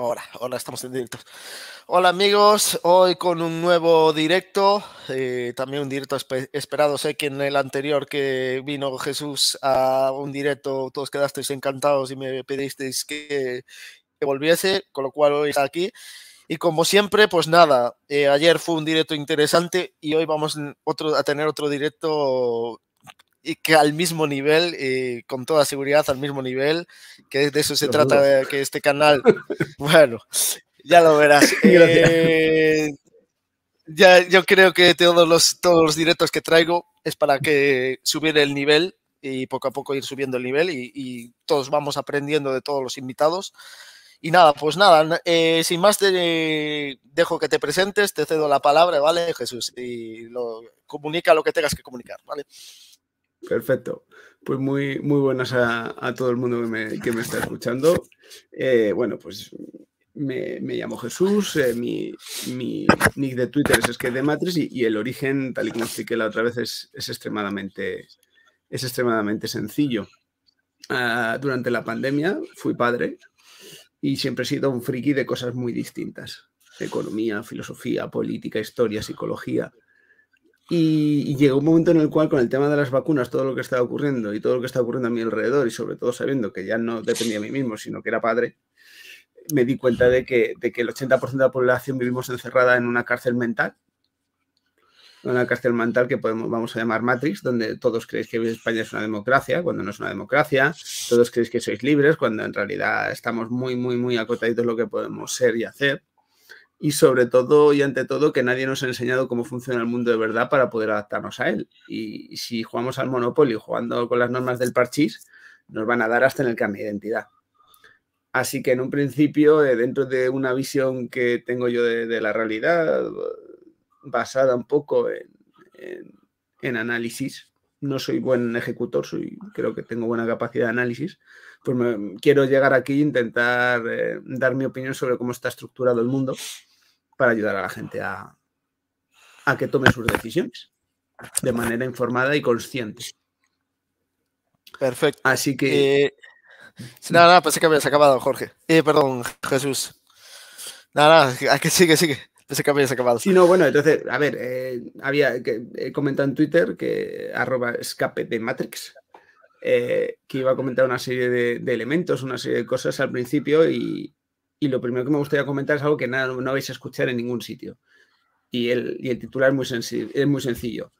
Hola, hola, estamos en directo. Hola amigos, hoy con un nuevo directo, eh, también un directo esperado. Sé que en el anterior que vino Jesús a un directo todos quedasteis encantados y me pedisteis que, volviese, con lo cual hoy está aquí. Y como siempre, pues nada, eh, ayer fue un directo interesante y hoy vamos a tener otro directo y que al mismo nivel, eh, con toda seguridad al mismo nivel, que de eso se trata, de que este canal, bueno, ya lo verás. Eh, ya, yo creo que todos los, todos los directos que traigo es para que subir el nivel y poco a poco ir subiendo el nivel y, todos vamos aprendiendo de todos los invitados. Y nada, pues nada, eh, sin más te dejo que te presentes, te cedo la palabra, ¿vale, Jesús? Y lo, comunica lo que tengas que comunicar, ¿vale? Perfecto. Pues muy, muy buenas a, todo el mundo que me, está escuchando. Eh, bueno, pues me, llamo Jesús, eh, mi, mi, nick de Twitter es que de Matrix y, el origen, tal y como expliqué la otra vez, es, extremadamente, es extremadamente sencillo. Ah, durante la pandemia fui padre y siempre he sido un friki de cosas muy distintas. Economía, filosofía, política, historia, psicología. Y, llegó un momento en el cual con el tema de las vacunas, todo lo que estaba ocurriendo y todo lo que estaba ocurriendo a mi alrededor y sobre todo sabiendo que ya no dependía de mí mismo, sino que era padre, me di cuenta de que, el 80% de la población vivimos encerrada en una cárcel mental, una cárcel mental que podemos, vamos a llamar Matrix, donde todos creéis que España es una democracia cuando no es una democracia, todos creéis que sois libres cuando en realidad estamos muy, muy, muy acotaditos lo que podemos ser y hacer y sobre todo y ante todo que nadie nos ha enseñado cómo funciona el mundo de verdad para poder adaptarnos a él. Y si jugamos al Monopoly jugando con las normas del parchís, nos van a dar hasta en el cambio de identidad. Así que en un principio, eh, dentro de una visión que tengo yo de, la realidad, basada un poco en, análisis, no soy buen ejecutor, soy, creo que tengo buena capacidad de análisis, pues quiero llegar aquí e intentar eh, dar mi opinión sobre cómo está estructurado el mundo para ayudar a la gente a, que tome sus decisiones de manera informada y consciente. Perfecto. Así que. Eh, nada, nada, pensé que habías acabado, Jorge. Eh, perdón, Jesús. Nada, nada, ah, que sigue, sigue. Pensé que habías acabado. Sí, no, bueno, entonces, a ver, eh, había que, comentado en Twitter que arroba escape de Matrix. Eh, que iba a comentar una serie de, elementos, una serie de cosas al principio y, y lo primero que me gustaría comentar es algo que no vais a escuchar en ningún sitio. Y el, titular es muy, sencillo, es muy sencillo.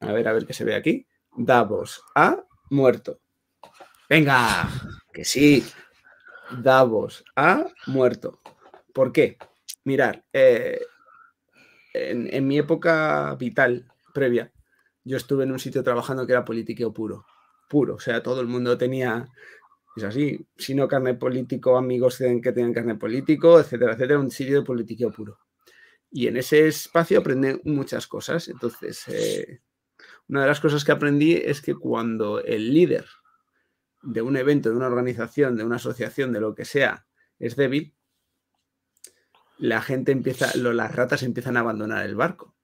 A ver, a ver qué se ve aquí. Davos ha muerto. Venga, que sí. Davos ha muerto. ¿Por qué? Mirar, eh, en, en mi época vital previa, yo estuve en un sitio trabajando que era politiqueo puro, puro. O sea, todo el mundo tenía es así, no carne político, amigos que tengan carne político, etcétera, etcétera, un sitio de politiqueo puro. Y en ese espacio aprende muchas cosas. Entonces, eh, una de las cosas que aprendí es que cuando el líder de un evento, de una organización, de una asociación, de lo que sea, es débil, la gente empieza, las ratas empiezan a abandonar el barco.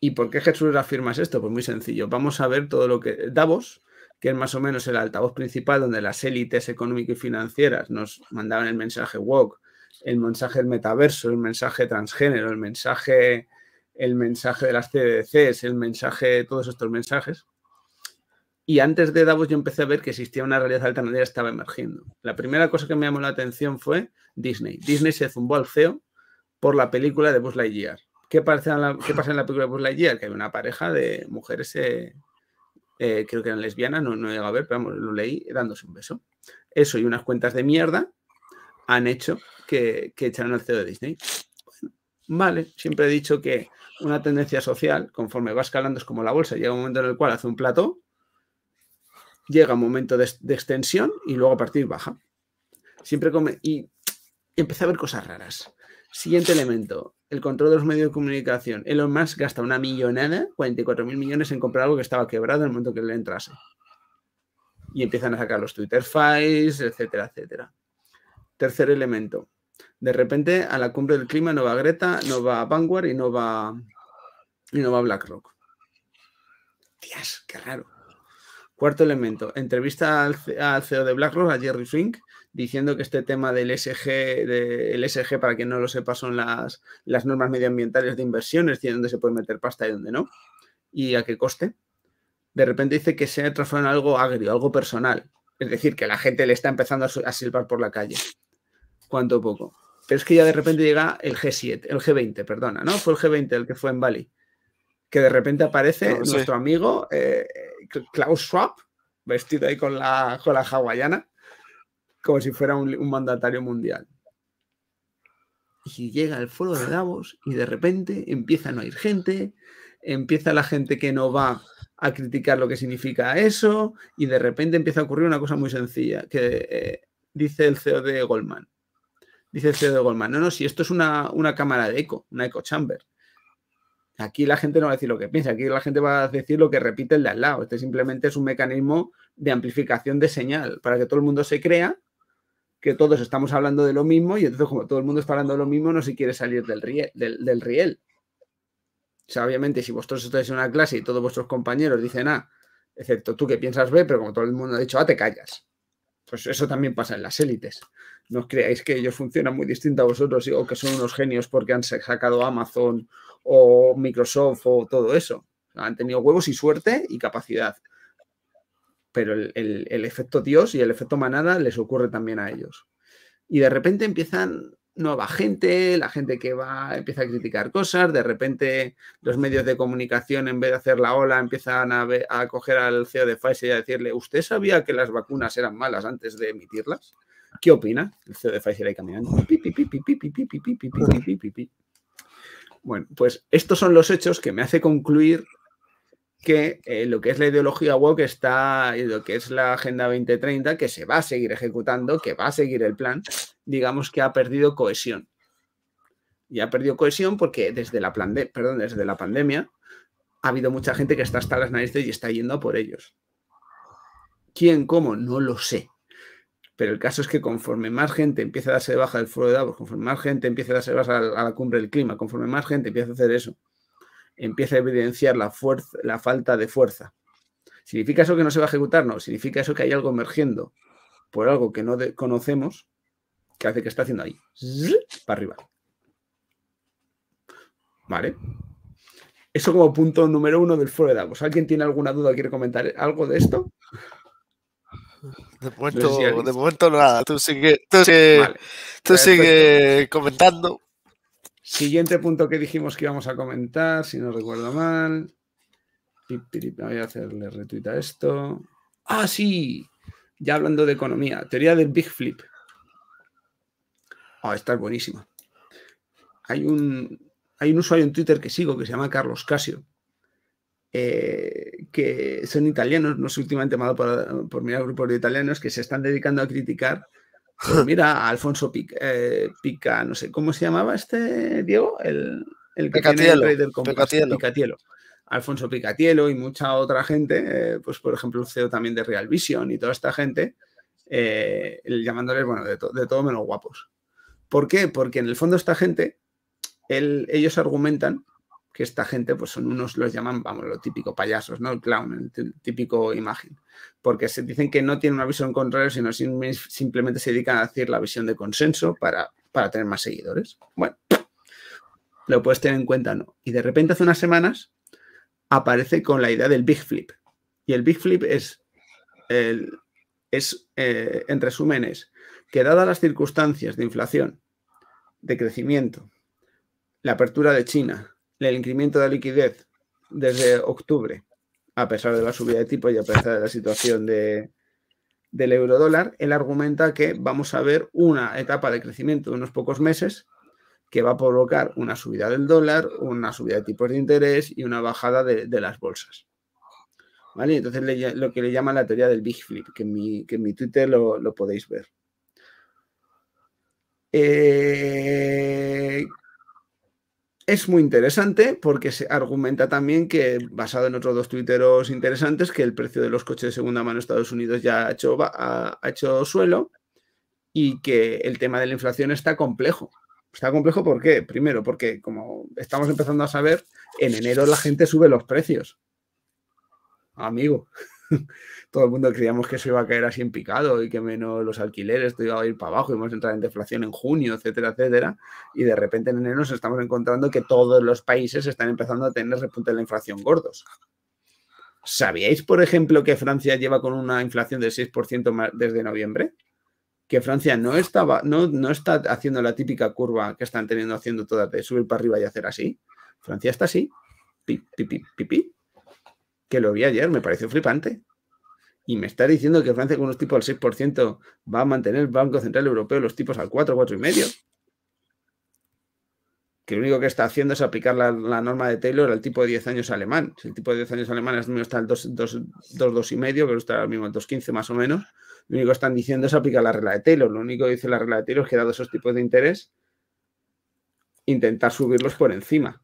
¿Y por qué Jesús afirma esto? Pues muy sencillo. Vamos a ver todo lo que. Davos que es más o menos el altavoz principal donde las élites económicas y financieras nos mandaban el mensaje woke, el mensaje del metaverso, el mensaje transgénero, el mensaje, el mensaje de las CDCs, el mensaje, todos estos mensajes. Y antes de Davos yo empecé a ver que existía una realidad alternativa estaba emergiendo. La primera cosa que me llamó la atención fue Disney. Disney se zumbó al CEO por la película de Buzz Lightyear. ¿Qué pasa en la, pasa en la película de Buzz Lightyear? Que hay una pareja de mujeres eh, eh, creo que eran lesbianas, no, no llega a ver, pero vamos, lo leí dándose un beso. Eso y unas cuentas de mierda han hecho que, que echaran al CEO de Disney. vale, siempre he dicho que una tendencia social, conforme va escalando, es como la bolsa, llega un momento en el cual hace un plató, llega un momento de, de extensión y luego a partir baja. Siempre come y empecé a ver cosas raras. Siguiente elemento, el control de los medios de comunicación. Elon Musk gasta una millonada, 44 mil millones, en comprar algo que estaba quebrado en el momento que le entrase. Y empiezan a sacar los Twitter files, etcétera, etcétera. Tercer elemento. De repente, a la cumbre del clima no va Greta, no va Vanguard y no va, y no va BlackRock. Dios, qué raro. Cuarto elemento. Entrevista al, al CEO de BlackRock, a Jerry Fink, diciendo que este tema del SG, SG, para quien no lo sepa, son las, las normas medioambientales de inversiones, de dónde se puede meter pasta y dónde no, y a qué coste. De repente dice que se ha transformado en algo agrio, algo personal. Es decir, que la gente le está empezando a silbar por la calle. cuánto poco. Pero es que ya de repente llega el G7, el G20, perdona, ¿no? Fue el G20 el que fue en Bali. Que de repente aparece nuestro amigo eh, Klaus Schwab, vestido ahí con la, con la hawaiana, como si fuera un, mandatario mundial. Y llega el foro de Davos y de repente empiezan a no ir gente, empieza la gente que no va a criticar lo que significa eso y de repente empieza a ocurrir una cosa muy sencilla que eh, dice el CEO de Goldman. Dice el CEO de Goldman, no, no, si esto es una, una cámara de eco, una eco chamber. Aquí la gente no va a decir lo que piensa, aquí la gente va a decir lo que repite el de al lado. Este simplemente es un mecanismo de amplificación de señal para que todo el mundo se crea que todos estamos hablando de lo mismo y entonces como todo el mundo está hablando de lo mismo, no se quiere salir del riel. Del, riel. O sea, obviamente, si vosotros estáis en una clase y todos vuestros compañeros dicen A, ah, excepto tú que piensas B, pero como todo el mundo ha dicho A, te callas. Pues eso también pasa en las élites. No creáis que ellos funcionan muy distinto a vosotros o que son unos genios porque han sacado Amazon o Microsoft o todo eso. Han tenido huevos y suerte y capacidad pero el, efecto Dios y el efecto manada les ocurre también a ellos. Y de repente empiezan nueva gente, la gente que va empieza a criticar cosas, de repente los medios de comunicación en vez de hacer la ola empiezan a, a coger al CEO de Pfizer y a decirle, ¿usted sabía que las vacunas eran malas antes de emitirlas? ¿Qué opina? El CEO de Pfizer ahí caminando. Bueno, pues estos son los hechos que me hace concluir que eh, lo que es la ideología woke está, lo que es la Agenda 2030, que se va a seguir ejecutando, que va a seguir el plan, digamos que ha perdido cohesión. Y ha perdido cohesión porque desde la, perdón, desde la pandemia ha habido mucha gente que está hasta las narices y está yendo por ellos. ¿Quién, cómo? No lo sé. Pero el caso es que conforme más gente empieza a darse baja del foro de Davos, conforme más gente empieza a darse baja a la cumbre del clima, conforme más gente empieza a hacer eso, empieza a evidenciar la, fuerza, la falta de fuerza. ¿Significa eso que no se va a ejecutar? No, significa eso que hay algo emergiendo por algo que no conocemos que hace que está haciendo ahí, para arriba. ¿Vale? Eso como punto número uno del foro de ¿Alguien tiene alguna duda quiere comentar algo de esto? De momento, nada. Tú sigue, tú tú sigue comentando. Siguiente punto que dijimos que íbamos a comentar, si no recuerdo mal. Voy a hacerle retweet a esto. Ah, sí. Ya hablando de economía. Teoría del Big Flip. Ah, esta es buenísima. Hay un, hay un usuario en Twitter que sigo que se llama Carlos Casio. Eh, que son italianos, no sé, últimamente me por, por mirar grupos de italianos que se están dedicando a criticar pues mira, Alfonso eh, Pica, no sé, ¿cómo se llamaba este, Diego? El, el Picatielo, Alfonso Picatielo y mucha otra gente, eh, pues por ejemplo el CEO también de Real Vision y toda esta gente, eh, llamándoles, bueno, de, todo menos guapos. ¿Por qué? Porque en el fondo esta gente, ellos argumentan que esta gente, pues son unos, los llaman, vamos, lo típico payasos, ¿no? El clown, el típico imagen. Porque se dicen que no tienen una visión contraria, sino simplemente se dedican a decir la visión de consenso para, tener más seguidores. Bueno, lo puedes tener en cuenta, ¿no? Y de repente hace unas semanas aparece con la idea del Big Flip. Y el Big Flip es, el, es eh, en resumen, es que dadas las circunstancias de inflación, de crecimiento, la apertura de China, el incremento de liquidez desde octubre, a pesar de la subida de tipos y a pesar de la situación de, del euro dólar, él argumenta que vamos a ver una etapa de crecimiento de unos pocos meses que va a provocar una subida del dólar, una subida de tipos de interés y una bajada de, las bolsas. ¿Vale? Entonces lo que le llama la teoría del Big Flip, que en mi, Twitter lo, lo podéis ver. Eh, es muy interesante porque se argumenta también que, basado en otros dos tuiteros interesantes, que el precio de los coches de segunda mano en Estados Unidos ya ha hecho, ha, hecho suelo y que el tema de la inflación está complejo. Está complejo ¿por qué? Primero, porque como estamos empezando a saber, en enero la gente sube los precios. Amigo. todo el mundo creíamos que eso iba a caer así en picado y que menos los alquileres, esto iba a ir para abajo, íbamos a entrar en deflación en junio, etcétera, etcétera. Y de repente en enero nos estamos encontrando que todos los países están empezando a tener repunte de la inflación gordos. ¿Sabíais, por ejemplo, que Francia lleva con una inflación del 6% desde noviembre? Que Francia no, estaba, no, no está haciendo la típica curva que están teniendo haciendo todas de subir para arriba y hacer así. Francia está así. pi, pi, que lo vi ayer, me pareció flipante. Y me está diciendo que Francia con unos tipos al 6% va a mantener el Banco Central Europeo los tipos al 4, 4,5. Que lo único que está haciendo es aplicar la, norma de Taylor al tipo de 10 años alemán. Si el tipo de 10 años alemán está al 2, 2, 2, 2 y que está ahora mismo al 2,15 más o menos, lo único que están diciendo es aplicar la regla de Taylor. Lo único que dice la regla de Taylor es que dado esos tipos de interés, intentar subirlos por encima,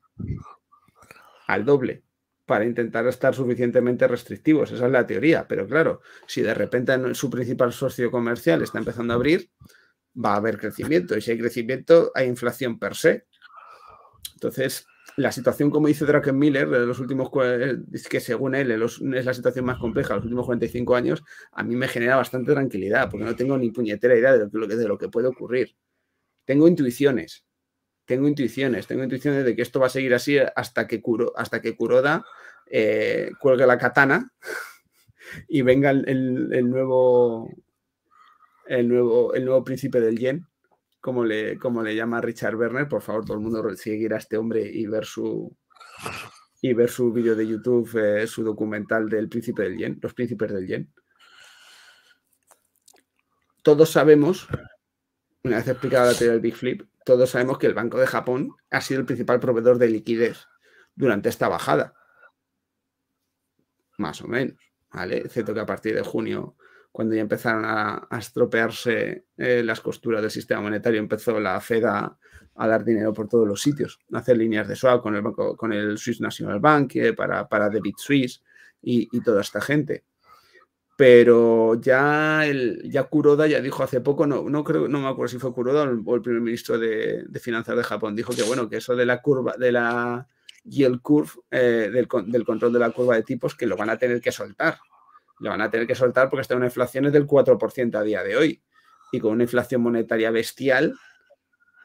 al doble para intentar estar suficientemente restrictivos. Esa es la teoría. Pero claro, si de repente su principal socio comercial está empezando a abrir, va a haber crecimiento. Y si hay crecimiento, hay inflación per se. Entonces, la situación, como dice Miller de los últimos, eh, que según él es la situación más compleja de los últimos 45 años, a mí me genera bastante tranquilidad, porque no tengo ni puñetera idea de lo que, de lo que puede ocurrir. Tengo intuiciones, tengo intuiciones, tengo intuiciones de que esto va a seguir así hasta que, curo hasta que Kuroda Cuelga eh, cuelgue la katana y venga el, nuevo el nuevo el nuevo príncipe del yen como le, como le llama Richard Werner por favor todo el mundo seguir a este hombre y ver su y ver su vídeo de YouTube eh, su documental del príncipe del yen los príncipes del yen todos sabemos una vez explicada la teoría del Big Flip todos sabemos que el Banco de Japón ha sido el principal proveedor de liquidez durante esta bajada más o menos, ¿vale? Excepto que a partir de junio, cuando ya empezaron a, estropearse eh, las costuras del sistema monetario, empezó la Fed a, dar dinero por todos los sitios, a hacer líneas de swap con el, banco, con el Swiss National Bank, eh, para, para Debit Suisse y, y toda esta gente pero ya, el, ya Kuroda ya dijo hace poco, no, no, creo, no me acuerdo si fue Kuroda o el, primer ministro de, de, Finanzas de Japón, dijo que bueno, que eso de la curva, de la y el curve eh, del, control de la curva de tipos que lo van a tener que soltar. Lo van a tener que soltar porque está en una inflación es del 4% a día de hoy y con una inflación monetaria bestial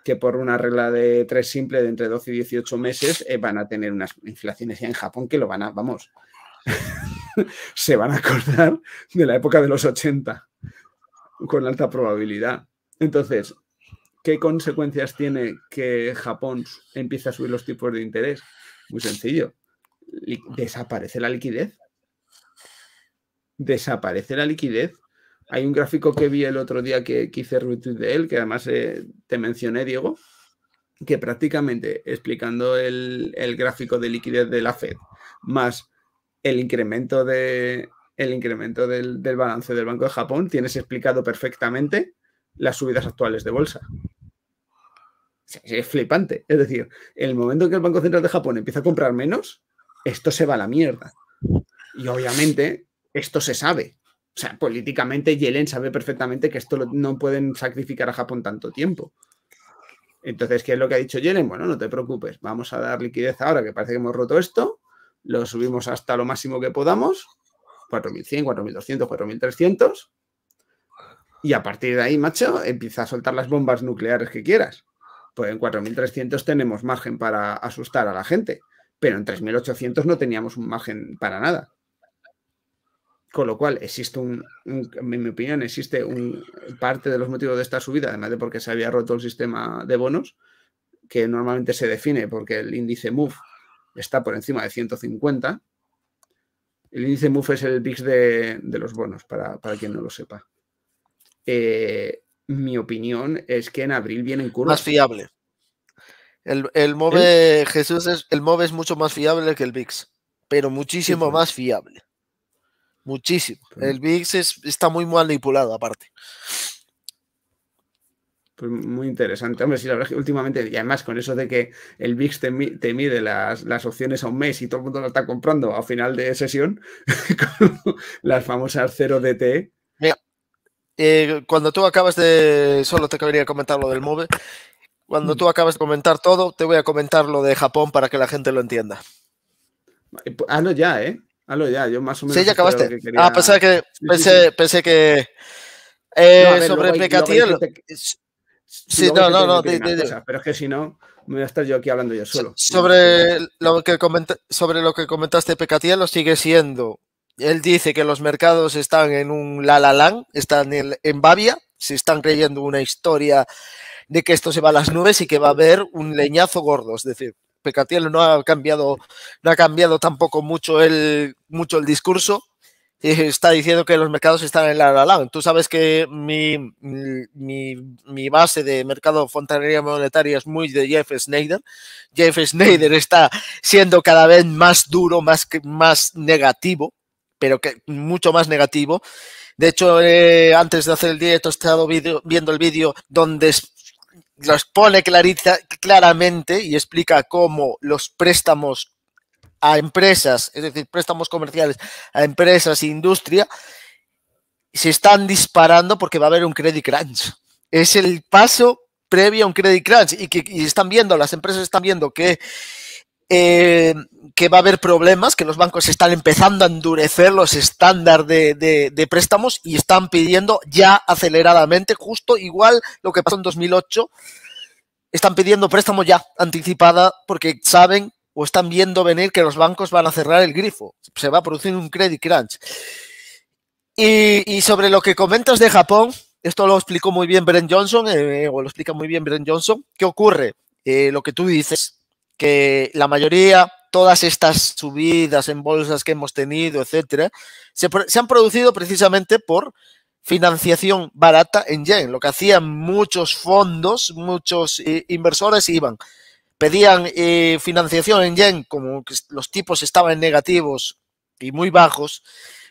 que por una regla de tres simple de entre 12 y 18 meses eh, van a tener unas inflaciones ya en Japón que lo van a, vamos, se van a acordar de la época de los 80 con alta probabilidad. Entonces, ¿qué consecuencias tiene que Japón empiece a subir los tipos de interés? Muy sencillo. Desaparece la liquidez. Desaparece la liquidez. Hay un gráfico que vi el otro día que, hice retweet de él, que además eh, te mencioné, Diego, que prácticamente explicando el, gráfico de liquidez de la Fed más el incremento, de, el incremento del, del balance del Banco de Japón, tienes explicado perfectamente las subidas actuales de bolsa es flipante. Es decir, el momento en que el Banco Central de Japón empieza a comprar menos, esto se va a la mierda. Y obviamente esto se sabe. O sea, políticamente Yellen sabe perfectamente que esto no pueden sacrificar a Japón tanto tiempo. Entonces, ¿qué es lo que ha dicho Yellen? Bueno, no te preocupes, vamos a dar liquidez ahora que parece que hemos roto esto, lo subimos hasta lo máximo que podamos, 4.100, 4.200, 4.300, y a partir de ahí, macho, empieza a soltar las bombas nucleares que quieras pues en 4.300 tenemos margen para asustar a la gente, pero en 3.800 no teníamos un margen para nada. Con lo cual, existe un, en mi opinión, existe un parte de los motivos de esta subida, además de porque se había roto el sistema de bonos, que normalmente se define porque el índice MUF está por encima de 150. El índice MUF es el VIX de, los bonos, para, para, quien no lo sepa. Eh, mi opinión es que en abril vienen curvas. Más fiable. El, el MOVE, Jesús, es, el MOVE es mucho más fiable que el VIX, pero muchísimo pues. más fiable. Muchísimo. Pues. el VIX está muy manipulado aparte. Pues muy interesante. Hombre, sí, la verdad es que últimamente, y además con eso de que el VIX te, mide las, opciones a un mes y todo el mundo lo está comprando a final de sesión, con las famosas 0 DTE, eh, cuando tú acabas de. Solo te quería comentar lo del MOVE. Cuando mm. tú acabas de comentar todo, te voy a comentar lo de Japón para que la gente lo entienda. Ah, no, ya, ¿eh? Hazlo ah, ya, yo más o menos. Sí, ya acabaste. Ah, pensé que. Pensé, que. Eh, sobre Pecatiel. Sí, no, no, no. pero es que si no, me voy a estar yo aquí hablando yo solo. Sobre, lo, que sobre lo que comentaste, Pecatiel, lo sigue siendo él dice que los mercados están en un la la están en, Bavia, se están creyendo una historia de que esto se va a las nubes y que va a haber un leñazo gordo. Es decir, Pecatiel no ha cambiado, no ha cambiado tampoco mucho el, mucho el discurso. Está diciendo que los mercados están en la la Tú sabes que mi, mi, base de mercado fontanería monetaria es muy de Jeff Snyder. Jeff Snyder está siendo cada vez más duro, más, más negativo pero que mucho más negativo. De hecho, eh, antes de hacer el directo he estado viendo el vídeo donde lo pone claramente y explica cómo los préstamos a empresas, es decir, préstamos comerciales a empresas e industria, se están disparando porque va a haber un credit crunch. Es el paso previo a un credit crunch y que y están viendo, las empresas están viendo que eh, que va a haber problemas, que los bancos están empezando a endurecer los estándares de, préstamos y están pidiendo ya aceleradamente, justo igual lo que pasó en 2008, están pidiendo préstamos ya anticipada porque saben o están viendo venir que los bancos van a cerrar el grifo. Se va a producir un credit crunch. Y, sobre lo que comentas de Japón, esto lo explicó muy bien Brent Johnson, eh, o lo explica muy bien Brent Johnson, ¿qué ocurre? Eh, lo que tú dices, la mayoría, todas estas subidas en bolsas que hemos tenido, etcétera, se, han producido precisamente por financiación barata en yen. Lo que hacían muchos fondos, muchos eh, inversores iban, pedían eh, financiación en yen, como que los tipos estaban negativos y muy bajos,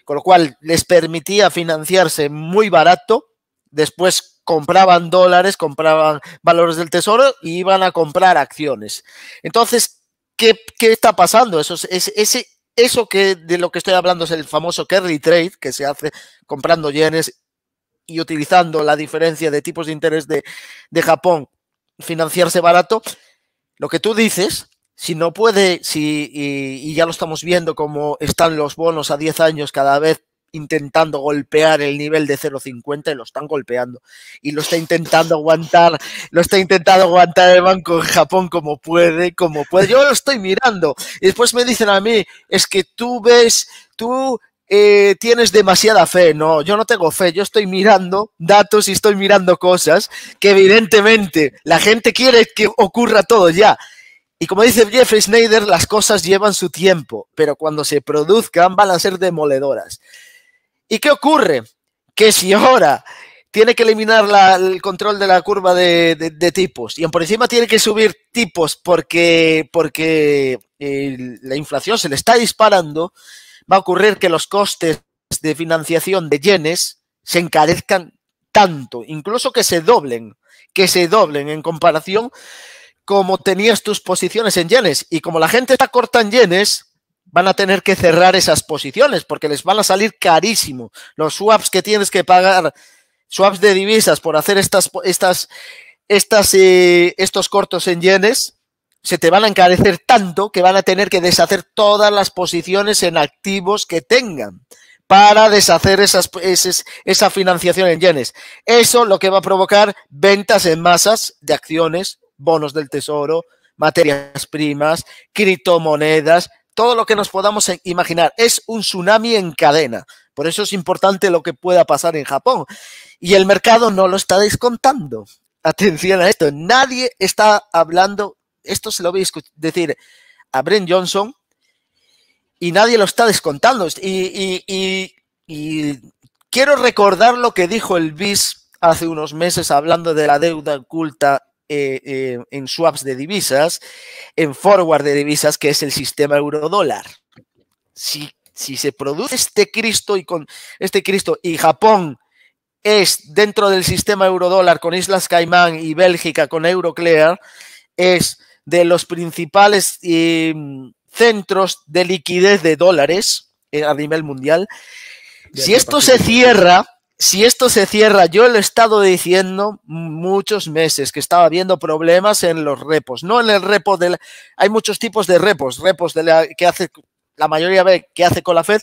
con lo cual les permitía financiarse muy barato. Después compraban dólares, compraban valores del tesoro y iban a comprar acciones. Entonces, ¿qué, está pasando? Eso, es, ese, eso que de lo que estoy hablando es el famoso carry trade que se hace comprando yenes y utilizando la diferencia de tipos de interés de, Japón, financiarse barato. Lo que tú dices, si no puede, si, y, y ya lo estamos viendo como están los bonos a 10 años cada vez intentando golpear el nivel de 0.50 y lo están golpeando. Y lo está intentando aguantar, lo está intentando aguantar el banco en Japón como puede, como puede. Yo lo estoy mirando. Y después me dicen a mí, es que tú ves, tú eh, tienes demasiada fe. No, yo no tengo fe, yo estoy mirando datos y estoy mirando cosas que evidentemente la gente quiere que ocurra todo ya. Y como dice Jeffrey Snyder, las cosas llevan su tiempo, pero cuando se produzcan van a ser demoledoras. ¿Y qué ocurre? Que si ahora tiene que eliminar el control de la curva de, tipos y por encima tiene que subir tipos porque, porque la inflación se le está disparando, va a ocurrir que los costes de financiación de yenes se encarezcan tanto, incluso que se doblen, que se doblen en comparación como tenías tus posiciones en yenes. Y como la gente está corta en yenes, van a tener que cerrar esas posiciones porque les van a salir carísimo. Los swaps que tienes que pagar, swaps de divisas por hacer estas, estas, estas, eh, estos cortos en yenes, se te van a encarecer tanto que van a tener que deshacer todas las posiciones en activos que tengan para deshacer esas, esas, esa financiación en yenes. Eso lo que va a provocar ventas en masas de acciones, bonos del tesoro, materias primas, criptomonedas, todo lo que nos podamos e-, imaginar. Es un tsunami en cadena. Por eso es importante lo que pueda pasar en Japón. Y el mercado no lo está descontando. Atención a esto. Nadie está hablando, esto se lo voy a decir a Brent Johnson, y nadie lo está descontando. y quiero recordar lo que dijo el BIS hace unos meses hablando de la deuda oculta eh, eh, en swaps de divisas, en forward de divisas, que es el sistema eurodólar. Si, si se produce este Cristo y con este Cristo y Japón es dentro del sistema eurodólar con Islas Caimán y Bélgica con Euroclear, es de los principales eh, centros de liquidez de dólares a nivel mundial. Si pues esto se cierra, si esto se cierra, yo lo he estado diciendo muchos meses que estaba viendo problemas en los repos, no en el repo del... Hay muchos tipos de repos, repos de que hace la mayoría que hace con la Fed,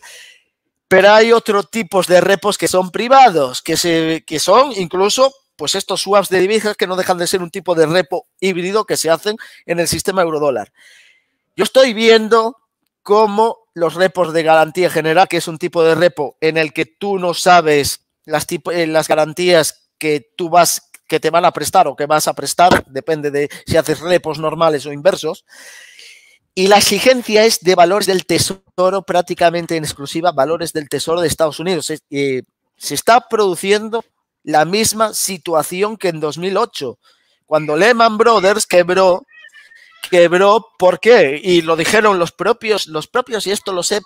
pero hay otros tipos de repos que son privados, que, se, que son incluso pues estos swaps de divisas que no dejan de ser un tipo de repo híbrido que se hacen en el sistema eurodólar. Yo estoy viendo cómo los repos de garantía general, que es un tipo de repo en el que tú no sabes las, eh, las garantías que tú vas, que te van a prestar o que vas a prestar, depende de si haces repos normales o inversos. Y la exigencia es de valores del tesoro, prácticamente en exclusiva, valores del tesoro de Estados Unidos. se, eh, se está produciendo la misma situación que en 2008, cuando Lehman Brothers quebró quebró, ¿por qué? Y lo dijeron los propios, los propios, y esto lo sé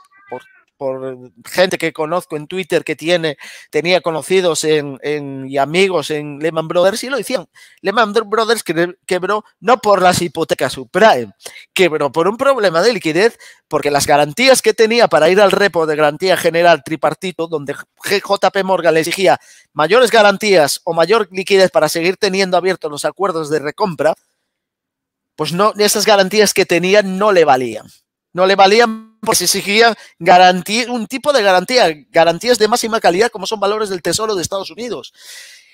gente que conozco en Twitter que tiene, tenía conocidos en, y amigos en Lehman Brothers y lo decían. Lehman Brothers quebró no por las hipotecas subprime, quebró por un problema de liquidez porque las garantías que tenía para ir al repo de garantía general tripartito, donde JP Morgan le exigía mayores garantías o mayor liquidez para seguir teniendo abiertos los acuerdos de recompra, pues no, esas garantías que tenía no le valían. No le valían pues exigía un tipo de garantía, garantías de máxima calidad como son valores del Tesoro de Estados Unidos.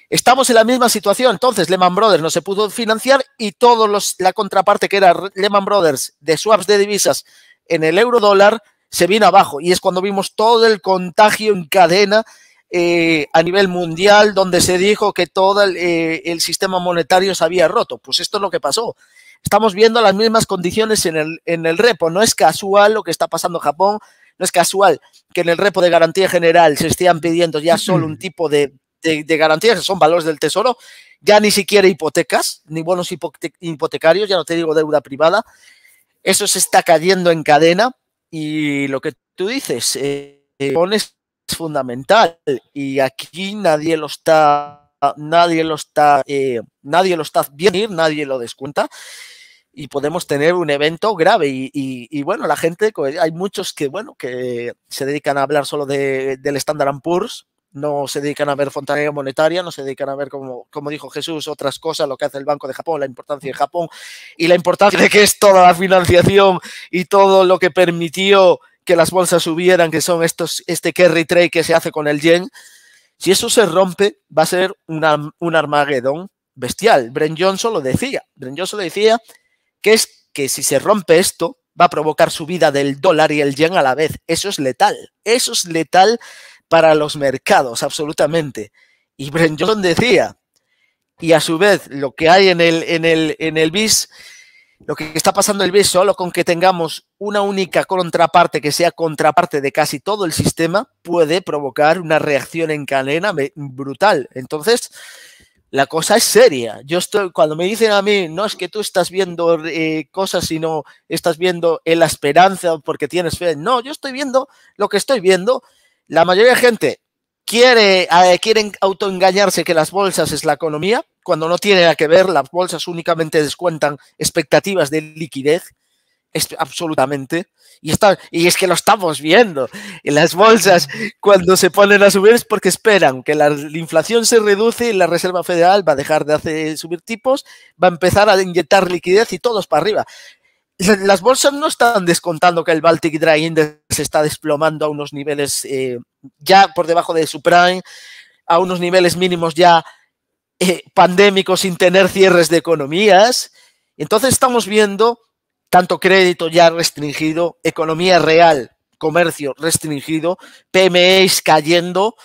Estamos en la misma situación, entonces Lehman Brothers no se pudo financiar y todos la contraparte que era Lehman Brothers de swaps de divisas en el euro dólar se vino abajo y es cuando vimos todo el contagio en cadena eh, a nivel mundial donde se dijo que todo el, eh, el sistema monetario se había roto. Pues esto es lo que pasó estamos viendo las mismas condiciones en el, en el repo. No es casual lo que está pasando en Japón, no es casual que en el repo de garantía general se estén pidiendo ya solo un mm. tipo de, de, garantías, que son valores del tesoro, ya ni siquiera hipotecas, ni bonos hipotecarios, ya no te digo deuda privada. Eso se está cayendo en cadena y lo que tú dices, eh, eh, es fundamental y aquí nadie lo está nadie lo está, eh, nadie lo está viendo, nadie lo descuenta y podemos tener un evento grave. Y, bueno, la gente, hay muchos que, bueno, que se dedican a hablar solo de, del Standard Poor's, no se dedican a ver fontanería monetaria, no se dedican a ver, como, dijo Jesús, otras cosas, lo que hace el Banco de Japón, la importancia de Japón y la importancia de que es toda la financiación y todo lo que permitió que las bolsas subieran, que son estos, este carry trade que se hace con el yen. Si eso se rompe, va a ser un, Armagedón bestial. Bren Johnson lo decía. Bren Johnson decía que es que si se rompe esto, va a provocar subida del dólar y el yen a la vez. Eso es letal. Eso es letal para los mercados, absolutamente. Y Bren Johnson decía, y a su vez, lo que hay en el, en el, en el BIS, lo que está pasando en el BIS, solo con que tengamos una única contraparte que sea contraparte de casi todo el sistema puede provocar una reacción en cadena brutal. Entonces, la cosa es seria. Yo estoy, cuando me dicen a mí, no es que tú estás viendo eh, cosas, sino estás viendo en la esperanza porque tienes fe. No, yo estoy viendo lo que estoy viendo. La mayoría de gente quiere, eh, quieren autoengañarse que las bolsas es la economía, cuando no tiene nada que ver, las bolsas únicamente descuentan expectativas de liquidez absolutamente. Y, está, y es que lo estamos viendo. En las bolsas, cuando se ponen a subir, es porque esperan que la, inflación se reduce y la Reserva Federal va a dejar de hacer subir tipos, va a empezar a inyectar liquidez y todos para arriba. Las bolsas no están descontando que el Baltic Dry Index se está desplomando a unos niveles eh, ya por debajo de su a unos niveles mínimos ya eh, pandémicos sin tener cierres de economías. Entonces estamos viendo tanto crédito ya restringido, economía real, comercio restringido, PMEs cayendo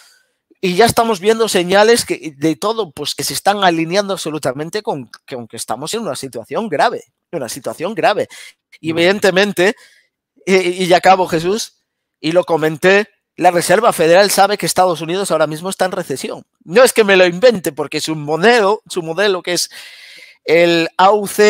y ya estamos viendo señales que, de todo, pues que se están alineando absolutamente con que aunque estamos en una situación grave, una situación grave. Mm. evidentemente, y, ya acabo Jesús, y lo comenté, la Reserva Federal sabe que Estados Unidos ahora mismo está en recesión. No es que me lo invente, porque su modelo, su modelo que es el AUC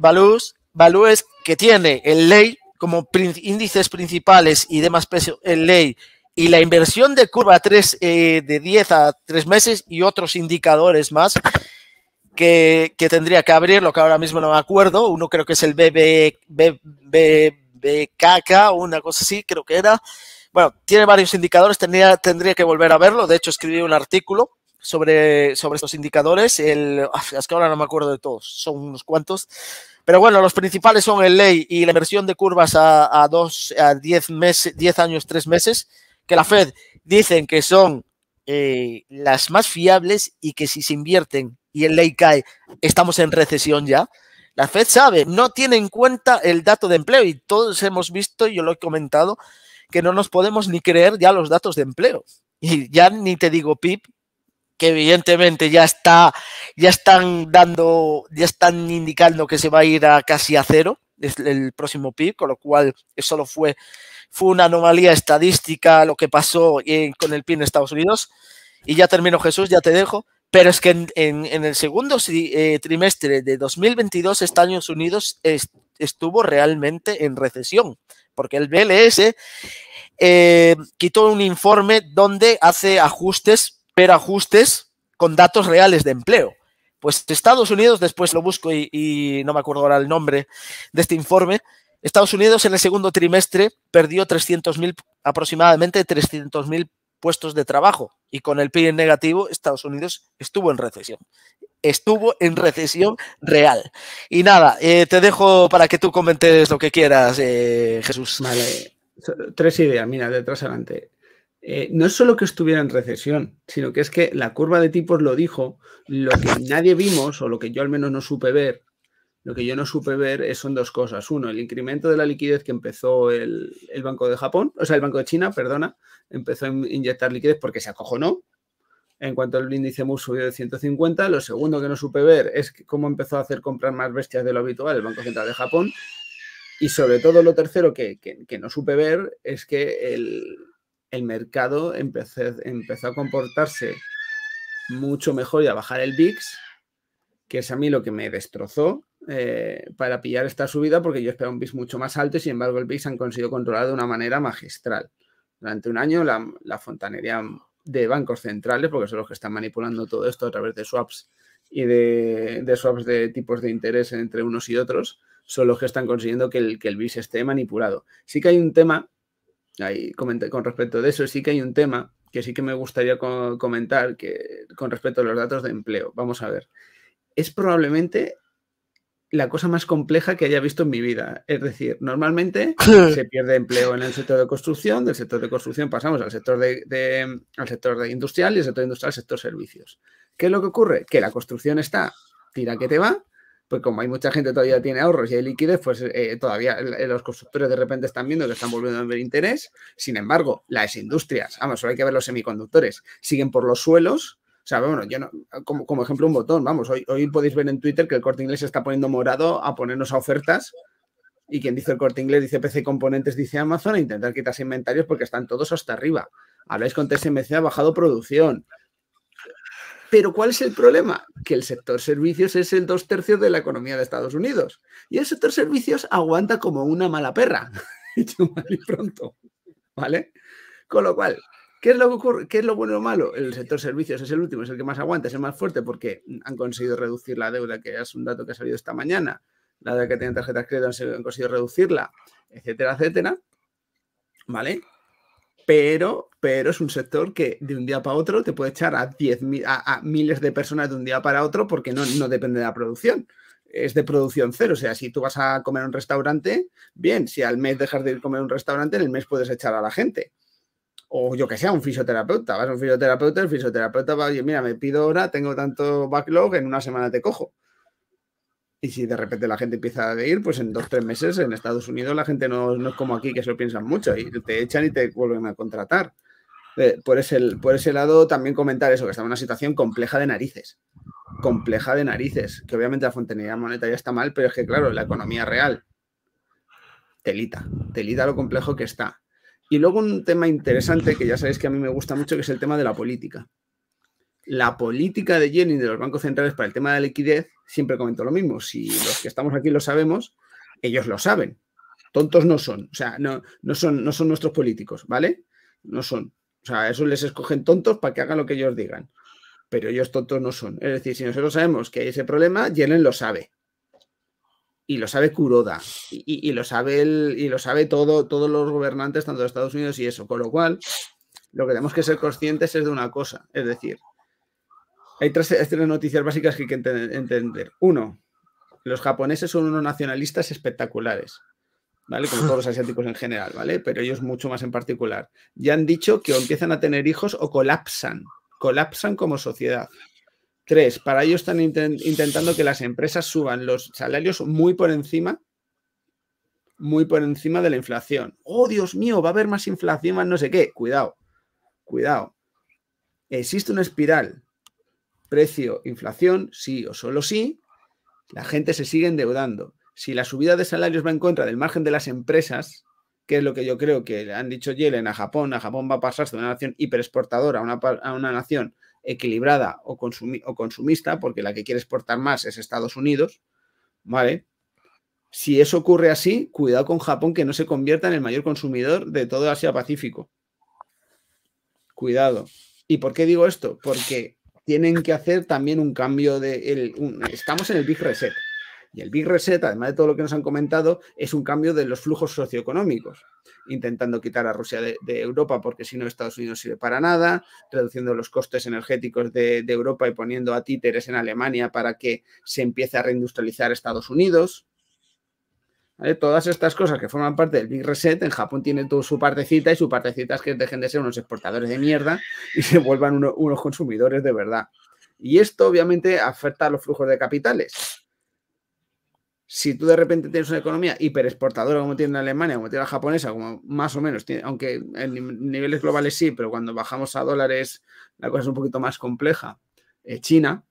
Balús, eh, valores que tiene el ley como índices principales y demás precios, en ley y la inversión de curva 3 eh, de 10 a 3 meses y otros indicadores más que, tendría que abrir, lo que ahora mismo no me acuerdo. Uno creo que es el BB, BB, BBKK o una cosa así, creo que era. Bueno, tiene varios indicadores, tendría, tendría que volver a verlo. De hecho, escribí un artículo sobre, sobre estos indicadores. El, ah, es que ahora no me acuerdo de todos, son unos cuantos. Pero bueno, los principales son el ley y la inversión de curvas a, dos, a 10 meses, diez años, tres meses, que la Fed dicen que son eh, las más fiables y que si se invierten y el ley cae, estamos en recesión ya. La Fed sabe, no tiene en cuenta el dato de empleo y todos hemos visto, yo lo he comentado, que no nos podemos ni creer ya los datos de empleo. Y ya ni te digo PIB que evidentemente ya está, ya están dando, ya están indicando que se va a ir a casi a cero el próximo PIB, con lo cual solo fue, fue una anomalía estadística lo que pasó con el PIB en Estados Unidos. Y ya termino, Jesús, ya te dejo. Pero es que en, el segundo eh, trimestre de 2022 Estados Unidos estuvo realmente en recesión, porque el BLS eh, quitó un informe donde hace ajustes ajustes con datos reales de empleo. Pues Estados Unidos, después lo busco y, no me acuerdo ahora el nombre de este informe, Estados Unidos en el segundo trimestre perdió 300.000, aproximadamente 300.000 puestos de trabajo y con el PIB negativo Estados Unidos estuvo en recesión. Estuvo en recesión real. Y nada, eh, te dejo para que tú comentes lo que quieras, eh, Jesús. tres ideas, mira, detrás adelante. Eh, no es solo que estuviera en recesión, sino que es que la curva de tipos lo dijo, lo que nadie vimos, o lo que yo al menos no supe ver, lo que yo no supe ver eh, son dos cosas. Uno, el incremento de la liquidez que empezó el, Banco de Japón, o sea, el Banco de China, perdona, empezó a inyectar liquidez porque se acojonó. En cuanto el índice MUS subió de 150, lo segundo que no supe ver es cómo empezó a hacer comprar más bestias de lo habitual el Banco Central de Japón. Y sobre todo lo tercero que no supe ver es que el, el mercado empezó, a comportarse mucho mejor y a bajar el VIX, que es a mí lo que me destrozó eh, para pillar esta subida, porque yo esperaba un VIX mucho más alto y sin embargo el VIX han conseguido controlar de una manera magistral. Durante un año la, fontanería de bancos centrales, porque son los que están manipulando todo esto a través de swaps y de, swaps de tipos de interés entre unos y otros, son los que están consiguiendo que el, que esté manipulado. Sí que hay un tema Ahí con respecto de eso, sí que hay un tema que sí que me gustaría comentar que, con respecto a los datos de empleo. Vamos a ver. Es probablemente la cosa más compleja que haya visto en mi vida. Es decir, normalmente se pierde empleo en el sector de construcción, del sector de construcción pasamos al sector de, al sector de industrial y el sector industrial al sector servicios. ¿Qué es lo que ocurre? Que la construcción está tira que te va pues como hay mucha gente todavía tiene ahorros y hay liquidez, pues eh, todavía eh, los constructores de repente están viendo que están volviendo a ver interés. Sin embargo, las industrias, vamos, solo hay que ver los semiconductores, siguen por los suelos. O sea, bueno, yo no, como, ejemplo un botón, vamos, hoy, hoy podéis ver en Twitter que el corte inglés se está poniendo morado a ponernos a ofertas y quien dice el corte inglés dice PC Componentes, dice Amazon, a intentar quitarse inventarios porque están todos hasta arriba. Habláis con TSMC, ha bajado producción. Pero ¿cuál es el problema? Que el sector servicios es el dos tercios de la economía de Estados Unidos. Y el sector servicios aguanta como una mala perra. Hecho mal y pronto. ¿Vale? Con lo cual, ¿qué es lo lo bueno o malo? El sector servicios es el último, es el que más aguanta, es el más fuerte porque han conseguido reducir la deuda, que es un dato que ha salido esta mañana. La deuda que tienen tarjetas crédito han conseguido reducirla, etcétera, etcétera. ¿Vale? pero, pero es un sector que de un día para otro te puede echar a, a, miles de personas de un día para otro porque no, depende de la producción es de producción cero. O sea, si tú vas a comer a un restaurante, bien, si al mes dejas de ir a comer a un restaurante, en el mes puedes echar a la gente. O yo que sea, un fisioterapeuta. Vas a un fisioterapeuta, el fisioterapeuta va, oye, mira, me pido hora, tengo tanto backlog, en una semana te cojo. Y si de repente la gente empieza a ir, pues en dos, tres meses en Estados Unidos la gente no, es como aquí, que se lo piensan mucho y te echan y te vuelven a contratar. Eh, por, ese, por ese lado, también comentar eso, que está en una situación compleja de narices. Compleja de narices. Que obviamente la fontanería monetaria está mal, pero es que, claro, la economía real. Telita. Telita lo complejo que está. Y luego un tema interesante que ya sabéis que a mí me gusta mucho, que es el tema de la política la política de Jenny de los bancos centrales para el tema de la liquidez, siempre comento lo mismo. Si los que estamos aquí lo sabemos, ellos lo saben. Tontos no son, o sea, no, son, no son nuestros políticos, ¿vale? No son. O sea, eso les escogen tontos para que hagan lo que ellos digan. Pero ellos tontos no son. Es decir, si nosotros sabemos que hay ese problema, Yellen lo sabe. Y lo sabe Kuroda. Y, lo sabe, y lo sabe todo, todos los gobernantes, tanto de Estados Unidos y eso. Con lo cual, lo que tenemos que ser conscientes es de una cosa. Es decir, hay tres, noticias básicas que hay que entender. Uno, los japoneses son unos nacionalistas espectaculares. ¿Vale? Como todos los asiáticos en general, ¿vale? Pero ellos mucho más en particular. Ya han dicho que o empiezan a tener hijos o colapsan, colapsan como sociedad. Tres, para ello están intentando que las empresas suban los salarios muy por encima, muy por encima de la inflación. Oh, Dios mío, va a haber más inflación, más no sé qué. Cuidado, cuidado. Existe una espiral precio, inflación, sí o solo sí, la gente se sigue endeudando. Si la subida de salarios va en contra del margen de las empresas, que es lo que yo creo que han dicho Yellen a Japón, a Japón va a pasarse de una nación hiperexportadora a una, nación equilibrada o, o, consumista, porque la que quiere exportar más es Estados Unidos, ¿vale? Si eso ocurre así, cuidado con Japón que no se convierta en el mayor consumidor de todo Asia Pacífico. Cuidado. ¿Y por qué digo esto? Porque tienen que hacer también un cambio de... El, estamos en el Big Reset. Y el Big Reset, además de todo lo que nos han comentado, es un cambio de los flujos socioeconómicos, intentando quitar a Rusia de, Europa porque si no Estados Unidos sirve para nada, reduciendo los costes energéticos de, de Europa y poniendo a títeres en Alemania para que se empiece a reindustrializar Estados Unidos. Todas estas cosas que forman parte del Big Reset, en Japón tiene su partecita y su partecita es que dejen de ser unos exportadores de mierda y se vuelvan unos consumidores de verdad. Y esto obviamente afecta a los flujos de capitales. Si tú de repente tienes una economía hiperexportadora como tiene Alemania, como tiene la japonesa, como más o menos, tiene, aunque en niveles globales sí, pero cuando bajamos a dólares la cosa es un poquito más compleja, eh, China,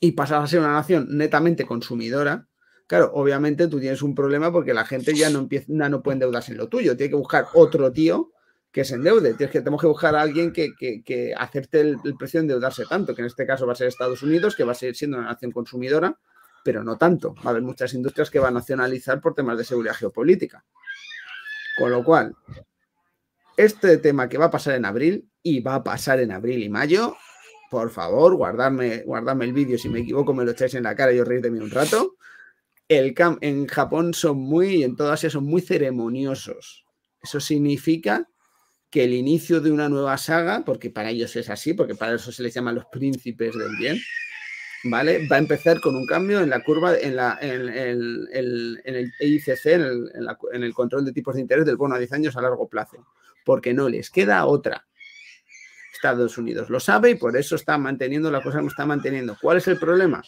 y pasas a ser una nación netamente consumidora, Claro, obviamente tú tienes un problema porque la gente ya no empieza, no puede endeudarse en lo tuyo. Tiene que buscar otro tío que se endeude. Tienes que, tenemos que buscar a alguien que, acepte el, precio de endeudarse tanto, que en este caso va a ser Estados Unidos, que va a seguir siendo una nación consumidora, pero no tanto. Va a haber muchas industrias que va a nacionalizar por temas de seguridad geopolítica. Con lo cual, este tema que va a pasar en abril, y va a pasar en abril y mayo, por favor, guardadme, guardadme el vídeo, si me equivoco me lo echáis en la cara y os reís de mí un rato en Japón son muy, en toda Asia son muy ceremoniosos. Eso significa que el inicio de una nueva saga, porque para ellos es así, porque para eso se les llama los príncipes del bien, ¿vale? Va a empezar con un cambio en la curva, en, la, en, el ICC, en el, control de tipos de interés del bono a 10 años a largo plazo, porque no les queda otra. Estados Unidos lo sabe y por eso está manteniendo la cosa como está manteniendo. ¿Cuál es el problema?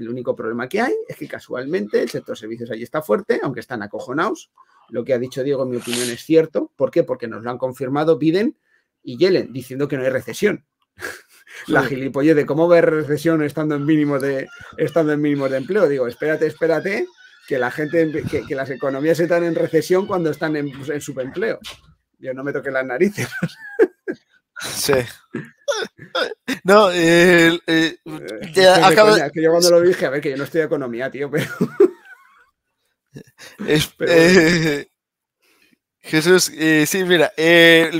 El único problema que hay es que casualmente el sector servicios ahí está fuerte, aunque están acojonados. Lo que ha dicho Diego, en mi opinión, es cierto. ¿Por qué? Porque nos lo han confirmado piden y Yellen, diciendo que no hay recesión. La gilipollez de cómo ver recesión estando en mínimos de, estando en mínimos de empleo. Digo, espérate, espérate, que la gente, que, las economías están en recesión cuando están en, en subempleo. Yo no me toque las narices. Sí. No, eh, eh, acabo... que yo cuando lo dije, a ver, que yo no de economía, tío, pero. Eh, Jesús, sí, mira,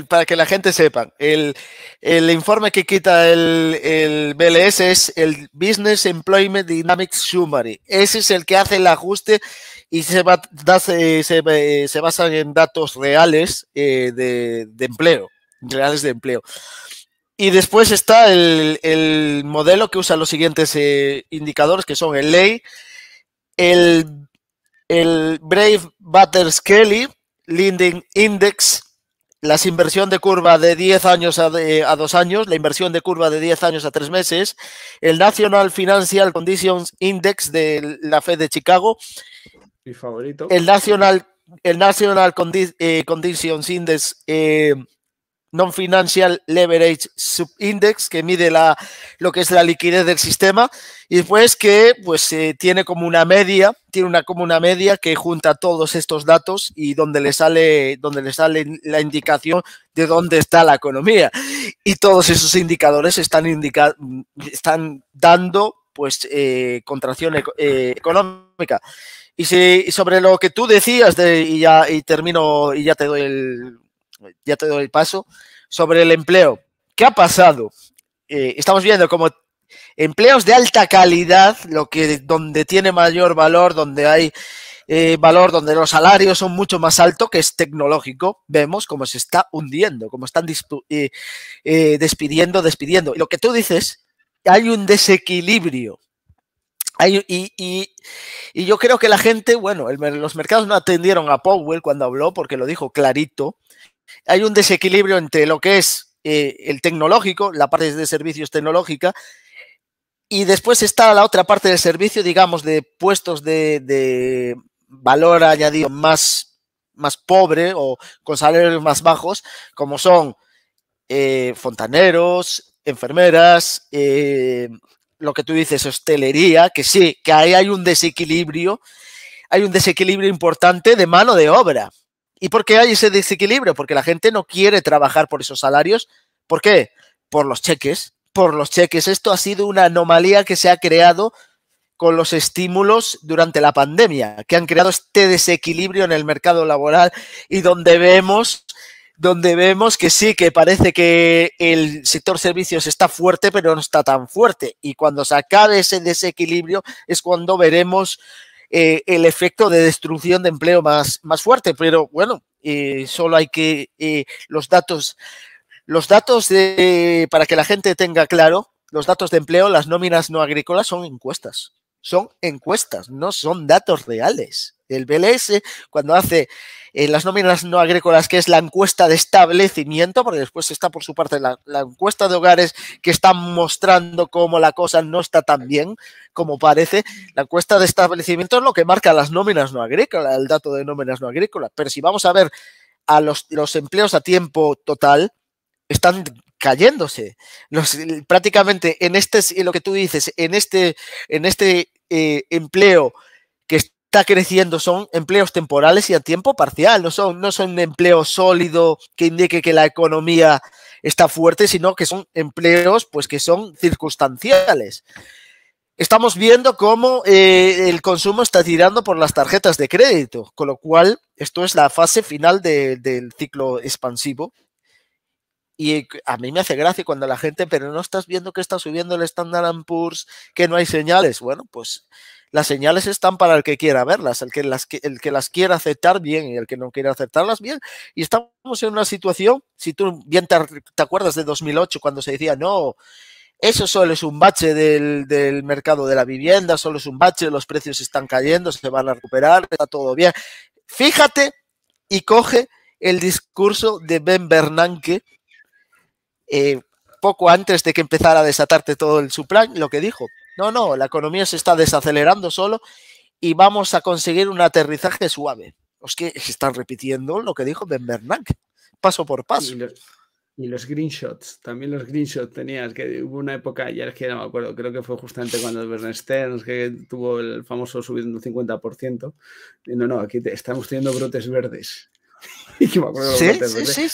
para que la gente sepa, el, el informe que quita el, el, BLS es el Business Employment Dynamics Summary. Ese es el que hace el ajuste y se, va, se, basa en datos reales de, de empleo reales de empleo. Y después está el, modelo que usa los siguientes eh, indicadores, que son el ley, el, Brave Butter Kelly Lending Index, las inversión de curva de 10 años a, 2 años, la inversión de curva de 10 años a 3 meses, el National Financial Conditions Index de la Fed de Chicago, Mi favorito. el National, el National eh, Conditions Index eh, Non-Financial Leverage sub-index que mide la, lo que es la liquidez del sistema, y después que pues, eh, tiene como una media, tiene una, como una media que junta todos estos datos y donde le, sale, donde le sale la indicación de dónde está la economía. Y todos esos indicadores están, están dando pues eh, contracción eh, económica. Y sobre lo que tú decías, de, y, ya, y termino y ya te doy el, ya te doy el paso, sobre el empleo. ¿Qué ha pasado? Eh, estamos viendo como empleos de alta calidad, lo que donde tiene mayor valor, donde hay eh, valor, donde los salarios son mucho más altos, que es tecnológico, vemos cómo se está hundiendo, cómo están eh, despidiendo, despidiendo. lo que tú dices, hay un desequilibrio. y, yo creo que la gente, bueno, los mercados no atendieron a Powell cuando habló, porque lo dijo clarito, hay un desequilibrio entre lo que es eh, el tecnológico, la parte de servicios tecnológica, y después está la otra parte del servicio, digamos, de puestos de, valor añadido más, más pobre o con salarios más bajos, como son eh, fontaneros, enfermeras, eh, lo que tú dices, hostelería, que sí, que ahí hay un desequilibrio, hay un desequilibrio importante de mano de obra. ¿Y por qué hay ese desequilibrio? Porque la gente no quiere trabajar por esos salarios. ¿Por qué? Por los cheques. Por los cheques. Esto ha sido una anomalía que se ha creado con los estímulos durante la pandemia, que han creado este desequilibrio en el mercado laboral y donde vemos donde vemos que sí, que parece que el sector servicios está fuerte, pero no está tan fuerte. Y cuando se acabe ese desequilibrio es cuando veremos eh, el efecto de destrucción de empleo más, más fuerte, pero bueno, eh, solo hay que eh, los datos, los datos de, para que la gente tenga claro, los datos de empleo, las nóminas no agrícolas son encuestas son encuestas, no son datos reales. El BLS, cuando hace eh, las nóminas no agrícolas, que es la encuesta de establecimiento, porque después está por su parte la, encuesta de hogares que está mostrando cómo la cosa no está tan bien como parece, la encuesta de establecimiento es lo que marca las nóminas no agrícolas, el dato de nóminas no agrícolas. Pero si vamos a ver a los empleos a tiempo total, están cayéndose. prácticamente en este, lo que tú dices, en este, en este eh, empleo que está creciendo son empleos temporales y a tiempo parcial, no son, no son empleo sólido que indique que la economía está fuerte, sino que son empleos pues que son circunstanciales. Estamos viendo cómo eh, el consumo está tirando por las tarjetas de crédito, con lo cual esto es la fase final del ciclo expansivo y a mí me hace gracia cuando la gente, pero no estás viendo que está subiendo el Standard Poor's, que no hay señales. Bueno, pues las señales están para el que quiera verlas, el que las, el que las quiera aceptar bien y el que no quiera aceptarlas bien. Y estamos en una situación, si tú bien te, acuerdas de 2008 cuando se decía, no, eso solo es un bache del, del, mercado de la vivienda, solo es un bache, los precios están cayendo, se van a recuperar, está todo bien. Fíjate y coge el discurso de Ben Bernanke eh, poco antes de que empezara a desatarte todo el suplán, lo que dijo. No, no, la economía se está desacelerando solo y vamos a conseguir un aterrizaje suave. Es que se están repitiendo lo que dijo Ben Bernanke, paso por paso. Y los, green shots, también los green shots tenías, que hubo una época, ya es que no me acuerdo, creo que fue justamente cuando Bernstein que tuvo el famoso subiendo un 50%. No, no, aquí estamos teniendo brotes verdes.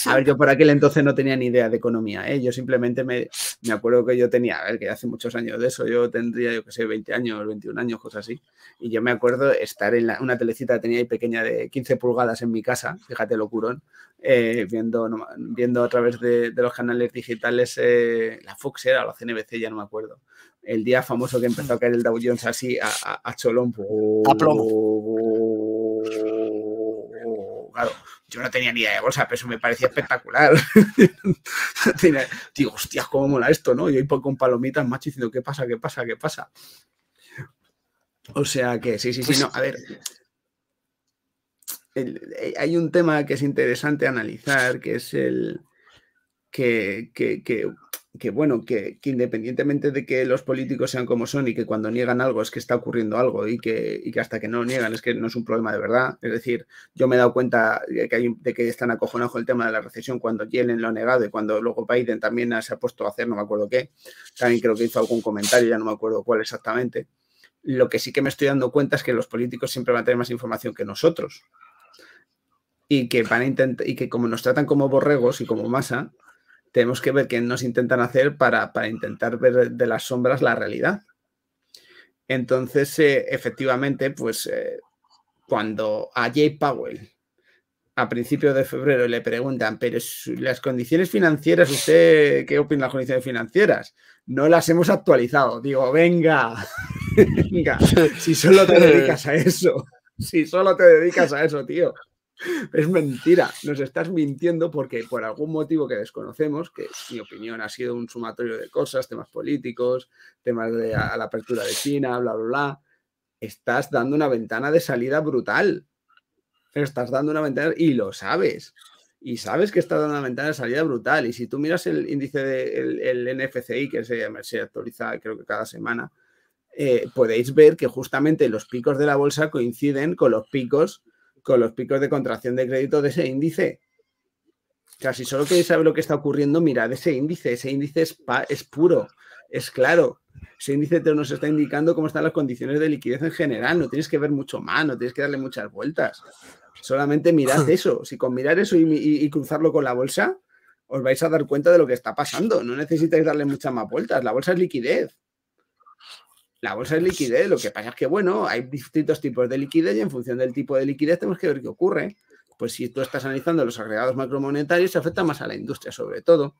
A ver, yo por aquel entonces no tenía ni idea de economía, ¿eh? Yo simplemente me, acuerdo que yo tenía, a ver, que hace muchos años de eso, yo tendría, yo qué sé, 20 años, 21 años, cosas así. Y yo me acuerdo estar en una telecita que tenía ahí pequeña de 15 pulgadas en mi casa, fíjate lo curón, eh, viendo, viendo a través de, los canales digitales eh, la Fox era o la CNBC, ya no me acuerdo. El día famoso que empezó a caer el Dow Jones así a, a, cholón claro, yo no tenía ni idea de bolsa, pero eso me parecía espectacular. Digo, hostias, cómo mola esto, ¿no? Yo iba con palomitas, macho, diciendo, ¿qué pasa, qué pasa, qué pasa? O sea que, sí, sí, sí, pues no, a ver. Eh, hay un tema que es interesante analizar, que es el que, que que bueno, que, independientemente de que los políticos sean como son y que cuando niegan algo es que está ocurriendo algo y que, hasta que no lo niegan es que no es un problema de verdad. Es decir, yo me he dado cuenta de que, están acojonados con el tema de la recesión cuando Yellen lo ha negado y cuando luego Biden también se ha puesto a hacer, no me acuerdo qué. También creo que hizo algún comentario, ya no me acuerdo cuál exactamente. Lo que sí que me estoy dando cuenta es que los políticos siempre van a tener más información que nosotros. Y que, van a y que como nos tratan como borregos y como masa, tenemos que ver qué nos intentan hacer para, intentar ver de las sombras la realidad. Entonces, eh, efectivamente, pues eh, cuando a Jay Powell a principios de febrero le preguntan, pero las condiciones financieras, ¿usted qué opina de las condiciones financieras? No las hemos actualizado. Digo, venga, venga, si solo te dedicas a eso, si solo te dedicas a eso, tío. Es mentira, nos estás mintiendo porque por algún motivo que desconocemos, que mi opinión ha sido un sumatorio de cosas, temas políticos, temas de la apertura de China, bla, bla, bla, estás dando una ventana de salida brutal. estás dando una ventana y lo sabes. Y sabes que estás dando una ventana de salida brutal. Y si tú miras el índice del NFCI, que se, se actualiza creo que cada semana, eh, podéis ver que justamente los picos de la bolsa coinciden con los picos con los picos de contracción de crédito de ese índice. casi si solo queréis saber lo que está ocurriendo, mirad ese índice. Ese índice es, puro, es claro. Ese índice te nos está indicando cómo están las condiciones de liquidez en general. No tienes que ver mucho más, no tienes que darle muchas vueltas. Solamente mirad eso. Si con mirar eso y, y cruzarlo con la bolsa, os vais a dar cuenta de lo que está pasando. No necesitáis darle muchas más vueltas. La bolsa es liquidez. La bolsa es liquidez, lo que pasa es que, bueno, hay distintos tipos de liquidez y en función del tipo de liquidez tenemos que ver qué ocurre. Pues si tú estás analizando los agregados macromonetarios, se afecta más a la industria, sobre todo.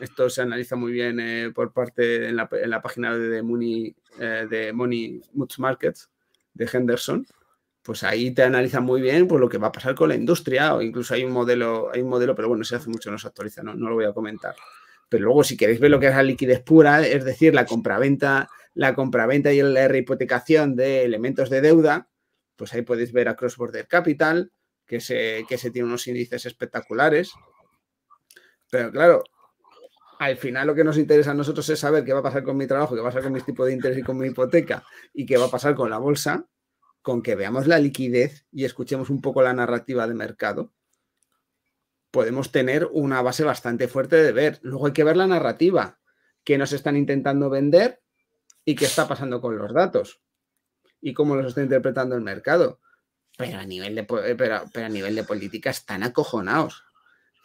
Esto se analiza muy bien eh, por parte en la, página de Money, eh, de Money Much Markets de Henderson. Pues ahí te analiza muy bien pues, lo que va a pasar con la industria, o incluso hay un modelo, hay un modelo, pero bueno, se hace mucho, no se actualiza, no, no lo voy a comentar. Pero luego, si queréis ver lo que es la liquidez pura, es decir, la compraventa la compraventa y la re-hipotecación de elementos de deuda, pues ahí podéis ver a Crossborder Capital, que se, que se tiene unos índices espectaculares. Pero claro, al final lo que nos interesa a nosotros es saber qué va a pasar con mi trabajo, qué va a pasar con mis tipos de interés y con mi hipoteca y qué va a pasar con la bolsa, con que veamos la liquidez y escuchemos un poco la narrativa de mercado. Podemos tener una base bastante fuerte de ver. Luego hay que ver la narrativa. ¿Qué nos están intentando vender? y qué está pasando con los datos y cómo los está interpretando el mercado. Pero a nivel de, eh, pero, a nivel de política están acojonados.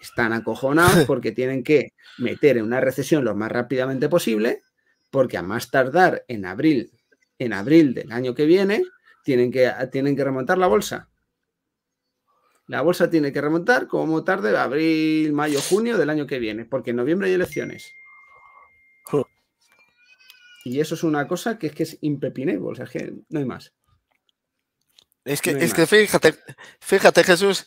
Están acojonados porque tienen que meter en una recesión lo más rápidamente posible, porque a más tardar en abril, en abril del año que viene, tienen que, tienen que remontar la bolsa. La bolsa tiene que remontar como tarde abril, mayo, junio del año que viene, porque en noviembre hay elecciones. Y eso es una cosa que es que es impepinable, o sea, que no hay más. Es que, es que fíjate, fíjate, Jesús,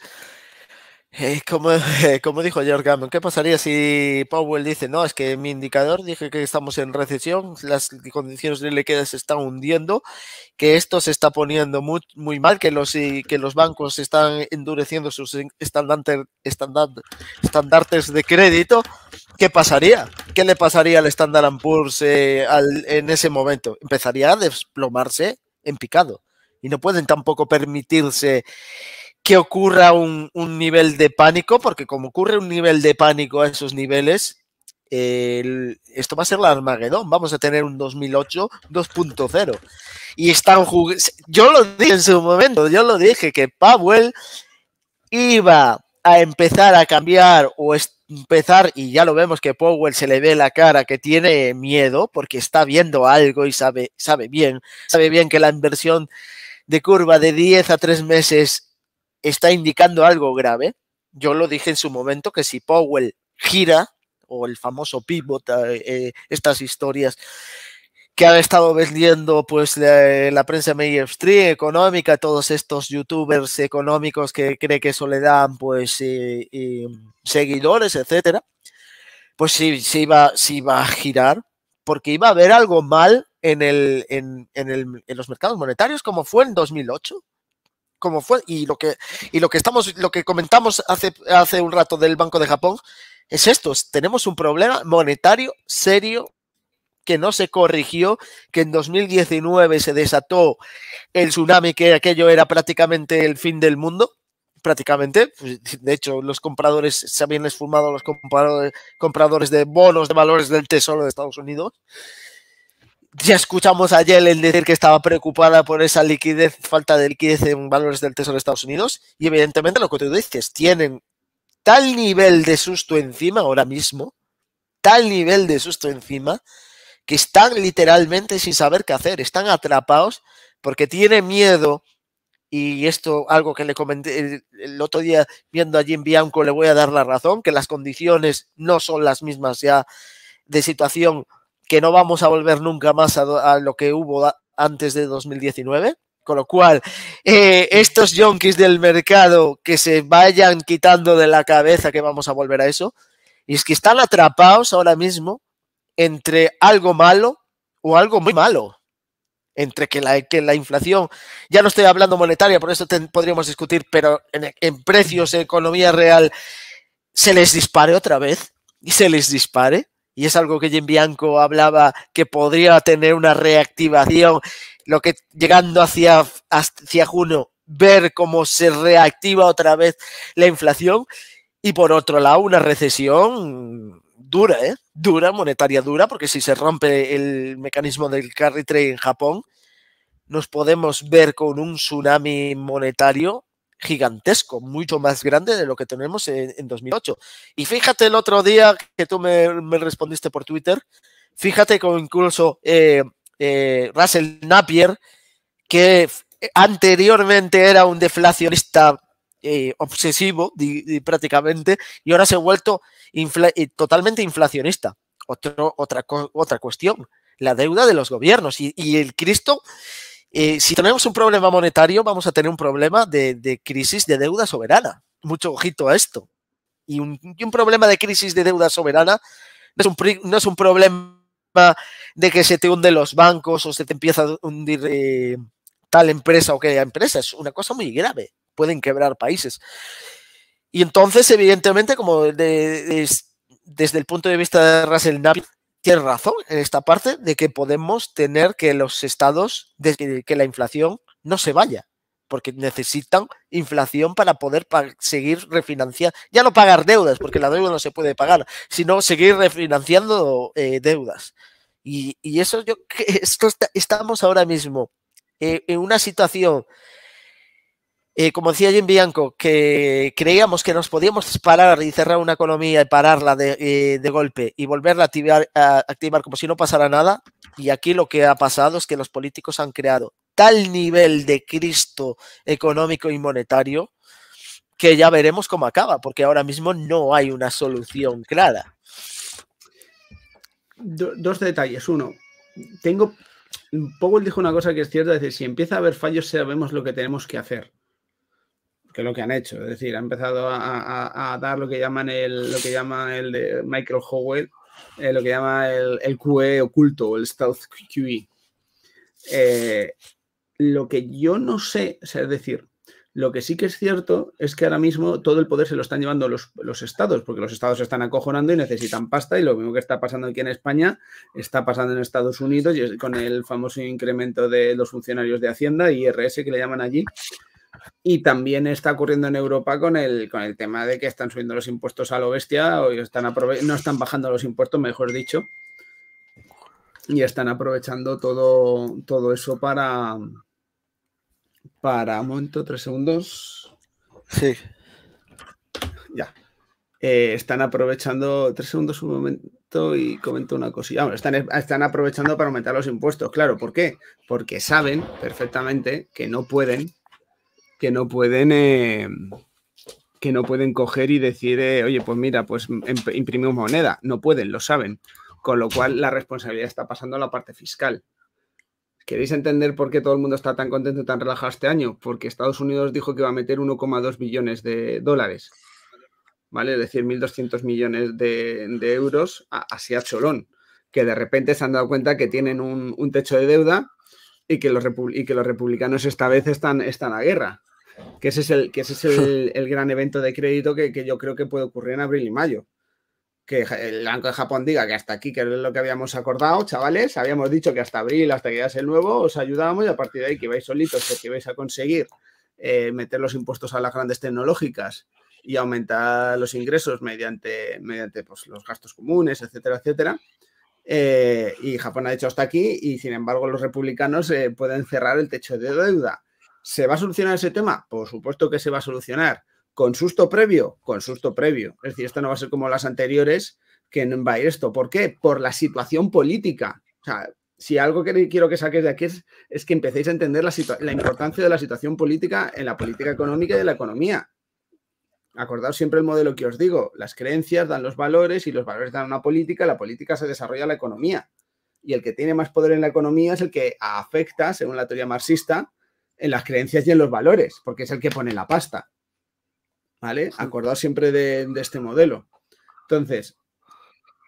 como, como, dijo George Gammon, ¿qué pasaría si Powell dice, no, es que mi indicador dije que estamos en recesión, las condiciones de liquidez se están hundiendo, que esto se está poniendo muy, mal, que los, que los bancos están endureciendo sus estandartes de crédito? ¿Qué pasaría? ¿Qué le pasaría al Standard Poor's eh, en ese momento? Empezaría a desplomarse en picado y no pueden tampoco permitirse que ocurra un, nivel de pánico, porque como ocurre un nivel de pánico a esos niveles, esto va a ser la Armagedón, vamos a tener un 2008 2.0. Y están jugando... yo lo dije en su momento, yo lo dije que Powell iba a empezar a cambiar o empezar, y ya lo vemos que Powell se le ve la cara que tiene miedo porque está viendo algo y sabe, sabe bien, sabe bien que la inversión de curva de 10 a 3 meses está indicando algo grave. Yo lo dije en su momento que si Powell gira, o el famoso pivot, eh, eh, estas historias que ha estado vendiendo pues la, prensa eh, prensa mainstream económica, todos estos youtubers económicos que cree que eso le dan pues seguidores, etcétera, pues sí, se iba, a girar, porque iba a haber algo mal en, el, en, en los mercados monetarios como fue en 2008, como fue y lo que y lo que estamos lo que comentamos hace hace un rato del Banco de Japón es esto, tenemos un problema monetario serio que no se corrigió, que en 2019 se desató el tsunami que aquello era prácticamente el fin del mundo prácticamente. De hecho, los compradores se habían esfumado los compradores, compradores de bonos de valores del Tesoro de Estados Unidos. Ya escuchamos ayer el decir que estaba preocupada por esa liquidez, falta de liquidez en valores del Tesoro de Estados Unidos. Y evidentemente lo que tú dices, tienen tal nivel de susto encima ahora mismo, tal nivel de susto encima, que están literalmente sin saber qué hacer, están atrapados porque tienen miedo. Y esto, algo que le comenté el, otro día viendo a Jim Bianco, le voy a dar la razón, que las condiciones no son las mismas ya de situación que no vamos a volver nunca más a, lo que hubo antes de 2019. Con lo cual, eh, estos yonkis del mercado que se vayan quitando de la cabeza que vamos a volver a eso, y es que están atrapados ahora mismo entre algo malo o algo muy malo. Entre que la, que la inflación, ya no estoy hablando monetaria, por eso podríamos discutir, pero en, precios, economía real, se les dispare otra vez y se les dispare y es algo que Jim Bianco hablaba que podría tener una reactivación, lo que llegando hacia, hacia junio, ver cómo se reactiva otra vez la inflación y por otro lado una recesión dura, ¿eh? dura, monetaria dura, porque si se rompe el mecanismo del carry trade en Japón, nos podemos ver con un tsunami monetario gigantesco, mucho más grande de lo que tenemos en, 2008. Y fíjate el otro día que tú me, respondiste por Twitter, fíjate con incluso eh, eh, Russell Napier, que eh, anteriormente era un deflacionista obsesivo prácticamente y ahora se ha vuelto totalmente inflacionista. Otro, otra, otra cuestión, la deuda de los gobiernos y el Cristo eh, si tenemos un problema monetario, vamos a tener un problema de, crisis de deuda soberana. Mucho ojito a esto. Y un, problema de crisis de deuda soberana no es, un, problema de que se te hunden los bancos o se te empieza a hundir eh, tal empresa o aquella empresa. Es una cosa muy grave. Pueden quebrar países. Y entonces, evidentemente, como desde el punto de vista de Russell tiene razón en esta parte de que podemos tener que los estados, que la inflación no se vaya, porque necesitan inflación para poder seguir refinanciando, ya no pagar deudas, porque la deuda no se puede pagar, sino seguir refinanciando eh, deudas. Y, eso yo, esto estamos ahora mismo eh, en una situación eh, como decía Jim Bianco, que creíamos que nos podíamos parar y cerrar una economía y pararla de, eh, golpe y volverla a activar, como si no pasara nada, y aquí lo que ha pasado es que los políticos han creado tal nivel de Cristo económico y monetario que ya veremos cómo acaba, porque ahora mismo no hay una solución clara. dos detalles. Uno, tengo. Powell dijo una cosa que es cierta: es decir, si empieza a haber fallos, sabemos lo que tenemos que hacer que es lo que han hecho. Es decir, ha empezado a, dar lo que llaman el, lo que llama el de Michael Howell, eh, lo que llama el, QE oculto, el Stealth QE. Eh, lo que yo no sé, es decir, lo que sí que es cierto es que ahora mismo todo el poder se lo están llevando los, estados, porque los estados se están acojonando y necesitan pasta, y lo mismo que está pasando aquí en España está pasando en Estados Unidos y con el famoso incremento de los funcionarios de Hacienda, IRS que le llaman allí, y también está ocurriendo en Europa con el, con el tema de que están subiendo los impuestos a lo bestia o están no están bajando los impuestos, mejor dicho. Y están aprovechando todo, todo eso para. Para un momento, tres segundos. Sí. Ya. Eh, están aprovechando. Tres segundos, un momento y comento una cosilla. están, están aprovechando para aumentar los impuestos. Claro, ¿por qué? Porque saben perfectamente que no pueden que no pueden... Eh, que no pueden coger y decir, eh, oye, pues mira, pues em, imprimimos moneda. No pueden, lo saben. Con lo cual, la responsabilidad está pasando a la parte fiscal. ¿Queréis entender por qué todo el mundo está tan contento, tan relajado este año? Porque Estados Unidos dijo que iba a meter 1,2 billones de dólares, ¿vale? Es decir, 1.200 millones de, euros hacia Cholón, que de repente se han dado cuenta que tienen un, techo de deuda y que, los que los republicanos esta vez están, están a guerra que ese es el, que es gran evento de crédito que, yo creo que puede ocurrir en abril y mayo. Que el Banco de Japón diga que hasta aquí, que es lo que habíamos acordado, chavales, habíamos dicho que hasta abril, hasta que ya el nuevo, os ayudamos y a partir de ahí que vais solitos, que vais a conseguir eh, meter los impuestos a las grandes tecnológicas y aumentar los ingresos mediante, mediante pues, los gastos comunes, etcétera, etcétera. Eh, y Japón ha dicho hasta aquí y sin embargo los republicanos eh, pueden cerrar el techo de deuda. ¿Se va a solucionar ese tema? Por supuesto que se va a solucionar. ¿Con susto previo? Con susto previo. Es decir, esto no va a ser como las anteriores, que va a ir esto. ¿Por qué? Por la situación política. O sea, si algo que quiero que saques de aquí es, que empecéis a entender la, importancia de la situación política en la política económica y de la economía. Acordaos siempre el modelo que os digo. Las creencias dan los valores y los valores dan una política, la política se desarrolla la economía. Y el que tiene más poder en la economía es el que afecta, según la teoría marxista, en las creencias y en los valores, porque es el que pone la pasta. ¿Vale? Acordaos siempre de, este modelo. Entonces,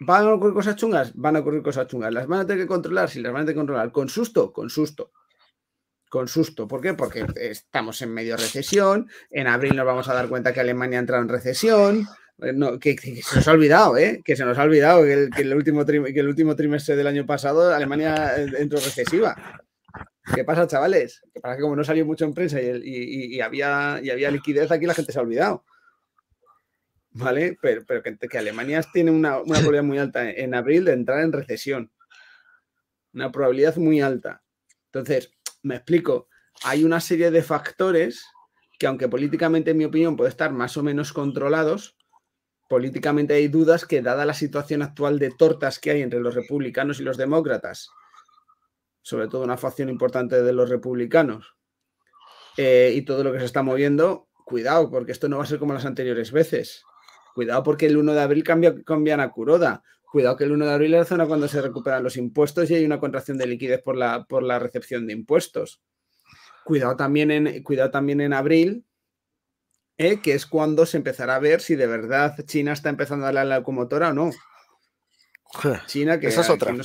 ¿van a ocurrir cosas chungas? Van a ocurrir cosas chungas. ¿Las van a tener que controlar? Sí, las van a tener que controlar. ¿Con susto? Con susto. Con susto. ¿Por qué? Porque estamos en medio recesión. En abril nos vamos a dar cuenta que Alemania ha entrado en recesión. Eh, que, se nos ha olvidado, ¿eh? Que se nos ha olvidado que el, último, que el último trimestre del año pasado Alemania eh, entró recesiva. ¿Qué pasa, chavales? Que que como no salió mucho en prensa y, había, liquidez, aquí la gente se ha olvidado. ¿Vale? Pero, que, Alemania tiene una, una probabilidad muy alta en abril de entrar en recesión. Una probabilidad muy alta. Entonces, me explico. Hay una serie de factores que, aunque políticamente, en mi opinión, puede estar más o menos controlados, políticamente hay dudas que, dada la situación actual de tortas que hay entre los republicanos y los demócratas, sobre todo una facción importante de los republicanos, eh, y todo lo que se está moviendo, cuidado, porque esto no va a ser como las anteriores veces. Cuidado porque el 1 de abril cambia, cambian a Kuroda. Cuidado que el 1 de abril es la zona cuando se recuperan los impuestos y hay una contracción de liquidez por la, por la recepción de impuestos. Cuidado también en, cuidado también en abril, eh, que es cuando se empezará a ver si de verdad China está empezando a la locomotora o no. China, que, Esa es otra. han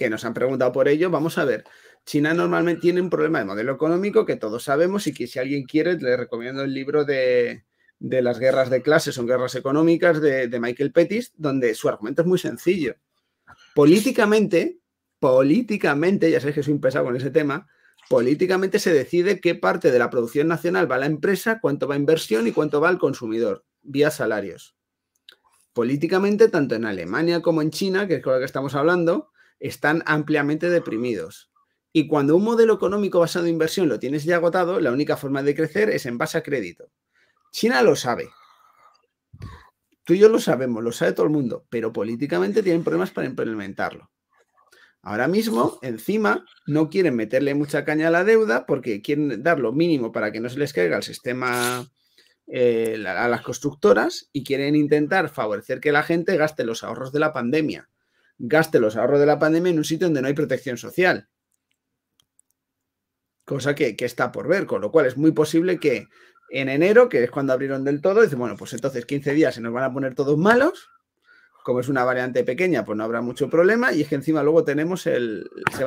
que nos han preguntado por ello. Vamos a ver. China normalmente tiene un problema de modelo económico que todos sabemos y que si alguien quiere, le recomiendo el libro de, de las guerras de clases, son guerras económicas de, Michael Pettis, donde su argumento es muy sencillo. Políticamente, políticamente, ya sabéis que soy un pesado con ese tema, políticamente se decide qué parte de la producción nacional va a la empresa, cuánto va a inversión y cuánto va al consumidor, vía salarios. Políticamente, tanto en Alemania como en China, que es con lo que estamos hablando, están ampliamente deprimidos. Y cuando un modelo económico basado en inversión lo tienes ya agotado, la única forma de crecer es en base a crédito. China lo sabe. Tú y yo lo sabemos, lo sabe todo el mundo, pero políticamente tienen problemas para implementarlo. Ahora mismo, encima, no quieren meterle mucha caña a la deuda porque quieren dar lo mínimo para que no se les caiga el sistema eh, a las constructoras y quieren intentar favorecer que la gente gaste los ahorros de la pandemia gaste los ahorros de la pandemia en un sitio donde no hay protección social. Cosa que, está por ver, con lo cual es muy posible que en enero, que es cuando abrieron del todo, dicen, bueno, pues entonces 15 días se nos van a poner todos malos. Como es una variante pequeña, pues no habrá mucho problema. Y es que encima luego tenemos el.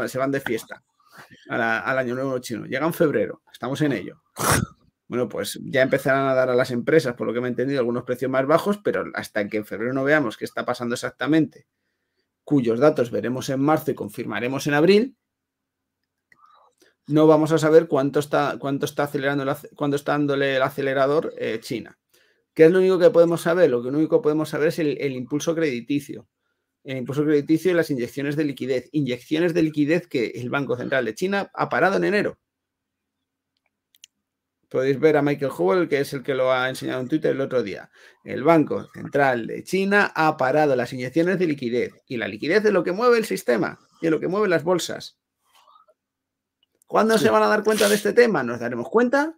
Se, van, de fiesta al Año Nuevo Chino. Llega en febrero, estamos en ello. Bueno, pues ya empezarán a dar a las empresas, por lo que me he entendido, algunos precios más bajos, pero hasta que en febrero no veamos qué está pasando exactamente cuyos datos veremos en marzo y confirmaremos en abril, no vamos a saber cuánto está, cuánto está acelerando, está dándole el acelerador eh, China. ¿Qué es lo único que podemos saber? Lo que único que podemos saber es el, impulso crediticio. El impulso crediticio y las inyecciones de liquidez. Inyecciones de liquidez que el Banco Central de China ha parado en enero. Podéis ver a Michael Hubble, que es el que lo ha enseñado en Twitter el otro día. El Banco Central de China ha parado las inyecciones de liquidez y la liquidez es lo que mueve el sistema y lo que mueve las bolsas. ¿Cuándo se van a dar cuenta de este tema? Nos daremos cuenta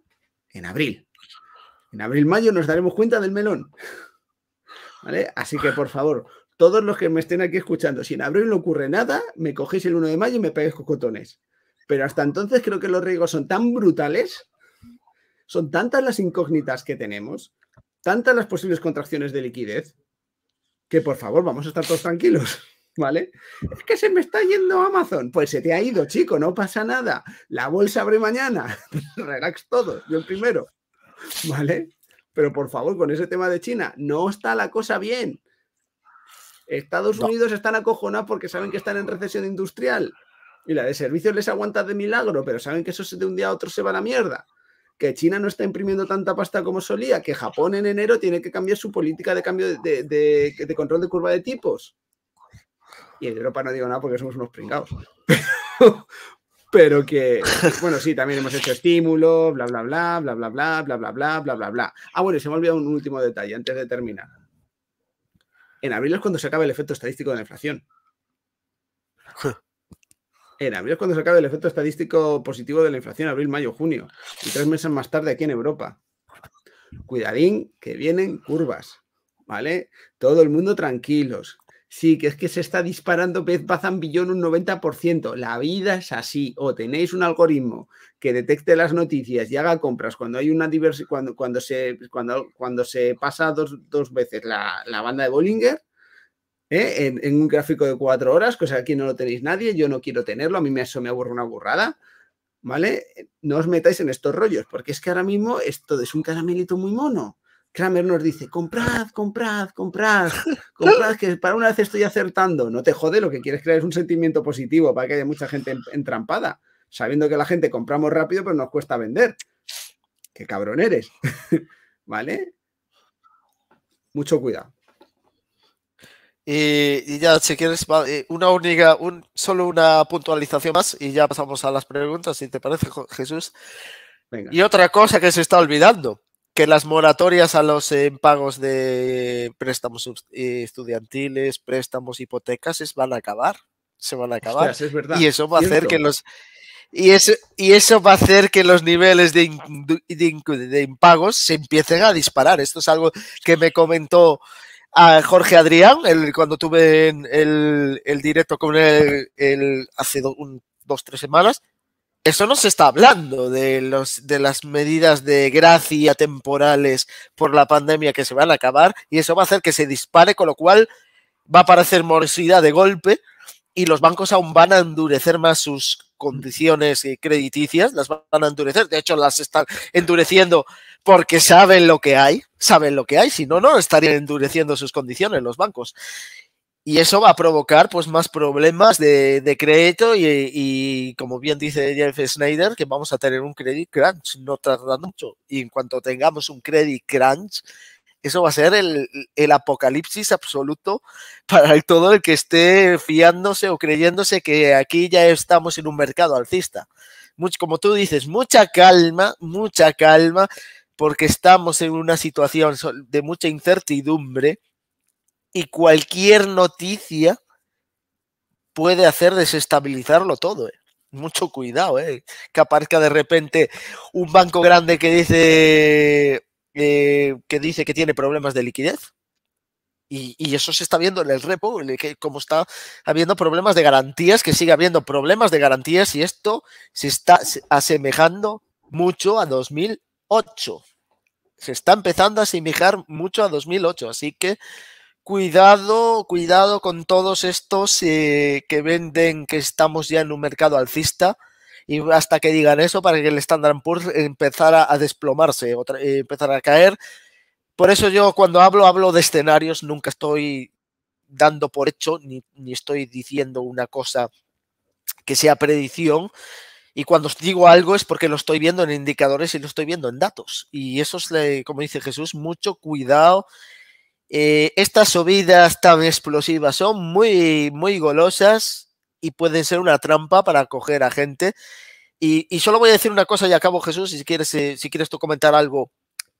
en abril. En abril-mayo nos daremos cuenta del melón. ¿Vale? Así que, por favor, todos los que me estén aquí escuchando, si en abril no ocurre nada, me cogéis el 1 de mayo y me pegáis cocotones. Pero hasta entonces creo que los riesgos son tan brutales son tantas las incógnitas que tenemos, tantas las posibles contracciones de liquidez, que por favor vamos a estar todos tranquilos. ¿Vale? Es que se me está yendo Amazon. Pues se te ha ido, chico, no pasa nada. La bolsa abre mañana. Relax todo, yo el primero. ¿Vale? Pero por favor, con ese tema de China, no está la cosa bien. Estados Unidos están acojonados porque saben que están en recesión industrial y la de servicios les aguanta de milagro, pero saben que eso de un día a otro se va a la mierda que China no está imprimiendo tanta pasta como solía, que Japón en enero tiene que cambiar su política de cambio de, control de curva de tipos. Y en Europa no digo nada porque somos unos pringados. Pero, que, bueno, sí, también hemos hecho estímulo, bla, bla, bla, bla, bla, bla, bla, bla, bla, bla, bla, bla. Ah, bueno, y se me ha olvidado un último detalle antes de terminar. En abril es cuando se acaba el efecto estadístico de la inflación era. Abril es cuando se acaba el efecto estadístico positivo de la inflación, abril, mayo, junio, y tres meses más tarde aquí en Europa. Cuidadín, que vienen curvas, ¿vale? Todo el mundo tranquilos. Sí, que es que se está disparando vez bazan billón un 90%. La vida es así. O tenéis un algoritmo que detecte las noticias y haga compras cuando hay una diversidad, cuando, cuando, se, cuando, cuando se pasa dos, veces la banda de Bollinger, ¿eh? en, un gráfico de cuatro horas, cosa aquí no lo tenéis nadie, yo no quiero tenerlo, a mí eso me aburre una burrada, ¿vale? No os metáis en estos rollos, porque es que ahora mismo esto es un caramelito muy mono. Kramer nos dice, comprad, comprad, comprad, comprad, que para una vez estoy acertando. No te jode, lo que quieres crear es un sentimiento positivo para que haya mucha gente entrampada, sabiendo que la gente compramos rápido, pero nos cuesta vender. Qué cabrón eres, ¿vale? Mucho cuidado. Eh, y, ya, si quieres, eh, una única, un, solo una puntualización más y ya pasamos a las preguntas, si te parece, Jesús. Y otra cosa que se está olvidando, que las moratorias a los impagos eh, pagos de préstamos estudiantiles, préstamos hipotecas, van a acabar. Se van a acabar. y eso va a hacer que los... Y eso, y eso va a hacer que los niveles de, de, de impagos se empiecen a disparar. Esto es algo que me comentó a Jorge Adrián, el, cuando tuve el, el directo con él el, hace dos dos, tres semanas, eso no se está hablando de, los, de las medidas de gracia temporales por la pandemia que se van a acabar y eso va a hacer que se dispare, con lo cual va a aparecer morosidad de golpe y los bancos aún van a endurecer más sus condiciones crediticias, las van a endurecer, de hecho las están endureciendo porque saben lo que hay, saben lo que hay, si no, no estarían endureciendo sus condiciones los bancos. Y eso va a provocar pues, más problemas de, crédito y, como bien dice Jeff Snyder, que vamos a tener un credit crunch, no tarda mucho. Y en cuanto tengamos un credit crunch, eso va a ser el, apocalipsis absoluto para todo el que esté fiándose o creyéndose que aquí ya estamos en un mercado alcista. Mucho, como tú dices, mucha calma, mucha calma, porque estamos en una situación de mucha incertidumbre y cualquier noticia puede hacer desestabilizarlo todo. ¿eh? Mucho cuidado, ¿eh? que aparezca de repente un banco grande que dice eh, que dice que tiene problemas de liquidez. Y, eso se está viendo en el repo, que como está habiendo problemas de garantías, que sigue habiendo problemas de garantías y esto se está asemejando mucho a 2000 2008. Se está empezando a asimilar mucho a 2008, así que cuidado, cuidado con todos estos eh, que venden que estamos ya en un mercado alcista y hasta que digan eso para que el Standard Poor's empezara a desplomarse, otra, eh, empezara a caer. Por eso yo cuando hablo, hablo de escenarios, nunca estoy dando por hecho ni, ni estoy diciendo una cosa que sea predicción, y cuando os digo algo es porque lo estoy viendo en indicadores y lo estoy viendo en datos. Y eso es, eh, como dice Jesús, mucho cuidado. Eh, estas subidas tan explosivas son muy, muy golosas y pueden ser una trampa para coger a gente. Y, solo voy a decir una cosa y acabo, Jesús, si quieres, eh, si quieres tú comentar algo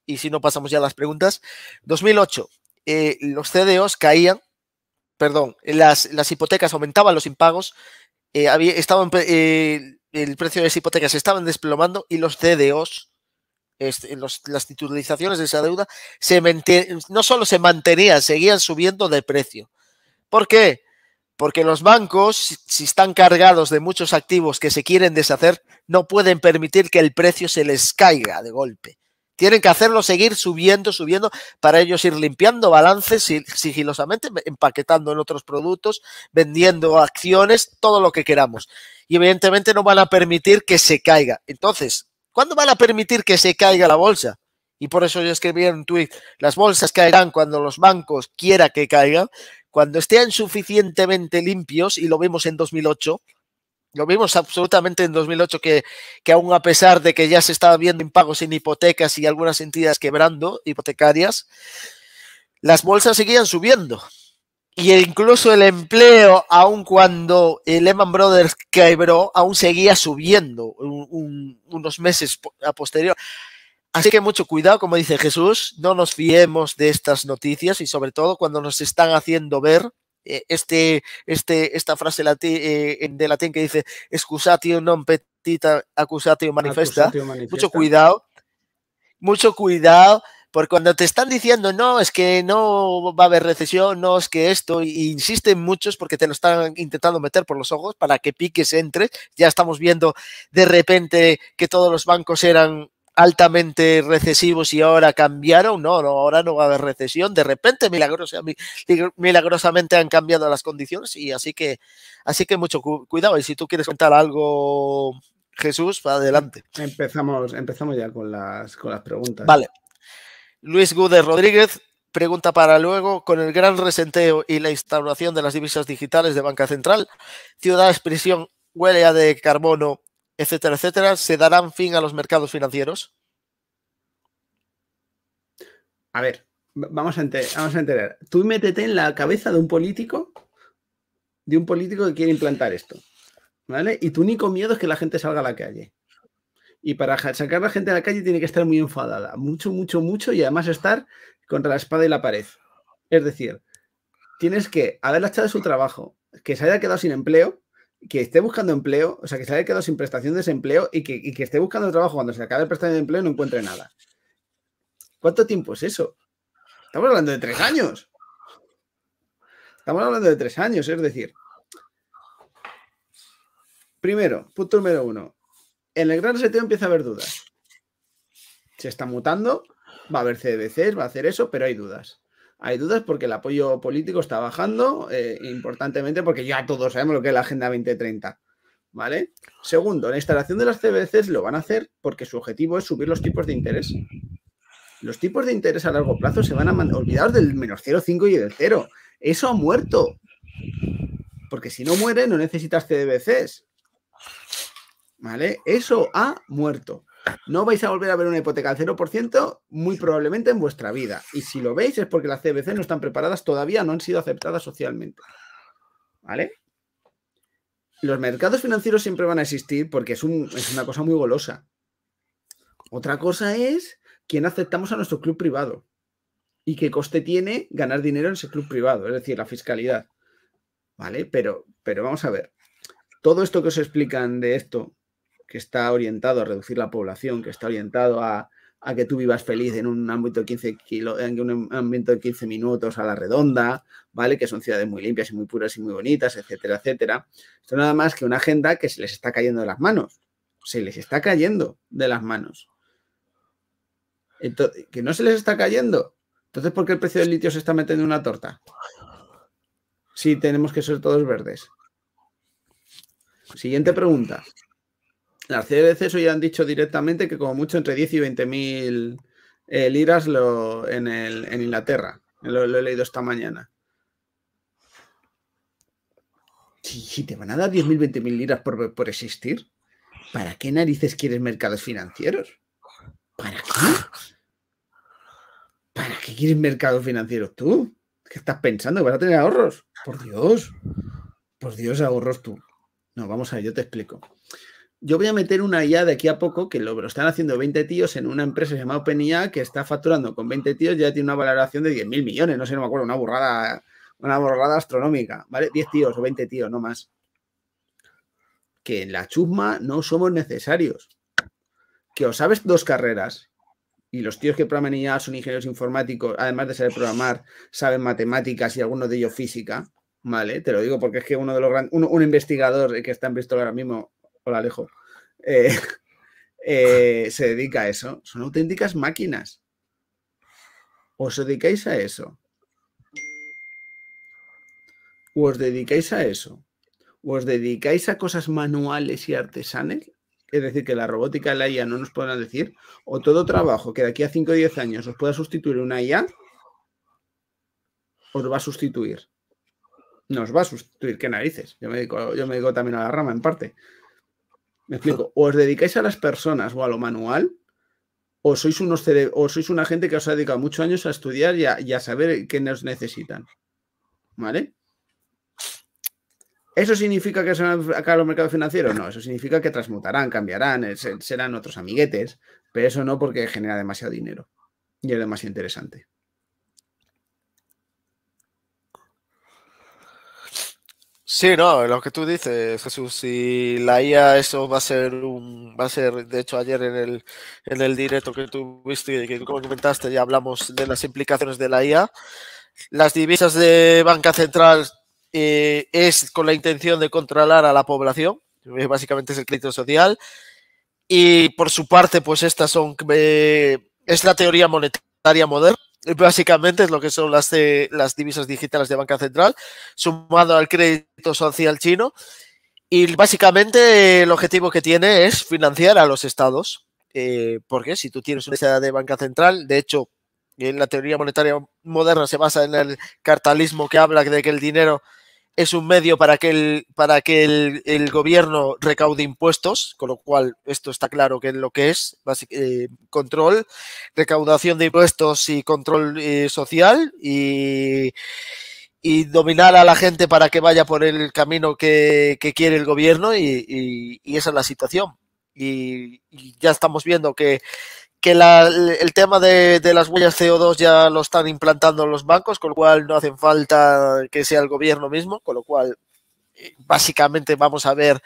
y si no pasamos ya a las preguntas. 2008, los CDOs caían, perdón, las, las hipotecas aumentaban los impagos, eh, estaban, eh, el precio de las hipotecas se estaban desplomando y los CDOs, este, las titulizaciones de esa deuda, se no solo se mantenían, seguían subiendo de precio. ¿Por qué? Porque los bancos, si están cargados de muchos activos que se quieren deshacer, no pueden permitir que el precio se les caiga de golpe. Tienen que hacerlo, seguir subiendo, subiendo, para ellos ir limpiando balances sigilosamente, empaquetando en otros productos, vendiendo acciones, todo lo que queramos. Y evidentemente no van a permitir que se caiga. Entonces, ¿cuándo van a permitir que se caiga la bolsa? Y por eso yo escribí en un tweet, las bolsas caerán cuando los bancos quiera que caigan, cuando estén suficientemente limpios, y lo vimos en 2008, lo vimos absolutamente en 2008 que, que aún a pesar de que ya se estaba viendo impagos en hipotecas y algunas entidades quebrando hipotecarias, las bolsas seguían subiendo. Y incluso el empleo, aun cuando Lehman Brothers quebró, aún seguía subiendo unos meses a posterior. Así que mucho cuidado, como dice Jesús, no nos fiemos de estas noticias y sobre todo cuando nos están haciendo ver eh, este, este, esta frase eh, de latín que dice excusatio non petita accusatio manifesta. Mucho cuidado, mucho cuidado. Porque cuando te están diciendo, no, es que no va a haber recesión, no, es que esto, e insisten muchos porque te lo están intentando meter por los ojos para que piques entre. Ya estamos viendo de repente que todos los bancos eran altamente recesivos y ahora cambiaron. No, no, ahora no va a haber recesión. De repente, milagrosamente han cambiado las condiciones y así que, así que mucho cuidado. Y si tú quieres contar algo, Jesús, adelante. Em, empezamos, empezamos ya con las, con las preguntas. Vale. Luis Gude Rodríguez pregunta para luego, con el gran resenteo y la instauración de las divisas digitales de Banca Central, Ciudad Expresión huele a de carbono etcétera, etcétera, se darán fin a los mercados financieros? A ver, vamos a, vamos a entender. Tú métete en la cabeza de un político, de un político que quiere implantar esto. ¿Vale? Y tu único miedo es que la gente salga a la calle. Y para sacar a la gente a la calle tiene que estar muy enfadada, mucho, mucho, mucho, y además estar contra la espada y la pared. Es decir, tienes que haberla echado de su trabajo, que se haya quedado sin empleo, que esté buscando empleo, o sea, que se haya quedado sin prestación de desempleo y que, y que esté buscando trabajo cuando se acabe el prestación de empleo y no encuentre nada. ¿Cuánto tiempo es eso? Estamos hablando de tres años. Estamos hablando de tres años, es decir. Primero, punto número uno. En el gran reseteo empieza a haber dudas. Se está mutando, va a haber CDCs, va a hacer eso, pero hay dudas hay dudas porque el apoyo político está bajando, eh, importantemente porque ya todos sabemos lo que es la Agenda 2030. ¿Vale? Segundo, la instalación de las CBCs lo van a hacer porque su objetivo es subir los tipos de interés. Los tipos de interés a largo plazo se van a olvidar del menos 0,5 y del 0. Eso ha muerto. Porque si no muere, no necesitas CBCs, ¿Vale? Eso ha muerto. No vais a volver a ver una hipoteca al 0% muy probablemente en vuestra vida. Y si lo veis es porque las CBC no están preparadas todavía, no han sido aceptadas socialmente. ¿Vale? Los mercados financieros siempre van a existir porque es, es una cosa muy golosa. Otra cosa es quién aceptamos a nuestro club privado y qué coste tiene ganar dinero en ese club privado, es decir, la fiscalidad. ¿Vale? Pero, pero vamos a ver. Todo esto que os explican de esto, que está orientado a reducir la población, que está orientado a, que tú vivas feliz en un ámbito de 15 en un ámbito de 15 minutos a la redonda, ¿vale? Que son ciudades muy limpias y muy puras y muy bonitas, etcétera, etcétera. Esto nada más que una agenda que se les está cayendo de las manos. Se les está cayendo de las manos. que no se les está cayendo. Entonces, ¿por qué el precio del litio se está metiendo en una torta? Si tenemos que ser todos verdes. Siguiente pregunta las eso hoy han dicho directamente que como mucho entre 10 y 20 mil eh, liras lo, en, Inglaterra. Lo, he leído esta mañana. Si, te van a dar 10.000, mil liras por, existir, ¿para qué narices quieres mercados financieros? ¿Para qué? ¿Para qué quieres mercados financieros tú? ¿Qué estás pensando? vas a tener ahorros? Por Dios. Por Dios, ahorros tú. No, vamos a ver, yo te explico yo voy a meter una IA de aquí a poco, que lo, están haciendo 20 tíos en una empresa llamada OpenIA, que está facturando con 20 tíos, ya tiene una valoración de 10 mil millones, no sé, no me acuerdo, una burrada, una burrada astronómica, ¿vale? 10 tíos o 20 tíos, no más. Que en la chusma no somos necesarios. Que os sabes dos carreras y los tíos que programan IA son ingenieros informáticos, además de saber programar, saben matemáticas y algunos de ellos física, ¿vale? Te lo digo porque es que uno de los grandes, un, investigador que está en Bristol ahora mismo Hola, Alejo. Eh, eh, se dedica a eso. Son auténticas máquinas. ¿Os dedicáis a eso? ¿O os dedicáis a eso? ¿O os dedicáis a cosas manuales y artesanales? Es decir, que la robótica y la IA no nos podrán decir. O todo trabajo que de aquí a 5 o 10 años os pueda sustituir una IA, os va a sustituir. Nos va a sustituir, qué narices. Yo me dedico, yo me dedico también a la rama en parte. Me explico. O os dedicáis a las personas o a lo manual, o sois, unos o sois una gente que os ha dedicado muchos años a estudiar y a, saber qué nos necesitan. ¿Vale? ¿Eso significa que se van a los mercados financieros? No, eso significa que transmutarán, cambiarán, eh, serán otros amiguetes, pero eso no porque genera demasiado dinero y es demasiado interesante. Sí, no, lo que tú dices, Jesús, si la IA eso va a ser un, va a ser, de hecho ayer en el, en el directo que tuviste y que comentaste ya hablamos de las implicaciones de la IA, las divisas de banca central eh, es con la intención de controlar a la población, eh, básicamente es el crédito social, y por su parte pues estas son, eh, es la teoría monetaria moderna, Básicamente es lo que son las, eh, las divisas digitales de banca central, sumado al crédito social chino. Y básicamente el objetivo que tiene es financiar a los estados, eh, porque si tú tienes una necesidad de banca central, de hecho, en la teoría monetaria moderna se basa en el cartalismo que habla de que el dinero es un medio para que, el, para que el, gobierno recaude impuestos, con lo cual esto está claro que es lo que es, eh, control, recaudación de impuestos y control eh, social y, dominar a la gente para que vaya por el camino que, quiere el gobierno y, esa es la situación. y ya estamos viendo que que el tema de, las huellas CO2 ya lo están implantando los bancos, con lo cual no hacen falta que sea el gobierno mismo, con lo cual eh, básicamente vamos a ver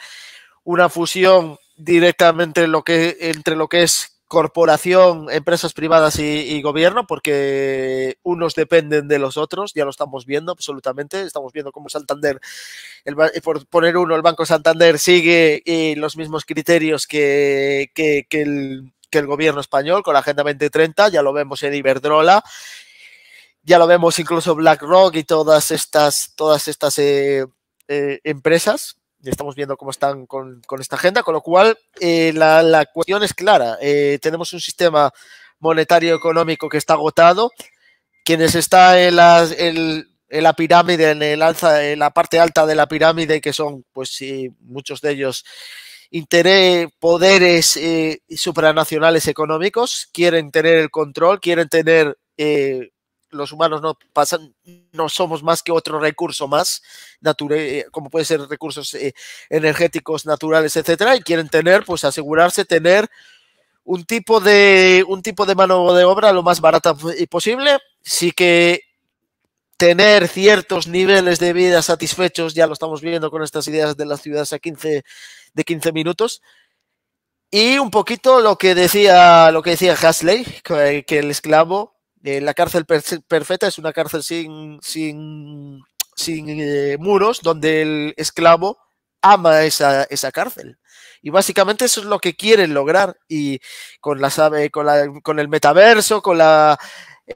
una fusión directamente entre lo que es corporación, empresas privadas y, gobierno, porque unos dependen de los otros, ya lo estamos viendo absolutamente, estamos viendo cómo Santander, por poner uno, el Banco Santander sigue eh, los mismos criterios que el que el gobierno español con la Agenda 2030, ya lo vemos en Iberdrola, ya lo vemos incluso BlackRock y todas estas, todas estas eh, eh, empresas. Estamos viendo cómo están con, esta agenda, con lo cual eh, la, cuestión es clara. tenemos un sistema monetario económico que está agotado. Quienes están en la, la pirámide, en, el en la parte alta de la pirámide, que son, pues sí, muchos de ellos interés, poderes eh, supranacionales económicos, quieren tener el control, quieren tener eh, los humanos no pasan, no somos más que otro recurso más, eh, como pueden ser recursos energéticos, naturales, etcétera, y quieren tener, pues asegurarse tener un tipo de un tipo de mano de obra lo más barata posible, sí que tener ciertos niveles de vida satisfechos, ya lo estamos viendo con estas ideas de las ciudades a 15 de 15 minutos. Y un poquito lo que decía, lo que decía Hasley, que, el esclavo, de eh, la cárcel perfecta es una cárcel sin, sin, sin eh, muros, donde el esclavo ama esa, esa cárcel. Y básicamente eso es lo que quieren lograr. Y con, la, con, la, con el metaverso, con la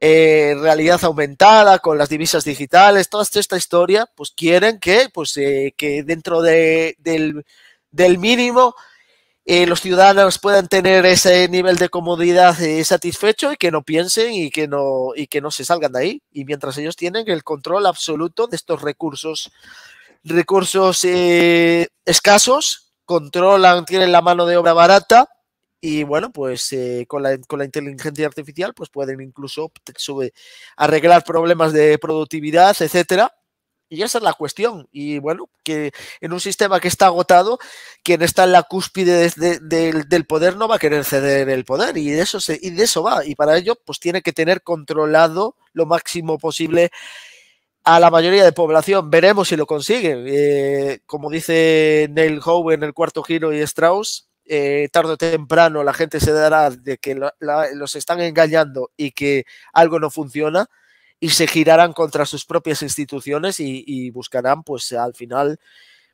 eh, realidad aumentada, con las divisas digitales, toda esta historia, pues quieren que, pues, que dentro de, del, del mínimo, eh, los ciudadanos puedan tener ese nivel de comodidad eh, satisfecho y que no piensen y que no, y que no se salgan de ahí. Y mientras ellos tienen el control absoluto de estos recursos, recursos eh, escasos, controlan, tienen la mano de obra barata y bueno, pues con, la, con, la, inteligencia artificial pues pueden incluso pues, arreglar problemas de productividad, etcétera, y esa es la cuestión. Y bueno, que en un sistema que está agotado, quien está en la cúspide del poder no va a querer ceder el poder. Y de, eso se, y de eso va. Y para ello, pues tiene que tener controlado lo máximo posible a la mayoría de población. Veremos si lo consigue. Eh, como dice Neil Howe en el cuarto giro y Strauss, eh, tarde o temprano la gente se dará de que los están engañando y que algo no funciona y se girarán contra sus propias instituciones y, buscarán, pues al final,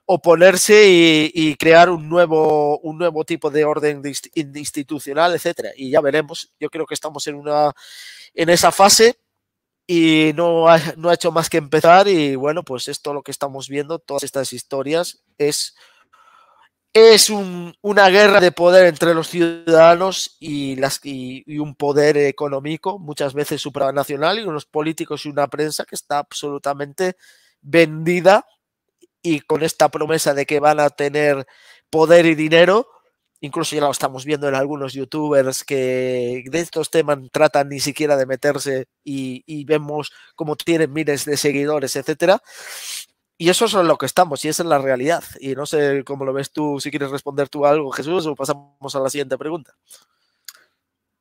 oponerse y, y, crear un nuevo, un nuevo tipo de orden institucional, etcétera. Y ya veremos. Yo creo que estamos en una en esa fase y no no ha hecho más que empezar. Y bueno, pues esto lo que estamos viendo, todas estas historias, es es una guerra de poder entre los ciudadanos y, las, y, un poder económico, muchas veces supranacional, y unos políticos y una prensa que está absolutamente vendida y con esta promesa de que van a tener poder y dinero. Incluso ya lo estamos viendo en algunos youtubers que de estos temas tratan ni siquiera de meterse y, y vemos cómo tienen miles de seguidores, etcétera. Y eso es lo que estamos, y es es la realidad. Y no sé cómo lo ves tú, si quieres responder tú algo, Jesús, o pasamos a la siguiente pregunta.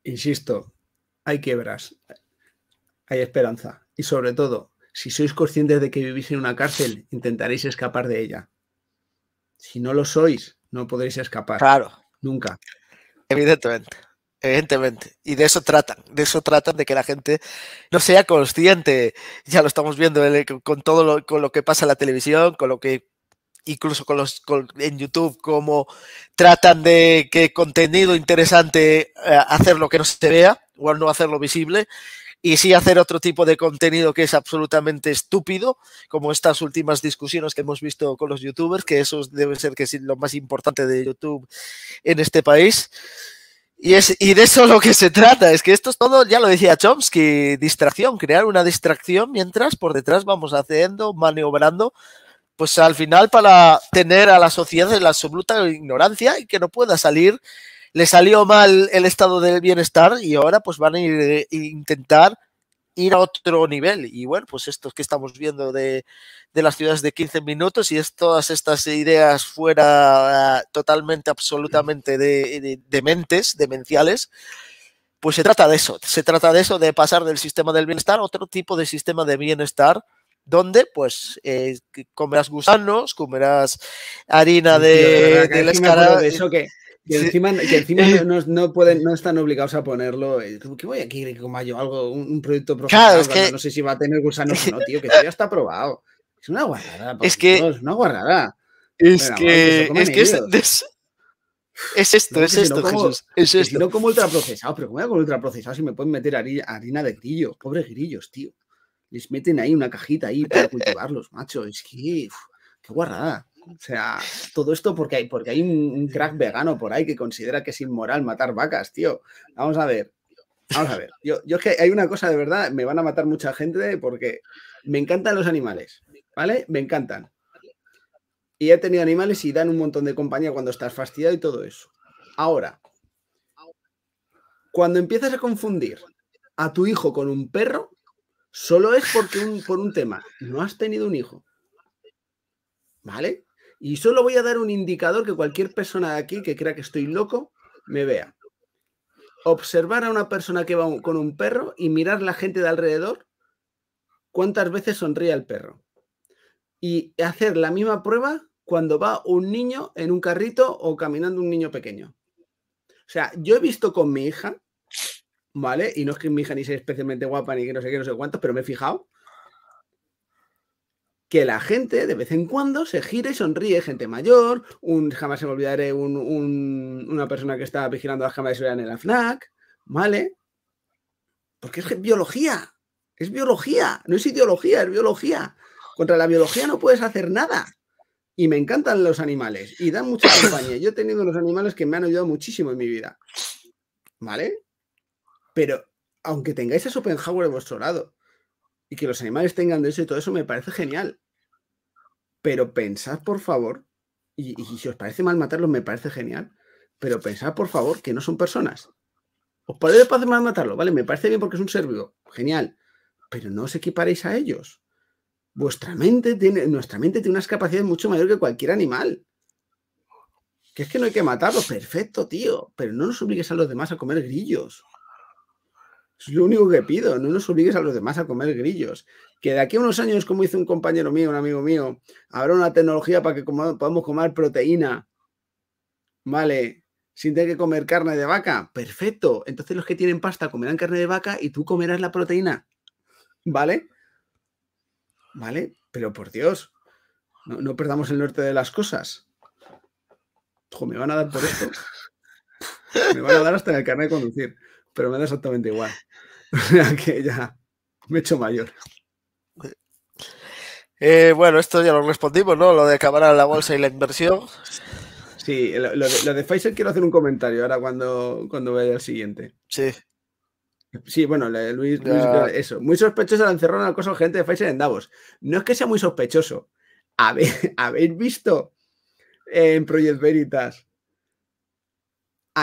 Insisto, hay quiebras, hay esperanza. Y sobre todo, si sois conscientes de que vivís en una cárcel, intentaréis escapar de ella. Si no lo sois, no podréis escapar. Claro. Nunca. Evidentemente. Evidentemente. Y de eso tratan. De eso tratan de que la gente no sea consciente. Ya lo estamos viendo eh, con todo lo, con lo que pasa en la televisión, con lo que incluso con los en YouTube, como tratan de que contenido interesante eh, hacer lo que no se vea, o no hacerlo visible, y sí hacer otro tipo de contenido que es absolutamente estúpido, como estas últimas discusiones que hemos visto con los youtubers, que eso debe ser que es lo más importante de YouTube en este país. Y, y de eso lo que se trata, es que esto es todo, ya lo decía Chomsky, distracción, crear una distracción mientras por detrás vamos haciendo, maniobrando, pues al final para tener a la sociedad en la absoluta ignorancia y que no pueda salir, le salió mal el estado del bienestar y ahora pues van a ir, eh, intentar ir a otro nivel. Y bueno, pues esto que estamos viendo de, las ciudades de 15 minutos y es todas estas ideas fuera totalmente, absolutamente de, demenciales, pues se trata de eso. Se trata de eso, de pasar del sistema del bienestar a otro tipo de sistema de bienestar donde pues eh, comerás gusanos, comerás harina de, la eso que y encima, encima no, no, pueden, no están obligados a ponerlo. Eh, ¿Qué voy aquí que coma algo, un, proyecto producto profesional? No sé si va a tener gusanos o no, tío, que ya está probado. Es una guarrada. Es que... Dios, una guarrada. Es que, es, que es, esto, es, esto, Jesús. Es esto. no como ultraprocesado, pero como voy a comer ultraprocesado si me pueden meter harina, de grillo. Pobres grillos, tío. Les meten ahí una cajita ahí para cultivarlos, macho. Es que, qué guarrada. O sea, todo esto porque hay, porque hay un, crack vegano por ahí que considera que es inmoral matar vacas, tío. Vamos a ver. Vamos a ver. Yo, es que hay una cosa de verdad, me van a matar mucha gente porque me encantan los animales, ¿vale? Me encantan. Y he tenido animales y dan un montón de compañía cuando estás fastidiado y todo eso. Ahora, cuando empiezas a confundir a tu hijo con un perro, solo es porque por un tema. No has tenido un hijo. ¿Vale? Y solo voy a dar un indicador que cualquier persona de aquí que crea que estoy loco me vea. Observar a una persona que va con un perro y mirar la gente de alrededor cuántas veces sonríe el perro. Y hacer la misma prueba cuando va un niño en un carrito o caminando un niño pequeño. O sea, yo he visto con mi hija, ¿vale? Y no es que mi hija ni sea especialmente guapa ni que no sé qué, no sé cuántos, pero me he fijado que la gente de vez en cuando se gire y sonríe, gente mayor, un, jamás se me olvidaré una persona que estaba vigilando las cámaras de seguridad en la FNAC, ¿vale? Porque es biología, es biología, no es ideología, es biología. Contra la biología no puedes hacer nada. Y me encantan los animales y dan mucha compañía. Yo he tenido los animales que me han ayudado muchísimo en mi vida. ¿Vale? Pero aunque tengáis a Schopenhauer de vuestro lado, y que los animales tengan eso y todo eso me parece genial. Pero pensad, por favor, y, si os parece mal matarlos, me parece genial, pero pensad, por favor, que no son personas. Os parece mal matarlo, ¿vale? Me parece bien porque es un ser vivo, genial, pero no os equiparéis a ellos. Vuestra mente tiene, nuestra mente tiene unas capacidades mucho mayor que cualquier animal. Que es que no hay que matarlos, perfecto, tío, pero no nos obligues a los demás a comer grillos. Es lo único que pido, no nos obligues a los demás a comer grillos. Que de aquí a unos años, como hizo un compañero mío, un amigo mío, habrá una tecnología para que podamos comer proteína. Vale, sin tener que comer carne de vaca. Perfecto. Entonces los que tienen pasta comerán carne de vaca y tú comerás la proteína. ¿Vale? ¿Vale? Pero por Dios, no, perdamos el norte de las cosas. me van a dar por esto. me van a dar hasta en el carnet de conducir, pero me da exactamente igual que ya me he hecho mayor. Eh, bueno, esto ya lo respondimos, ¿no? Lo de acabar la bolsa y la inversión. Sí, lo, de, Pfizer quiero hacer un comentario ahora cuando, cuando vea el siguiente. Sí. Sí, bueno, Luis, eso. Muy sospechoso la encerrona al acoso gente de Pfizer en Davos. No es que sea muy sospechoso. ¿Habéis, habéis visto eh, en Project Veritas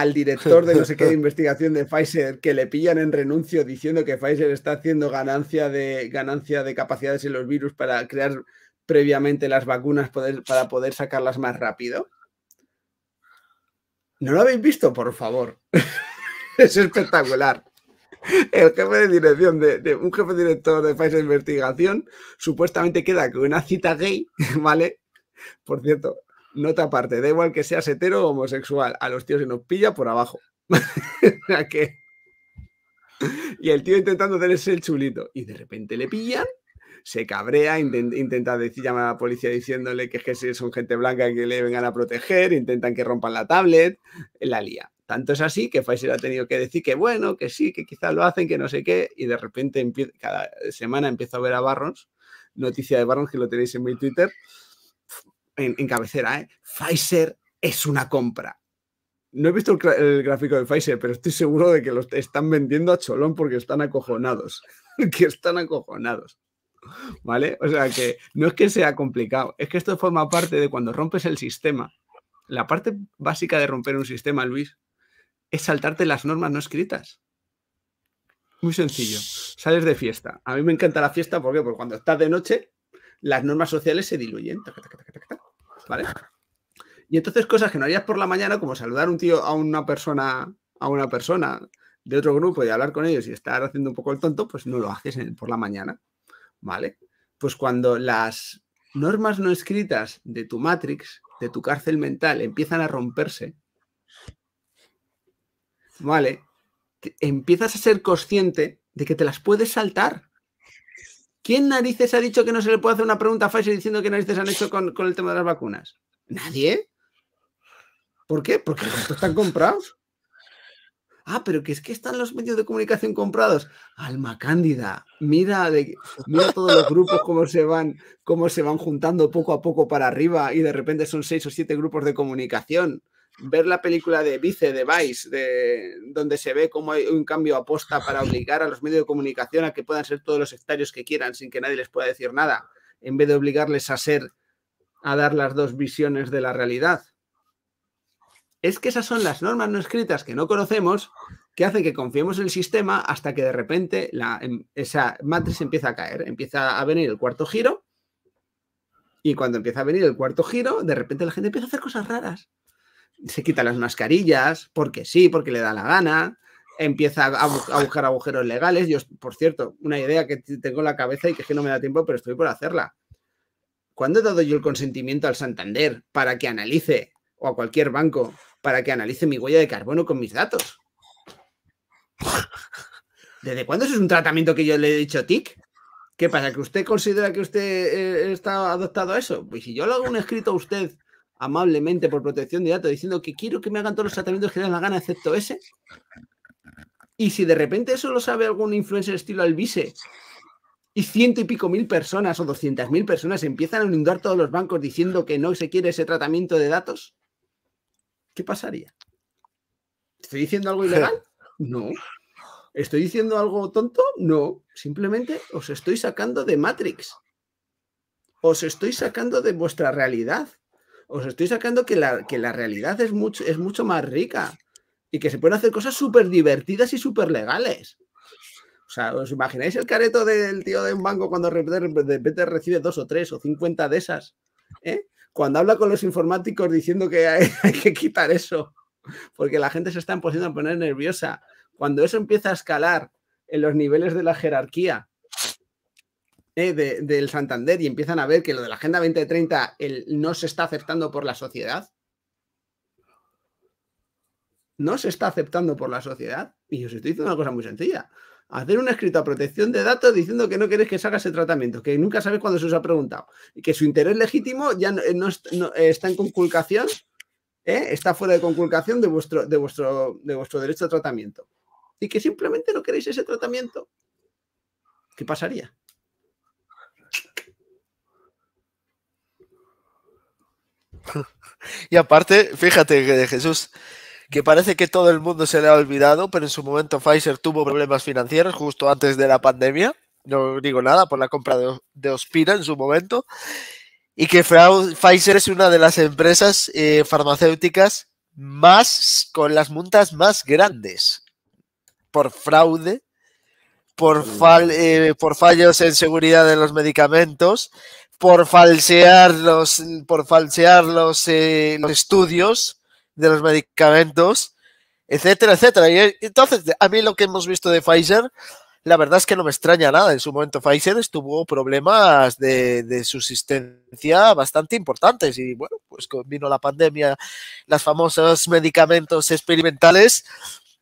al director de no sé qué de investigación de Pfizer que le pillan en renuncio diciendo que Pfizer está haciendo ganancia de, ganancia de capacidades en los virus para crear previamente las vacunas para poder sacarlas más rápido. ¿No lo habéis visto? Por favor. es espectacular. El jefe de dirección de, un jefe director de Pfizer Investigación supuestamente queda con una cita gay, ¿vale? Por cierto, nota aparte, da igual que seas hetero o homosexual, a los tíos se nos pilla por abajo. ¿A qué? Y el tío intentando tenerse el chulito. Y de repente le pillan, se cabrea, intenta decir, llamar a la policía diciéndole que es que son gente blanca que le vengan a proteger, intentan que rompan la tablet, la lía. Tanto es así que Pfizer ha tenido que decir que bueno, que sí, que quizás lo hacen, que no sé qué, y de repente cada semana empiezo a ver a Barrons, noticia de Barrons que lo tenéis en mi Twitter, en, cabecera, ¿eh? Pfizer es una compra. No he visto el, gráfico de Pfizer, pero estoy seguro de que los están vendiendo a cholón porque están acojonados. que están acojonados. ¿Vale? O sea que no es que sea complicado, es que esto forma parte de cuando rompes el sistema. La parte básica de romper un sistema, Luis, es saltarte las normas no escritas. Muy sencillo. Sales de fiesta. A mí me encanta la fiesta ¿por qué? porque cuando estás de noche, las normas sociales se diluyen. ¿vale? Y entonces cosas que no harías por la mañana, como saludar un tío a una persona, a una persona de otro grupo y hablar con ellos y estar haciendo un poco el tonto, pues no lo haces por la mañana, ¿vale? Pues cuando las normas no escritas de tu matrix, de tu cárcel mental, empiezan a romperse, ¿vale? empiezas a ser consciente de que te las puedes saltar. ¿Quién narices ha dicho que no se le puede hacer una pregunta fácil diciendo que narices han hecho con, el tema de las vacunas? Nadie. ¿Por qué? Porque están comprados. Ah, pero que es que están los medios de comunicación comprados. Alma cándida, mira, de, mira todos los grupos cómo se van, cómo se van juntando poco a poco para arriba y de repente son seis o siete grupos de comunicación ver la película de Vice, de Vice, de, donde se ve cómo hay un cambio aposta para obligar a los medios de comunicación a que puedan ser todos los sectarios que quieran sin que nadie les pueda decir nada, en vez de obligarles a ser, a dar las dos visiones de la realidad. Es que esas son las normas no escritas que no conocemos que hacen que confiemos en el sistema hasta que de repente em, esa matriz empieza a caer, empieza a venir el cuarto giro y cuando empieza a venir el cuarto giro, de repente la gente empieza a hacer cosas raras se quita las mascarillas, porque sí, porque le da la gana, empieza a, buscar agujeros legales. Yo, por cierto, una idea que tengo en la cabeza y que, es que no me da tiempo, pero estoy por hacerla. ¿Cuándo he dado yo el consentimiento al Santander para que analice, o a cualquier banco, para que analice mi huella de carbono con mis datos? ¿Desde cuándo eso es un tratamiento que yo le he dicho TIC? ¿Qué pasa? ¿Que usted considera que usted eh, está adoptado a eso? Pues si yo le hago un escrito a usted amablemente por protección de datos diciendo que quiero que me hagan todos los tratamientos que den la gana, excepto ese. Y si de repente eso lo sabe algún influencer estilo albise y ciento y pico mil personas o doscientas mil personas empiezan a inundar todos los bancos diciendo que no se quiere ese tratamiento de datos, ¿qué pasaría? ¿Estoy diciendo algo ilegal? No. ¿Estoy diciendo algo tonto? No. Simplemente os estoy sacando de Matrix. Os estoy sacando de vuestra realidad os estoy sacando que la, que la realidad es mucho, es mucho más rica y que se pueden hacer cosas súper divertidas y súper legales. O sea, ¿os imagináis el careto del tío de un banco cuando de repente recibe dos o tres o cincuenta de esas? ¿eh? Cuando habla con los informáticos diciendo que hay, hay, que quitar eso, porque la gente se está empezando a poner nerviosa. Cuando eso empieza a escalar en los niveles de la jerarquía, eh, del Santander y empiezan a ver que lo de la Agenda 2030 no se está aceptando por la sociedad? ¿No se está aceptando por la sociedad? Y os estoy diciendo una cosa muy sencilla. Hacer un escrito a protección de datos diciendo que no queréis que se haga ese tratamiento, que nunca sabéis cuándo se os ha preguntado, y que su interés legítimo ya eh, eh, está en conculcación, está fuera de conculcación de vuestro, de, vuestro, de vuestro derecho a tratamiento. Y que simplemente no queréis ese tratamiento. ¿Qué pasaría? y aparte, fíjate que Jesús, que parece que todo el mundo se le ha olvidado, pero en su momento Pfizer tuvo problemas financieros justo antes de la pandemia. No digo nada por la compra de, Ospina en su momento. Y que Pfizer es una de las empresas eh, farmacéuticas más con las multas más grandes por fraude, por, mm. eh, por fallos en seguridad de los medicamentos, por falsear los, por falsear los, eh, los estudios de los medicamentos, etcétera, etcétera. Y eh, entonces, a mí lo que hemos visto de Pfizer, la verdad es que no me extraña nada. En su momento Pfizer tuvo problemas de, de, subsistencia bastante importantes y bueno, pues vino la pandemia, los famosos medicamentos experimentales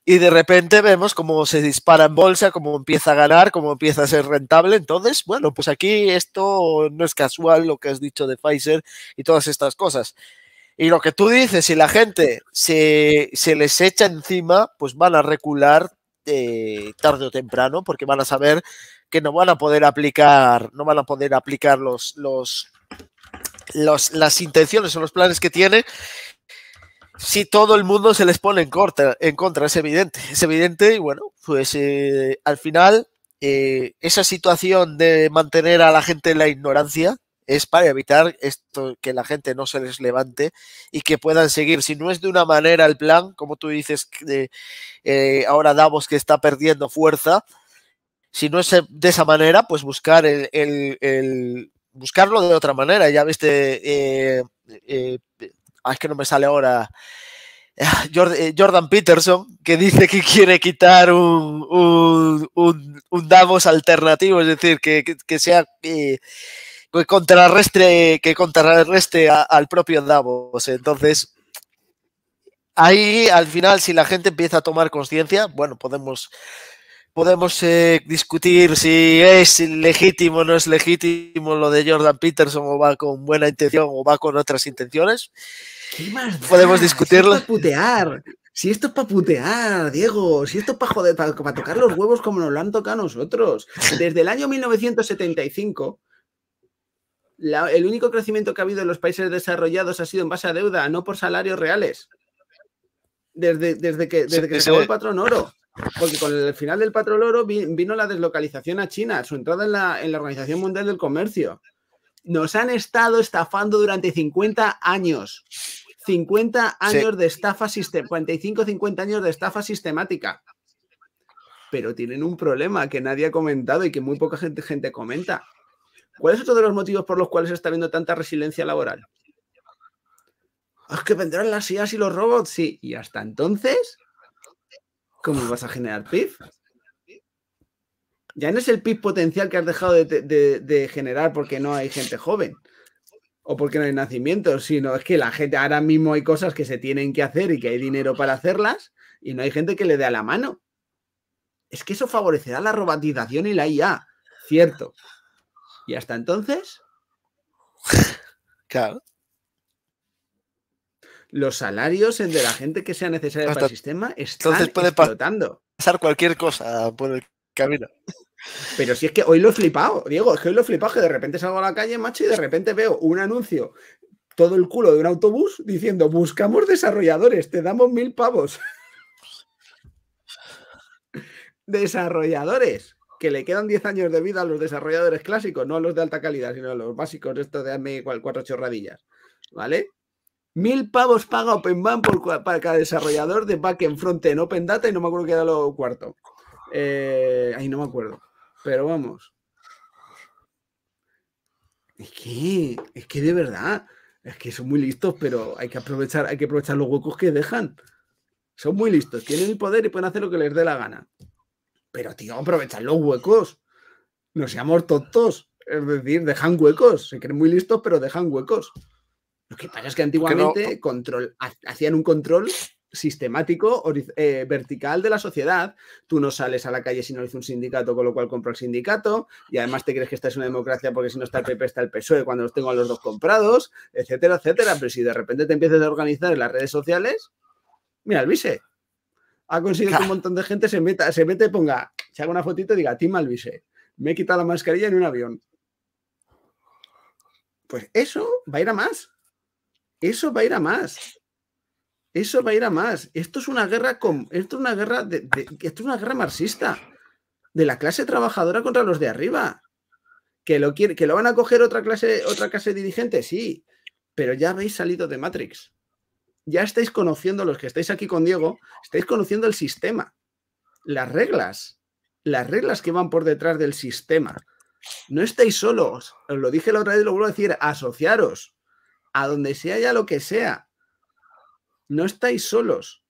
y de repente vemos cómo se dispara en bolsa, cómo empieza a ganar, cómo empieza a ser rentable. Entonces, bueno, pues aquí esto no es casual lo que has dicho de Pfizer y todas estas cosas. Y lo que tú dices, si la gente se, les echa encima, pues van a recular eh, tarde o temprano, porque van a saber que no van a poder aplicar, no van a poder aplicar los, los, las intenciones o los planes que tiene si todo el mundo se les pone en contra, es evidente. Es evidente y bueno, pues eh, al final eh, esa situación de mantener a la gente en la ignorancia es para evitar esto, que la gente no se les levante y que puedan seguir. Si no es de una manera el plan, como tú dices, eh, ahora Davos que está perdiendo fuerza, si no es de esa manera, pues buscar el, buscarlo de otra manera. Ya viste Ah, es que no me sale ahora. Eh, eh, Jordan Peterson, que dice que quiere quitar un, Davos alternativo, es decir, que, sea contrarrestre que contrarreste, que al propio Davos. Entonces, ahí al final, si la gente empieza a tomar conciencia, bueno, podemos podemos eh, discutir si es legítimo o no es legítimo lo de Jordan Peterson o va con buena intención o va con otras intenciones. ¿Qué más podemos discutirlo. Si esto es para putear, si esto para putear, Diego, si esto es para joder, tocar los huevos como nos lo han tocado nosotros. Desde el año 1975. el único crecimiento que ha habido en los países desarrollados ha sido en base a deuda, no por salarios reales. Desde, desde que, se, se, el patrón oro. Porque con el final del patrón oro vino la deslocalización a China, su entrada en la, Organización Mundial del Comercio. Nos han estado estafando durante 50 años. 50 años de estafa sistemática, 45, 50 años de estafa sistemática. Pero tienen un problema que nadie ha comentado y que muy poca gente, gente comenta. ¿Cuál es otro de los motivos por los cuales se está viendo tanta resiliencia laboral? Es que vendrán las IAS y los robots, sí. Y hasta entonces, ¿Cómo vas a generar PIB? Ya no es el PIB potencial que has dejado de, generar porque no hay gente joven o porque no hay nacimiento, sino es que la gente, ahora mismo hay cosas que se tienen que hacer y que hay dinero para hacerlas y no hay gente que le dé a la mano. Es que eso favorecerá la robotización y la IA, cierto. Y hasta entonces. Claro los salarios de la gente que sea necesaria para el sistema están entonces puede explotando. pasar cualquier cosa por el camino. Pero si es que hoy lo he flipado, Diego, es que hoy lo he flipado, que de repente salgo a la calle, macho, y de repente veo un anuncio, todo el culo de un autobús, diciendo, buscamos desarrolladores, te damos mil pavos. desarrolladores, que le quedan 10 años de vida a los desarrolladores clásicos, no a los de alta calidad, sino a los básicos, estos de AME 4 chorradillas. ¿Vale? Mil pavos paga OpenBank por, para cada desarrollador de backend, en Open Data y no me acuerdo qué era lo cuarto. Eh, Ahí no me acuerdo. Pero vamos. Es que, es que de verdad, es que son muy listos, pero hay que aprovechar, hay que aprovechar los huecos que dejan. Son muy listos, tienen el poder y pueden hacer lo que les dé la gana. Pero, tío, aprovechan los huecos. No seamos tontos. Es decir, dejan huecos. Se creen muy listos, pero dejan huecos. Lo que pasa es que antiguamente control, hacían un control sistemático, eh, vertical de la sociedad. Tú no sales a la calle si no hizo un sindicato, con lo cual compro el sindicato, y además te crees que esta es una democracia porque si no está el PP, está el PSOE, cuando los tengo a los dos comprados, etcétera, etcétera. Pero si de repente te empiezas a organizar en las redes sociales, mira, vice. ha conseguido que un montón de gente se meta, se mete y ponga, se haga una fotito y diga, Tim malvise me he quitado la mascarilla en un avión. Pues eso va a ir a más. Eso va a ir a más. Eso va a ir a más. Esto es una guerra con, esto una guerra es una guerra marxista de la clase trabajadora contra los de arriba. Que lo que lo van a coger otra clase, otra clase dirigente, sí, pero ya habéis salido de Matrix. Ya estáis conociendo los que estáis aquí con Diego, estáis conociendo el sistema, las reglas, las reglas que van por detrás del sistema. No estáis solos, os lo dije la otra vez y lo vuelvo a decir, asociaros a donde sea ya lo que sea. No estáis solos.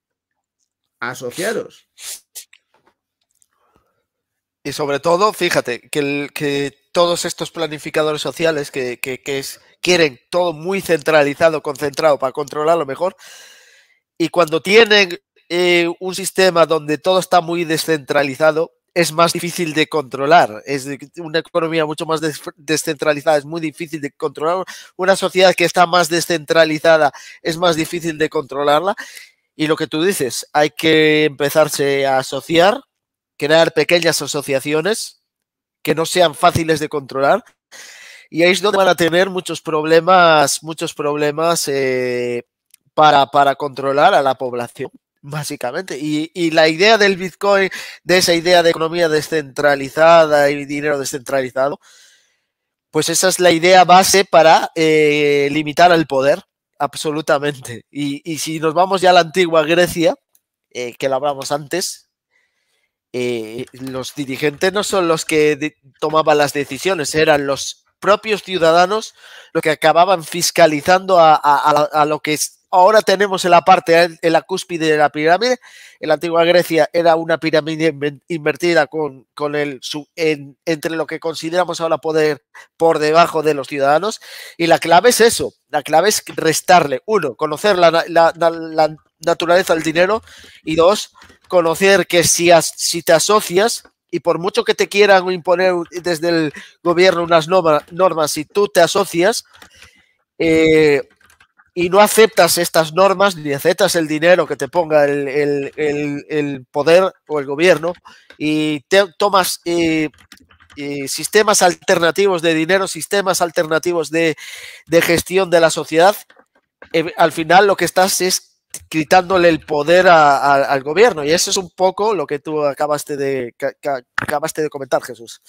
Asociaros. Y sobre todo, fíjate, que, que todos estos planificadores sociales que, quieren todo muy centralizado, concentrado, para controlarlo mejor, y cuando tienen eh, un sistema donde todo está muy descentralizado, es más difícil de controlar. Es una economía mucho más descentralizada, es muy difícil de controlar. Una sociedad que está más descentralizada es más difícil de controlarla. Y lo que tú dices, hay que empezarse a asociar, crear pequeñas asociaciones que no sean fáciles de controlar. Y ahí es donde van a tener muchos problemas, muchos problemas eh, para controlar a la población básicamente. Y, y, la idea del Bitcoin, de esa idea de economía descentralizada y dinero descentralizado, pues esa es la idea base para eh, limitar al poder, absolutamente. Y, y, si nos vamos ya a la antigua Grecia, eh, que la hablamos antes, eh, los dirigentes no son los que tomaban las decisiones, eran los propios ciudadanos los que acababan fiscalizando a lo que ahora tenemos en la parte, en la cúspide de la pirámide. En la antigua Grecia era una pirámide invertida con, con el, entre lo que consideramos ahora poder por debajo de los ciudadanos. Y la clave es eso, la clave es restarle, uno, conocer la, naturaleza del dinero y dos, conocer que si, si te asocias, y por mucho que te quieran imponer desde el gobierno unas normas, normas si tú te asocias, eh, y no aceptas estas normas ni aceptas el dinero que te ponga el, poder o el gobierno y tomas sistemas alternativos de dinero, sistemas alternativos de, gestión de la sociedad, eh, al final lo que estás es quitándole el poder al gobierno y eso es un poco lo que tú acabaste de, acabaste de comentar, Jesús.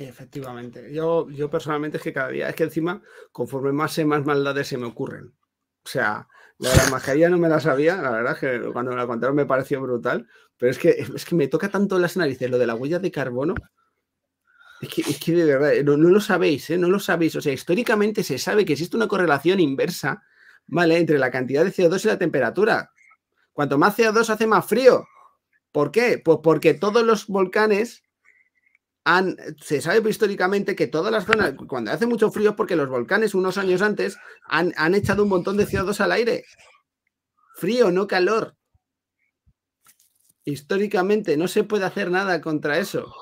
Efectivamente. Yo, yo personalmente es que cada día, es que encima, conforme más sé, más maldades se me ocurren. O sea, la magia no me la sabía, la verdad es que cuando la contaron me pareció brutal, pero es que, es que me toca tanto las narices lo de la huella de carbono. Es que, de verdad, eh, no, no, lo sabéis, ¿eh? no lo sabéis. O sea, históricamente se sabe que existe una correlación inversa, ¿vale? Entre la cantidad de CO2 y la temperatura. Cuanto más CO2 hace más frío. ¿Por qué? Pues porque todos los volcanes se sabe históricamente que todas las zonas, cuando hace mucho frío, es porque los volcanes unos años antes han, echado un montón de CO2 al aire. Frío, no calor. Históricamente no se puede hacer nada contra eso.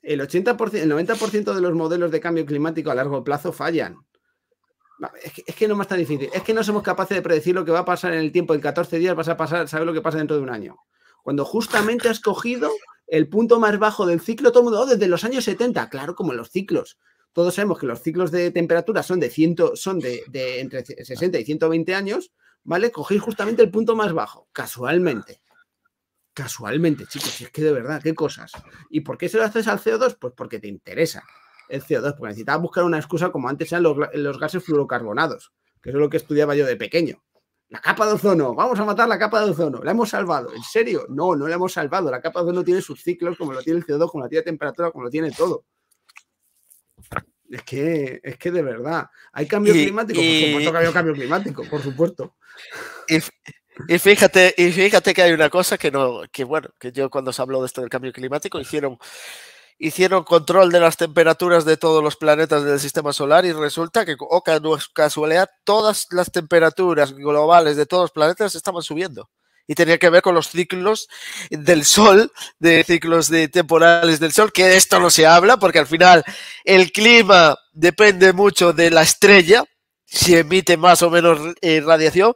El, 80%, el 90% de los modelos de cambio climático a largo plazo fallan. Es que, no más tan difícil. Es que no somos capaces de predecir lo que va a pasar en el tiempo. En 14 días vas a pasar, saber lo que pasa dentro de un año. Cuando justamente has cogido el punto más bajo del ciclo, todo mundo, oh, desde los años 70, claro, como los ciclos. Todos sabemos que los ciclos de temperatura son de, ciento, son de, entre 60 y 120 años, ¿vale? Cogéis justamente el punto más bajo, casualmente casualmente, chicos, si es que de verdad, qué cosas. ¿Y por qué se lo haces al CO2? Pues porque te interesa el CO2, porque necesitabas buscar una excusa como antes eran los, gases fluorocarbonados, que es lo que estudiaba yo de pequeño. La capa de ozono, vamos a matar la capa de ozono, la hemos salvado. ¿En serio? No, no la hemos salvado. La capa de ozono tiene sus ciclos, como lo tiene el CO2, como la tiene la temperatura, como lo tiene todo. Es que, es que de verdad, hay cambio climático, por supuesto que habido cambio climático, por supuesto. Y, fíjate, y fíjate que hay una cosa que no, que bueno, que yo cuando se habló de esto del cambio climático hicieron hicieron control de las temperaturas de todos los planetas del sistema solar y resulta que, oh, o casualidad, todas las temperaturas globales de todos los planetas estaban subiendo. Y tenía que ver con los ciclos del Sol, de ciclos de temporales del Sol, que de esto no se habla, porque al final el clima depende mucho de la estrella, si emite más o menos eh, radiación,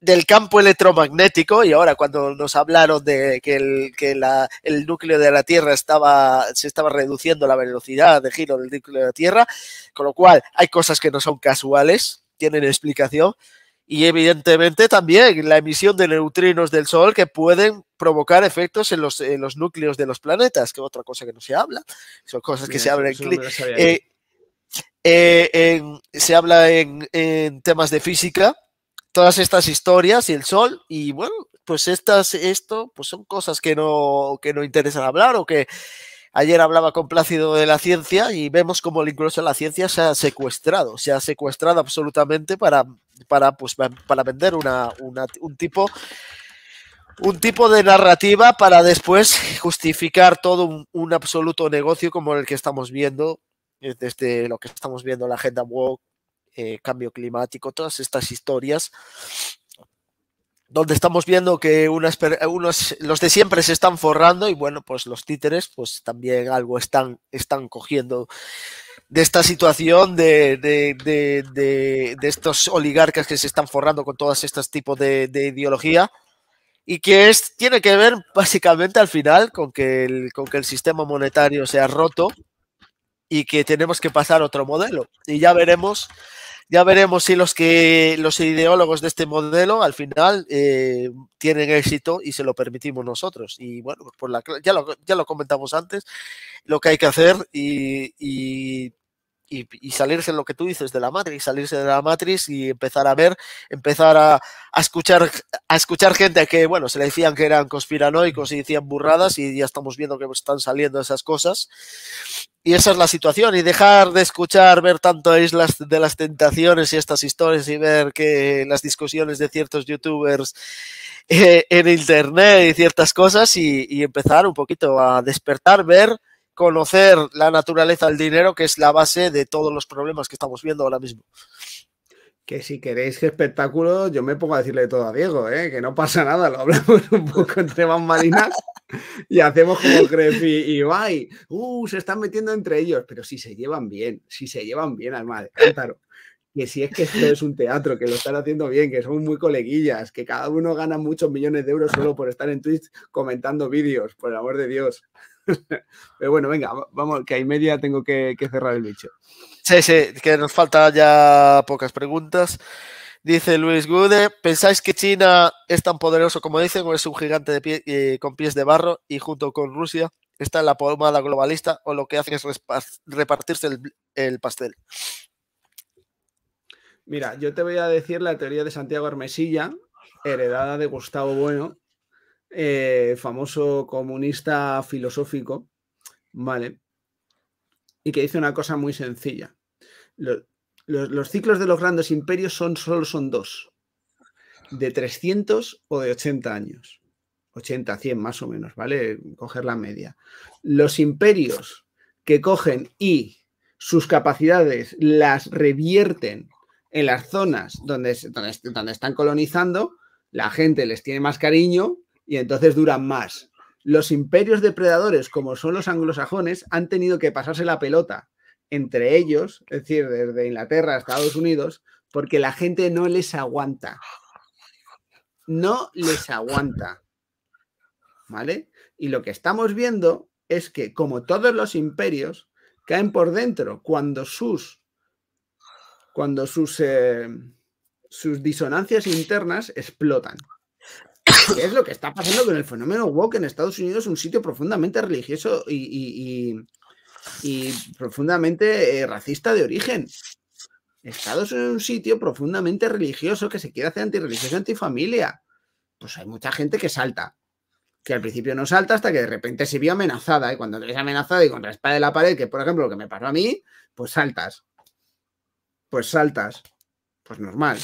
del campo electromagnético y ahora cuando nos hablaron de que, el, la, el, núcleo de la Tierra estaba, se estaba reduciendo la velocidad de giro del núcleo de la Tierra, con lo cual hay cosas que no son casuales, tienen explicación, y evidentemente también la emisión de neutrinos del Sol que pueden provocar efectos en los, en los núcleos de los planetas, que es otra cosa que no se habla, son cosas que se hablan eh, eh, en, se habla en, en temas de física, todas estas historias y el sol y bueno, pues estas, esto, pues son cosas que no, que no interesan hablar o que ayer hablaba con Plácido de la ciencia y vemos como incluso la ciencia se ha secuestrado, se ha secuestrado absolutamente para, para, pues, para vender una, un tipo un tipo de narrativa para después justificar todo un, absoluto negocio como el que estamos viendo eh, desde lo que estamos viendo la agenda woke eh, cambio climático, todas estas historias donde estamos viendo que unos, los de siempre se están forrando y bueno, pues los títeres pues también algo están, están cogiendo de esta situación de, estos oligarcas que se están forrando con todas estos tipos de, ideología y que es, tiene que ver básicamente al final con que, el, con que el sistema monetario se ha roto y que tenemos que pasar otro modelo. Y ya veremos, ya veremos si los que los ideólogos de este modelo al final eh, tienen éxito y se lo permitimos nosotros. Y bueno, pues por ya, lo, ya lo comentamos antes, lo que hay que hacer y y, y, salirse lo que tú dices de la matriz, salirse de la matriz y empezar a ver, empezar a, escuchar a escuchar gente que, bueno, se le decían que eran conspiranoicos y decían burradas y ya estamos viendo que están saliendo esas cosas. Y esa es la situación y dejar de escuchar, ver tanto Islas de las Tentaciones y estas historias y ver que las discusiones de ciertos youtubers eh, en internet y ciertas cosas y empezar un poquito a despertar, ver conocer la naturaleza del dinero, que es la base de todos los problemas que estamos viendo ahora mismo. Que si queréis que espectáculo, yo me pongo a decirle todo a Diego, ¿eh? que no pasa nada, lo hablamos un poco entre marinas y hacemos como Crefi y Bye. Uh, se están metiendo entre ellos, pero si se llevan bien, si se llevan bien al madre, cántaro que si es que esto es un teatro, que lo están haciendo bien, que son muy coleguillas, que cada uno gana muchos millones de euros solo por estar en Twitch comentando vídeos, por el amor de Dios. Pero bueno, venga, vamos, que hay media tengo que, cerrar el bicho. Sí, sí, que nos faltan ya pocas preguntas. Dice Luis Gude, ¿pensáis que China es tan poderoso como dicen o es un gigante de pie, eh, con pies de barro y junto con Rusia está en la pomada globalista o lo que hace es repartirse el, el pastel? Mira, yo te voy a decir la teoría de Santiago Armesilla, heredada de Gustavo Bueno, eh, famoso comunista filosófico, ¿vale? Y que dice una cosa muy sencilla. Los, ciclos de los grandes imperios son, solo son dos, de 300 o de 80 años. 80, 100 más o menos, ¿vale? Coger la media. Los imperios que cogen y sus capacidades las revierten en las zonas donde, están colonizando, la gente les tiene más cariño y entonces duran más. Los imperios depredadores, como son los anglosajones, han tenido que pasarse la pelota entre ellos, es decir, desde Inglaterra a Estados Unidos, porque la gente no les aguanta. No les aguanta. ¿Vale? Y lo que estamos viendo es que, como todos los imperios, caen por dentro cuando sus cuando sus, eh, sus disonancias internas explotan. qué es lo que está pasando con el fenómeno woke en Estados Unidos, un sitio profundamente religioso y, profundamente eh, racista de origen. Estados Unidos es un sitio profundamente religioso que se quiere hacer antirreligioso, antifamilia. Pues hay mucha gente que salta. Que al principio no salta hasta que de repente se vio amenazada. Y cuando te ves amenazada y con la espada de la pared, que por ejemplo lo que me pasó a mí, pues saltas pues saltas. Pues normal.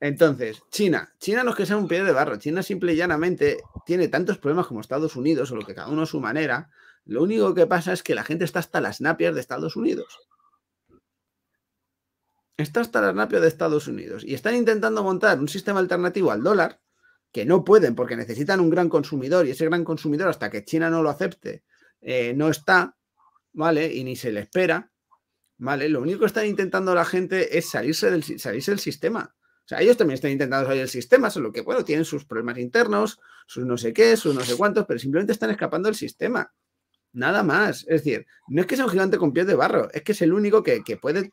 Entonces, China. China no es que sea un pie de barro. China simple y llanamente tiene tantos problemas como Estados Unidos, o lo que cada uno a su manera. Lo único que pasa es que la gente está hasta las napias de Estados Unidos. Está hasta las napias de Estados Unidos. Y están intentando montar un sistema alternativo al dólar, que no pueden porque necesitan un gran consumidor. Y ese gran consumidor, hasta que China no lo acepte, eh, no está, ¿vale? Y ni se le espera. ¿vale? Lo único que están intentando la gente es salirse del, salirse del sistema. O sea, ellos también están intentando salir del sistema, solo que, bueno, tienen sus problemas internos, sus no sé qué, sus no sé cuántos, pero simplemente están escapando del sistema. Nada más. Es decir, no es que sea un gigante con pies de barro, es que es el único que, puede,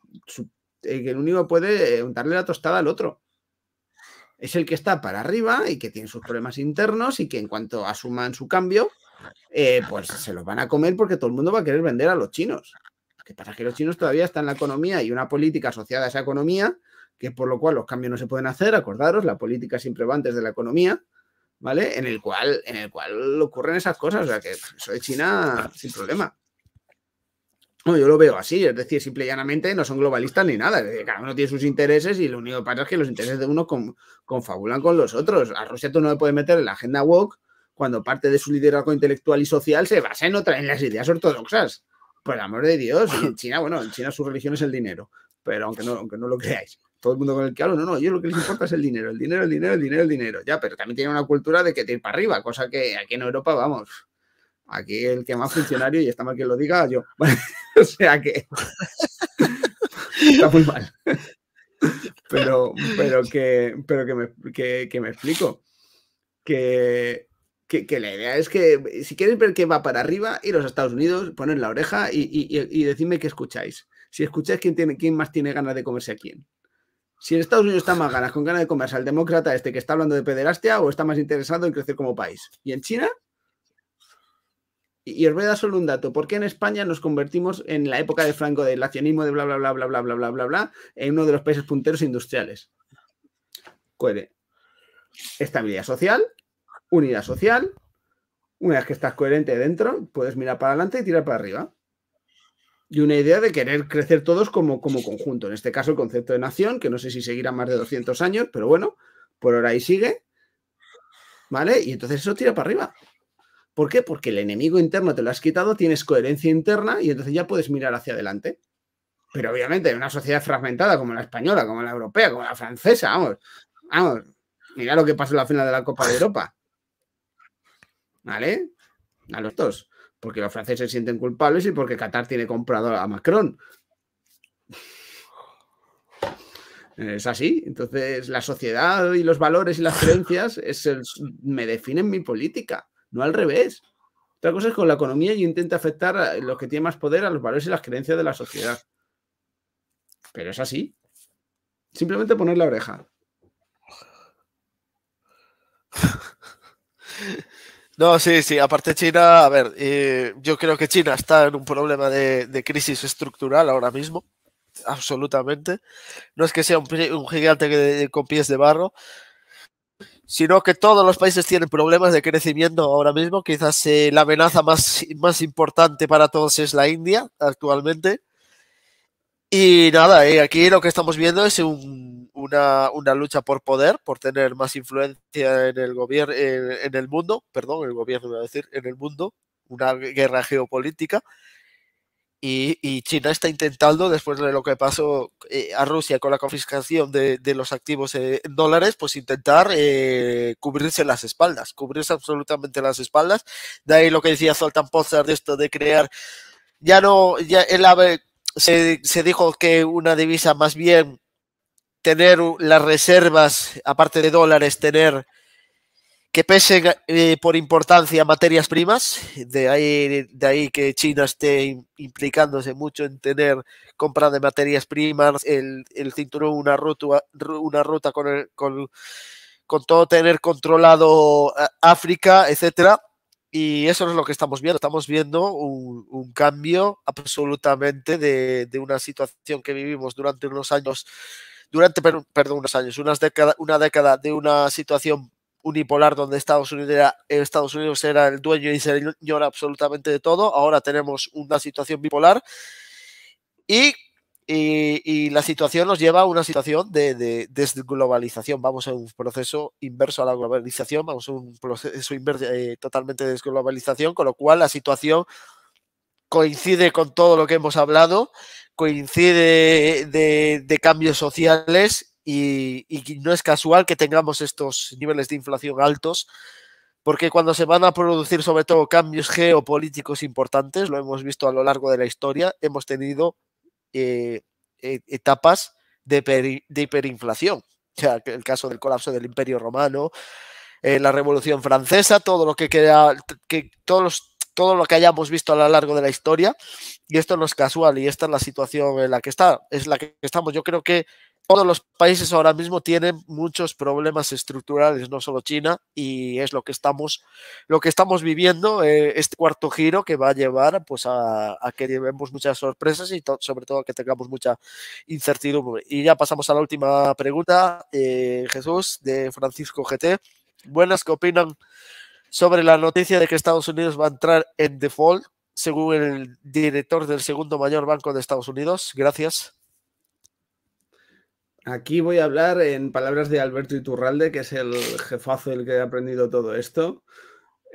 eh, que el único puede eh, untarle la tostada al otro es el que está para arriba y que tiene sus problemas internos y que en cuanto asuman su cambio, eh, pues se los van a comer porque todo el mundo va a querer vender a los chinos que pasa que los chinos todavía están en la economía y una política asociada a esa economía, que por lo cual los cambios no se pueden hacer, acordaros, la política siempre va antes de la economía, ¿vale? En el cual, en el cual ocurren esas cosas, o sea que eso de China sin problema. No, yo lo veo así, es decir, simple y llanamente no son globalistas ni nada. Cada uno tiene sus intereses y lo único que pasa es que los intereses de uno confabulan con los otros. A Rusia tú no le puedes meter en la agenda woke cuando parte de su liderazgo intelectual y social se basa en otra, en las ideas ortodoxas. Por el amor de Dios, en China, bueno, en China su religión es el dinero, pero aunque no, aunque no lo creáis. Todo el mundo con el que hablo, no, no, ellos lo que les importa es el dinero, el dinero, el dinero, el dinero, el dinero. Ya, pero también tienen una cultura de que te ir para arriba, cosa que aquí en Europa, vamos, aquí el que más funcionario, y está mal que lo diga, yo. o sea que está muy mal. pero, pero que, pero me, que me explico. Que que, la idea es que eh, si queréis ver qué va para arriba, iros a Estados Unidos, poner la oreja y, decidme qué escucháis. Si escucháis quién, tiene, quién más tiene ganas de comerse a quién. Si en Estados Unidos está más ganas con ganas de comerse al demócrata este que está hablando de pederastia o está más interesado en crecer como país. Y en China, y, os voy a dar solo un dato, ¿por qué en España nos convertimos en la época de Franco del accionismo, de bla bla bla bla bla bla bla bla bla en uno de los países punteros industriales? puede Estabilidad social, unidad social. Una vez que estás coherente dentro, puedes mirar para adelante y tirar para arriba. Y una idea de querer crecer todos como, como conjunto. En este caso, el concepto de nación, que no sé si seguirá más de 200 años, pero bueno, por ahora ahí sigue. ¿Vale? Y entonces eso tira para arriba. ¿Por qué? Porque el enemigo interno te lo has quitado, tienes coherencia interna y entonces ya puedes mirar hacia adelante. Pero obviamente en una sociedad fragmentada como la española, como la europea, como la francesa, vamos, vamos, mira lo que pasó en la final de la Copa de Europa. ¿vale? A los dos, porque los franceses se sienten culpables y porque Qatar tiene comprado a Macron. Es así. Entonces, la sociedad y los valores y las creencias es me definen mi política, no al revés. Otra cosa es con la economía y intenta afectar a los que tienen más poder a los valores y las creencias de la sociedad. Pero es así. Simplemente poner la oreja. No, sí, sí. Aparte China, a ver, eh, yo creo que China está en un problema de, crisis estructural ahora mismo, absolutamente. No es que sea un, gigante con pies de barro, sino que todos los países tienen problemas de crecimiento ahora mismo. Quizás eh, la amenaza más, más importante para todos es la India actualmente. Y nada, eh, aquí lo que estamos viendo es una, lucha por poder, por tener más influencia en el gobierno, en, el mundo, perdón, el gobierno iba a decir, en el mundo, una guerra geopolítica. Y, China está intentando, después de lo que pasó eh, a Rusia con la confiscación de, los activos eh, en dólares, pues intentar cubrirse las espaldas, cubrirse absolutamente las espaldas. De ahí lo que decía Zoltan Pozar de esto de crear ya no, ya el AVE se, se dijo que una divisa más bien tener las reservas, aparte de dólares, tener que pesen eh, por importancia materias primas, de ahí, de ahí que China esté implicándose mucho en tener compra de materias primas, el, el cinturón, una ruta, una ruta con, con, con todo tener controlado eh, África, etcétera. Y eso es lo que estamos viendo. Estamos viendo un, cambio absolutamente de, de, una situación que vivimos durante unos años, durante, perdón, unos años, unas década, una década de una situación unipolar donde Estados Unidos era, Estados Unidos era el dueño y señor absolutamente de todo. Ahora tenemos una situación bipolar y y, la situación nos lleva a una situación de, desglobalización. Vamos a un proceso inverso a la globalización, vamos a un proceso eh, totalmente de desglobalización, con lo cual la situación coincide con todo lo que hemos hablado, coincide de, cambios sociales y, no es casual que tengamos estos niveles de inflación altos. Porque cuando se van a producir sobre todo cambios geopolíticos importantes, lo hemos visto a lo largo de la historia, hemos tenido eh, eh, etapas de, hiperinflación. O sea, el caso del colapso del Imperio Romano, eh, la Revolución Francesa, todo lo que queda, que todos todo lo que hayamos visto a lo largo de la historia. Y esto no es casual y esta es la situación en la que está, es la que estamos. Yo creo que todos los países ahora mismo tienen muchos problemas estructurales, no solo China, y es lo que estamos, lo que estamos viviendo, eh, este cuarto giro que va a llevar pues, a, que llevemos muchas sorpresas y sobre todo a que tengamos mucha incertidumbre. Y ya pasamos a la última pregunta, eh, Jesús, de Francisco GT. Buenas, ¿qué opinan sobre la noticia de que Estados Unidos va a entrar en default, según el director del segundo mayor banco de Estados Unidos? Gracias. Aquí voy a hablar en palabras de Alberto Iturralde, que es el jefazo el que ha aprendido todo esto.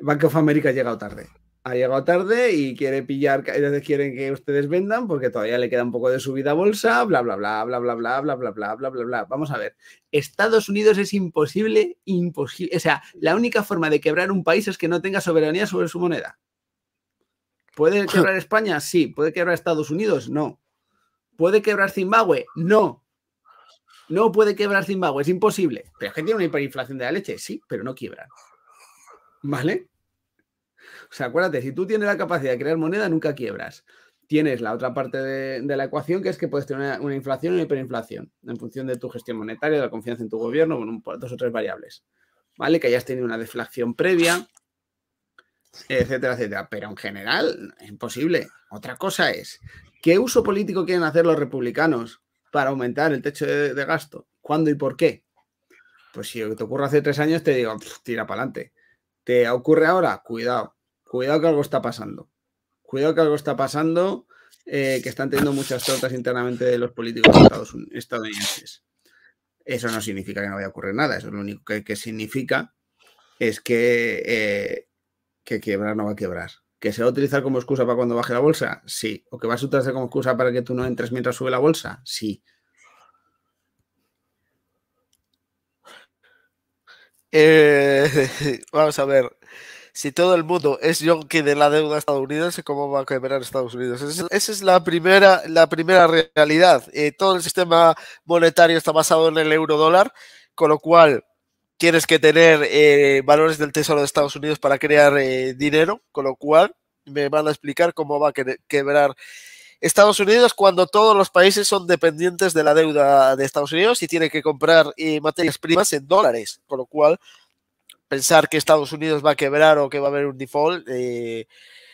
Bank of America ha llegado tarde. Ha llegado tarde y quiere pillar, quieren que ustedes vendan porque todavía le queda un poco de subida a bolsa, bla, bla, bla, bla, bla, bla, bla, bla, bla, bla, bla, bla. Vamos a ver. Estados Unidos es imposible, imposible. O sea, la única forma de quebrar un país es que no tenga soberanía sobre su moneda. ¿Puede quebrar España? Sí. ¿Puede quebrar Estados Unidos? No. ¿Puede quebrar Zimbabue? No no puede quebrar Zimbabue, es imposible. Pero es que tiene una hiperinflación de la leche, sí, pero no quiebra, ¿Vale? O sea, acuérdate, si tú tienes la capacidad de crear moneda, nunca quiebras. Tienes la otra parte de, la ecuación, que es que puedes tener una, inflación o una hiperinflación, en función de tu gestión monetaria, de la confianza en tu gobierno, con dos o tres variables. ¿Vale? Que hayas tenido una deflación previa, etcétera, etcétera. Pero en general, es imposible. Otra cosa es, ¿qué uso político quieren hacer los republicanos para aumentar el techo de, gasto. ¿Cuándo y por qué? Pues si te ocurre hace tres años, te digo, tira para adelante. ¿Te ocurre ahora? Cuidado, cuidado que algo está pasando. Cuidado que algo está pasando, eh, que están teniendo muchas tortas internamente de los políticos estadounidenses. Eso no significa que no vaya a ocurrir nada, eso es lo único que, significa es que, eh, que quebrar no va a quebrar. ¿Que se va a utilizar como excusa para cuando baje la bolsa? Sí. ¿O que vas a utilizar como excusa para que tú no entres mientras sube la bolsa? Sí. Eh, vamos a ver. Si todo el mundo es yonki de la deuda estadounidense, ¿cómo va a quebrar Estados Unidos? Esa, es la primera, la primera realidad. Eh, todo el sistema monetario está basado en el euro dólar, con lo cual tienes que tener eh, valores del Tesoro de Estados Unidos para crear eh, dinero, con lo cual me van a explicar cómo va a quebrar Estados Unidos cuando todos los países son dependientes de la deuda de Estados Unidos y tiene que comprar eh, materias primas en dólares, con lo cual pensar que Estados Unidos va a quebrar o que va a haber un default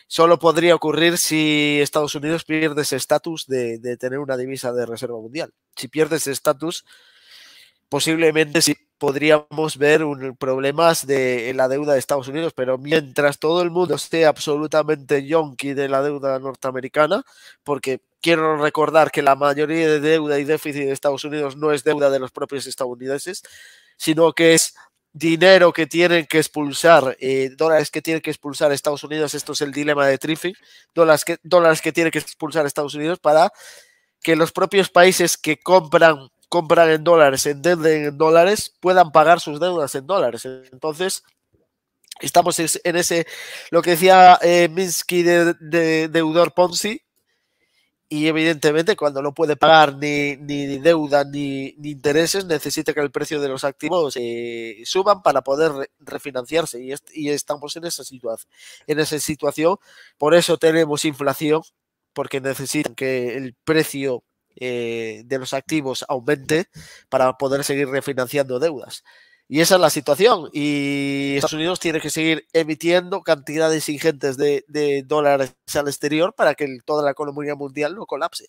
solo podría ocurrir si Estados Unidos pierde ese estatus de, de, tener una divisa de reserva mundial. Si pierde ese estatus, posiblemente sí podríamos ver un, problemas de la deuda de Estados Unidos, pero mientras todo el mundo esté absolutamente yonki de la deuda norteamericana, porque quiero recordar que la mayoría de deuda y déficit de Estados Unidos no es deuda de los propios estadounidenses, sino que es dinero que tienen que expulsar, eh, dólares que tienen que expulsar Estados Unidos, esto es el dilema de Triffin, dólares que, dólares que tienen que expulsar Estados Unidos para que los propios países que compran compran en dólares, entienden en dólares, puedan pagar sus deudas en dólares. Entonces, estamos en ese, lo que decía eh, Minsky de, deudor Ponzi, y evidentemente cuando no puede pagar ni, ni deuda ni, intereses, necesita que el precio de los activos ...se eh, suban para poder refinanciarse. Y, y, estamos en esa, situación en esa situación. Por eso tenemos inflación, porque necesitan que el precio eh, de los activos aumente para poder seguir refinanciando deudas. Y esa es la situación. Y Estados Unidos tiene que seguir emitiendo cantidades ingentes de, dólares al exterior para que toda la economía mundial no colapse.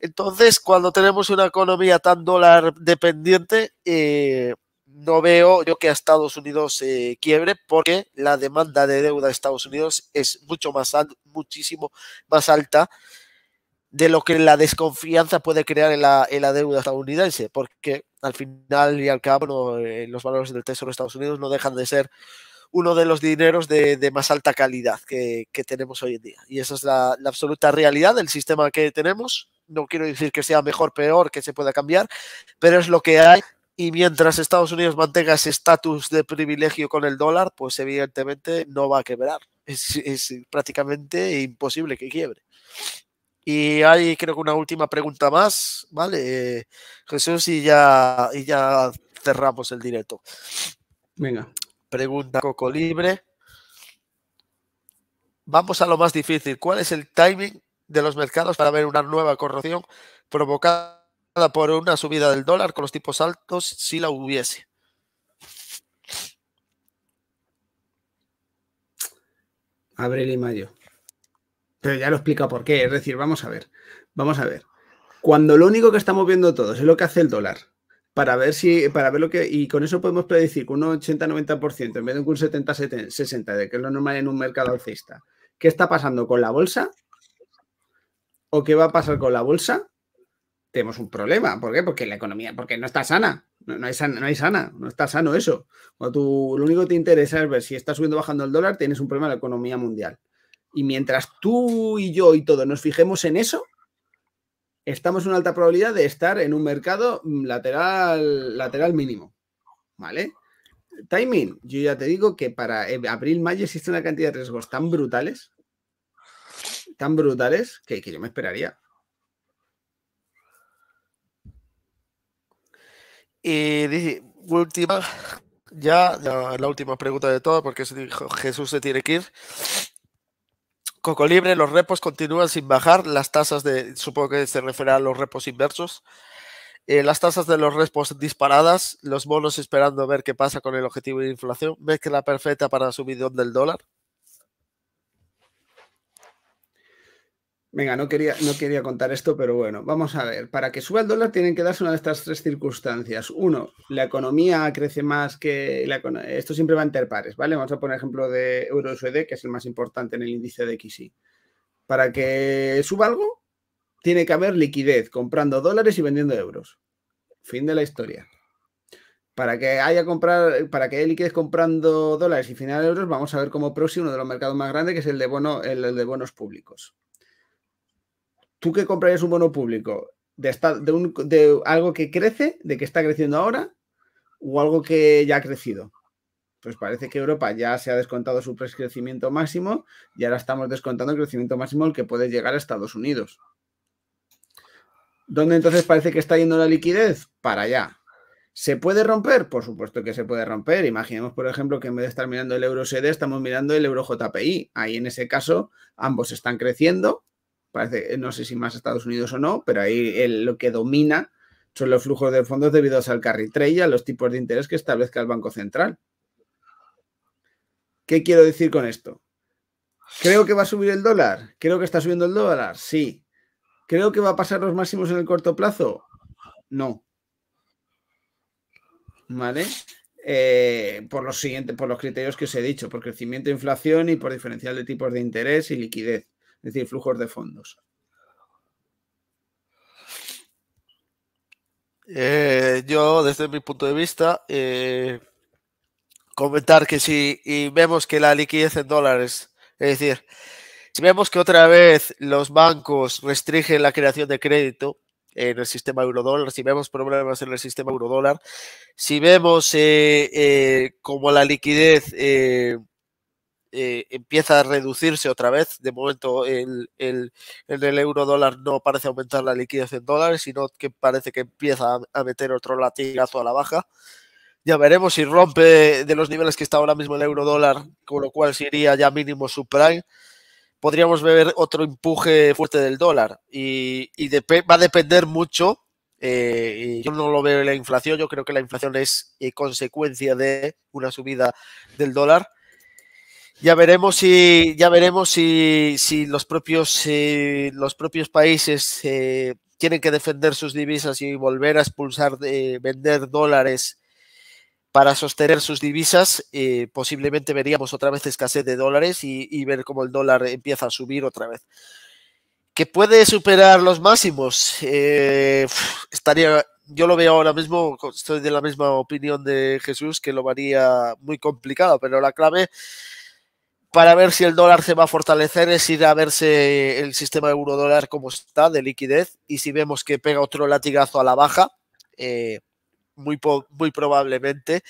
Entonces, cuando tenemos una economía tan dólar dependiente, eh, no veo yo que a Estados Unidos se quiebre porque la demanda de deuda de Estados Unidos es mucho más alta, muchísimo más alta de lo que la desconfianza puede crear en la, deuda estadounidense, porque al final y al cabo eh, los valores del Tesoro de Estados Unidos no dejan de ser uno de los dineros de, más alta calidad que, tenemos hoy en día. Y esa es la, absoluta realidad del sistema que tenemos. No quiero decir que sea mejor, peor, que se pueda cambiar, pero es lo que hay. Y mientras Estados Unidos mantenga ese estatus de privilegio con el dólar, pues evidentemente no va a quebrar. es, es prácticamente imposible que quiebre. Y hay creo que una última pregunta más, ¿vale? Eh, Jesús, y ya, y ya cerramos el directo. Venga. Pregunta Coco Libre. Vamos a lo más difícil. ¿Cuál es el timing de los mercados para ver una nueva corrupción provocada por una subida del dólar con los tipos altos si la hubiese? Abril y mayo. Pero ya lo explica por qué. Es decir, vamos a ver, vamos a ver. Cuando lo único que estamos viendo todos es lo que hace el dólar, para ver si, para ver lo que, y con eso podemos predecir que un 80-90% en vez de un 70-60, de que es lo normal en un mercado alcista, ¿qué está pasando con la bolsa? ¿O qué va a pasar con la bolsa? Tenemos un problema. ¿Por qué? Porque la economía, porque no está sana. No, hay, sana, no sana, no está sano eso. Cuando tú lo único que te interesa es ver si está subiendo o bajando el dólar, tienes un problema de la economía mundial. Y mientras tú y yo y todos nos fijemos en eso, estamos en una alta probabilidad de estar en un mercado mm, lateral, lateral mínimo. ¿Vale? Timing, yo ya te digo que para eh, abril-mayo existe una cantidad de riesgos tan brutales, tan brutales, que, yo me esperaría. Y última, ya, la última pregunta de todas, porque se dijo Jesús se tiene que ir. Coco Libre, los repos continúan sin bajar, las tasas de, supongo que se referirá a los repos inversos, eh, las tasas de los repos disparadas, los bonos esperando ver qué pasa con el objetivo de inflación, mezcla perfecta para subidón del dólar. Venga, no quería, contar esto, pero bueno, vamos a ver. Para que suba el dólar tienen que darse una de estas tres circunstancias. Uno, la economía crece más que... La, esto siempre va a pares, ¿vale? Vamos a poner ejemplo de Euro-USD, que es el más importante en el índice de XI. Para que suba algo, tiene que haber liquidez, comprando dólares y vendiendo euros. Fin de la historia. Para que haya comprar, para que liquidez comprando dólares y final euros, vamos a ver cómo próximo uno de los mercados más grandes, que es el de bonos públicos. ¿tú qué comprarías un bono público? De, de, algo que crece, de que está creciendo ahora, o algo que ya ha crecido? pues parece que Europa ya se ha descontado su crecimiento máximo y ahora estamos descontando el crecimiento máximo al que puede llegar a Estados Unidos. ¿Dónde entonces parece que está yendo la liquidez? Para allá. ¿Se puede romper? Por supuesto que se puede romper. Imaginemos, por ejemplo, que en vez de estar mirando el euro sede estamos mirando el euro JPI. Ahí en ese caso, ambos están creciendo, eh, no sé si más Estados Unidos o no, pero ahí lo que domina son los flujos de fondos debidos al carry trade a los tipos de interés que establezca el Banco Central. ¿Qué quiero decir con esto? ¿Creo que va a subir el dólar? ¿Creo que está subiendo el dólar? Sí. ¿Creo que va a pasar los máximos en el corto plazo? No. ¿Vale? Eh, por, los siguientes, por los criterios que os he dicho, por crecimiento, e inflación y por diferencial de tipos de interés y liquidez es decir, flujos de fondos. Eh, yo, desde mi punto de vista, eh, comentar que si vemos que la liquidez en dólares, es decir, si vemos que otra vez los bancos restringen la creación de crédito en el sistema eurodólar, si vemos problemas en el sistema eurodólar, si vemos eh, como la liquidez eh, empieza a reducirse otra vez. De momento, el, el, en el euro dólar no parece aumentar la liquidez en dólares, sino que parece que empieza a, meter otro latigazo a la baja. Ya veremos si rompe de los niveles que está ahora mismo el euro dólar, con lo cual sería ya mínimo subprime. Podríamos ver otro empuje fuerte del dólar y, va a depender mucho. Eh, yo no lo veo en la inflación, yo creo que la inflación es eh, consecuencia de una subida del dólar ya veremos si, ya veremos si, los propios los propios países eh, tienen que defender sus divisas y volver a expulsar, de vender dólares para sostener sus divisas. Eh, posiblemente veríamos otra vez escasez de dólares y, ver cómo el dólar empieza a subir otra vez. Que puede superar los máximos. Eh, estaría, yo lo veo ahora mismo, estoy de la misma opinión de Jesús, que lo haría muy complicado, pero la clave para ver si el dólar se va a fortalecer es ir a verse el sistema euro-dólar como está de liquidez y si vemos que pega otro latigazo a la baja, eh, muy, muy probablemente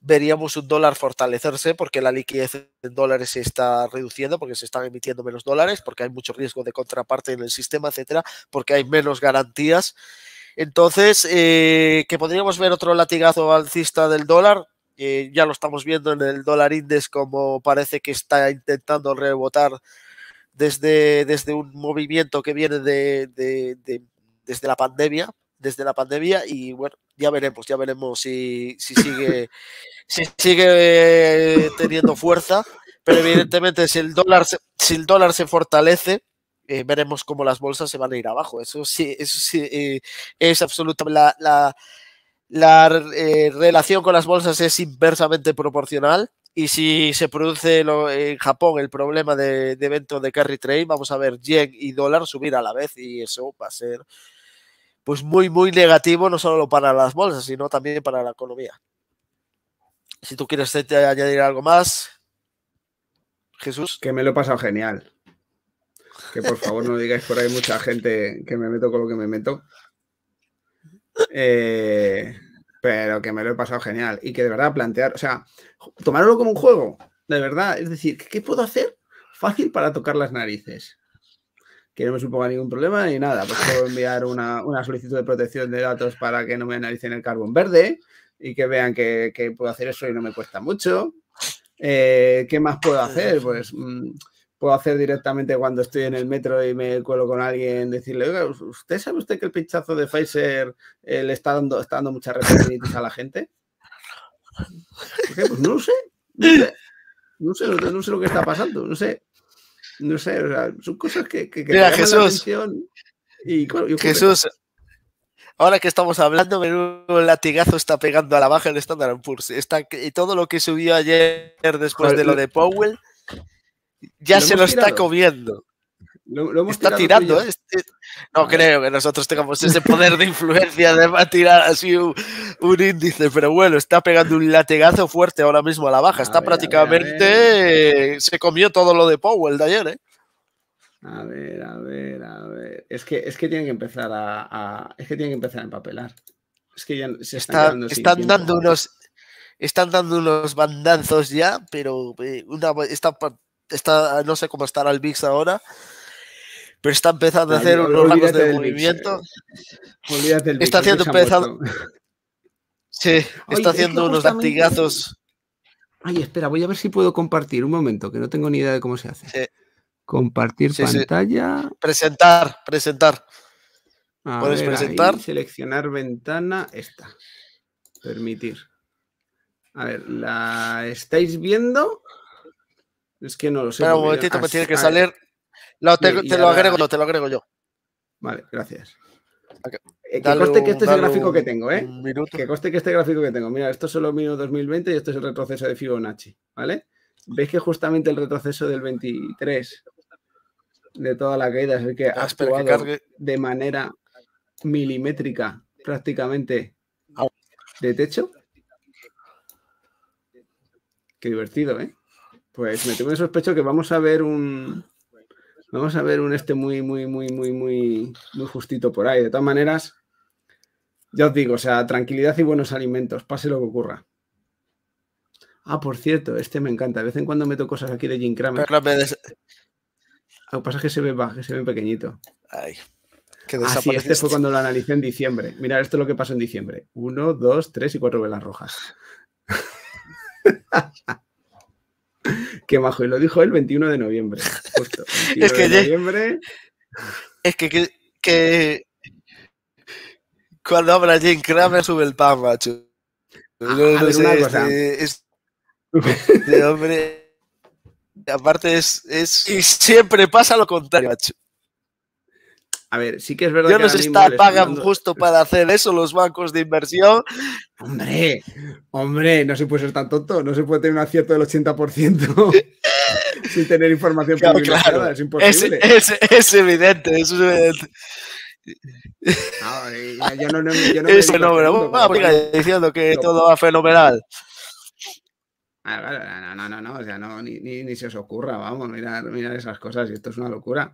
veríamos un dólar fortalecerse porque la liquidez en dólares se está reduciendo, porque se están emitiendo menos dólares, porque hay mucho riesgo de contraparte en el sistema, etcétera, porque hay menos garantías. Entonces, eh, que podríamos ver otro latigazo alcista del dólar, eh, ya lo estamos viendo en el dólar index como parece que está intentando rebotar desde, desde un movimiento que viene de, desde la pandemia, desde la pandemia y bueno, ya veremos, ya veremos si, si sigue, si sigue eh, teniendo fuerza, pero evidentemente si el dólar se, si el dólar se fortalece, eh, veremos cómo las bolsas se van a ir abajo. Eso sí, eso sí es absolutamente la, la la eh, relación con las bolsas es inversamente proporcional. Y si se produce en Japón el problema de, de evento de carry trade, vamos a ver yen y dólar subir a la vez y eso va a ser pues muy, muy negativo, no solo para las bolsas, sino también para la economía. Si tú quieres añadir algo más, Jesús. Que me lo he pasado genial. Que por favor no digáis por ahí mucha gente que me meto con lo que me meto. Eh, pero que me lo he pasado genial y que de verdad plantear, o sea, tomarlo como un juego, de verdad, es decir, ¿qué puedo hacer fácil para tocar las narices? Que no me suponga ningún problema ni nada, pues puedo enviar una, solicitud de protección de datos para que no me analicen el carbón verde y que vean que, puedo hacer eso y no me cuesta mucho. Eh, ¿Qué más puedo hacer? Pues... Mm, puedo hacer directamente cuando estoy en el metro y me cuelo con alguien, decirle, oiga, ¿usted sabe usted que el pinchazo de Pfizer eh, le está dando, está dando mucha a la gente? Pues, no sé, sé, no sé, lo que está pasando, no sé, no sé, son cosas que, que, Jesús, y, Jesús, ahora que estamos hablando, menudo latigazo está pegando a la baja el estándar Poor's. Está, y todo lo que subió ayer después de lo de Powell ya se lo está comiendo. Lo, está tirando, ¿eh? este, No creo que nosotros tengamos ese poder de influencia de tirar así un, índice, pero bueno, está pegando un lategazo fuerte ahora mismo a la baja. Está prácticamente. Eh, se comió todo lo de Powell de ayer, ¿eh? A ver, a ver, a ver. Es que, es que tienen que empezar a, Es que tienen que empezar a empapelar. Es que ya se están, están dando unos. Están dando unos bandanzos ya, pero esta una, está no sé cómo estará el VIX ahora, pero está empezando a hacer unos rangos de movimiento. está haciendo Sí, está haciendo unos Ay, espera, voy a ver si puedo compartir un momento, que no tengo ni idea de cómo se hace. Compartir pantalla. Presentar, presentar. Puedes presentar. seleccionar ventana, esta. Permitir. A ver, ¿la estáis viendo? Es que no lo sé. un momentito, me tiene que salir. te, lo agrego yo, te lo agrego yo. Vale, gracias. Eh, que coste que este es el gráfico que tengo, ¿eh? Que coste que este gráfico que tengo. Mira, esto es los mío 2020 y esto es el retroceso de Fibonacci, ¿vale? Ves que justamente el retroceso del 23 de toda la caída es el que ha actuado de manera milimétrica prácticamente de techo. Qué divertido, ¿eh? Pues me tengo el sospecho que vamos a ver un. Vamos a ver un este muy, muy, muy, muy, muy, muy justito por ahí. De todas maneras, ya os digo, o sea, tranquilidad y buenos alimentos, pase lo que ocurra. Ah, por cierto, este me encanta. De vez en cuando meto cosas aquí de Jim Cramer. Lo que pasa es que se ve, que se ve pequeñito. Ay, que ah, este fue cuando lo analicé en diciembre. Mirad, esto es lo que pasó en diciembre. Uno, dos, tres y cuatro velas rojas. Qué majo, y lo dijo el 21 de noviembre. es que Es que, que, cuando habla Jim Kramer sube el pan, macho. Ah, no, sé, una cosa. Es, hombre, aparte es, es, y siempre pasa lo contrario, macho. A ver, sí que es verdad que. Yo no sé pagan justo para hacer eso los bancos de inversión. Hombre, hombre, no se puede ser tan tonto. No se puede tener un acierto del 80% sin tener información claro, Es imposible. Es, evidente, es evidente. No, eh, yo no, no, no diciendo que todo va fenomenal. Ah, no, no, no, no, ni, se os ocurra, vamos, mirar, mirar esas cosas, y esto es una locura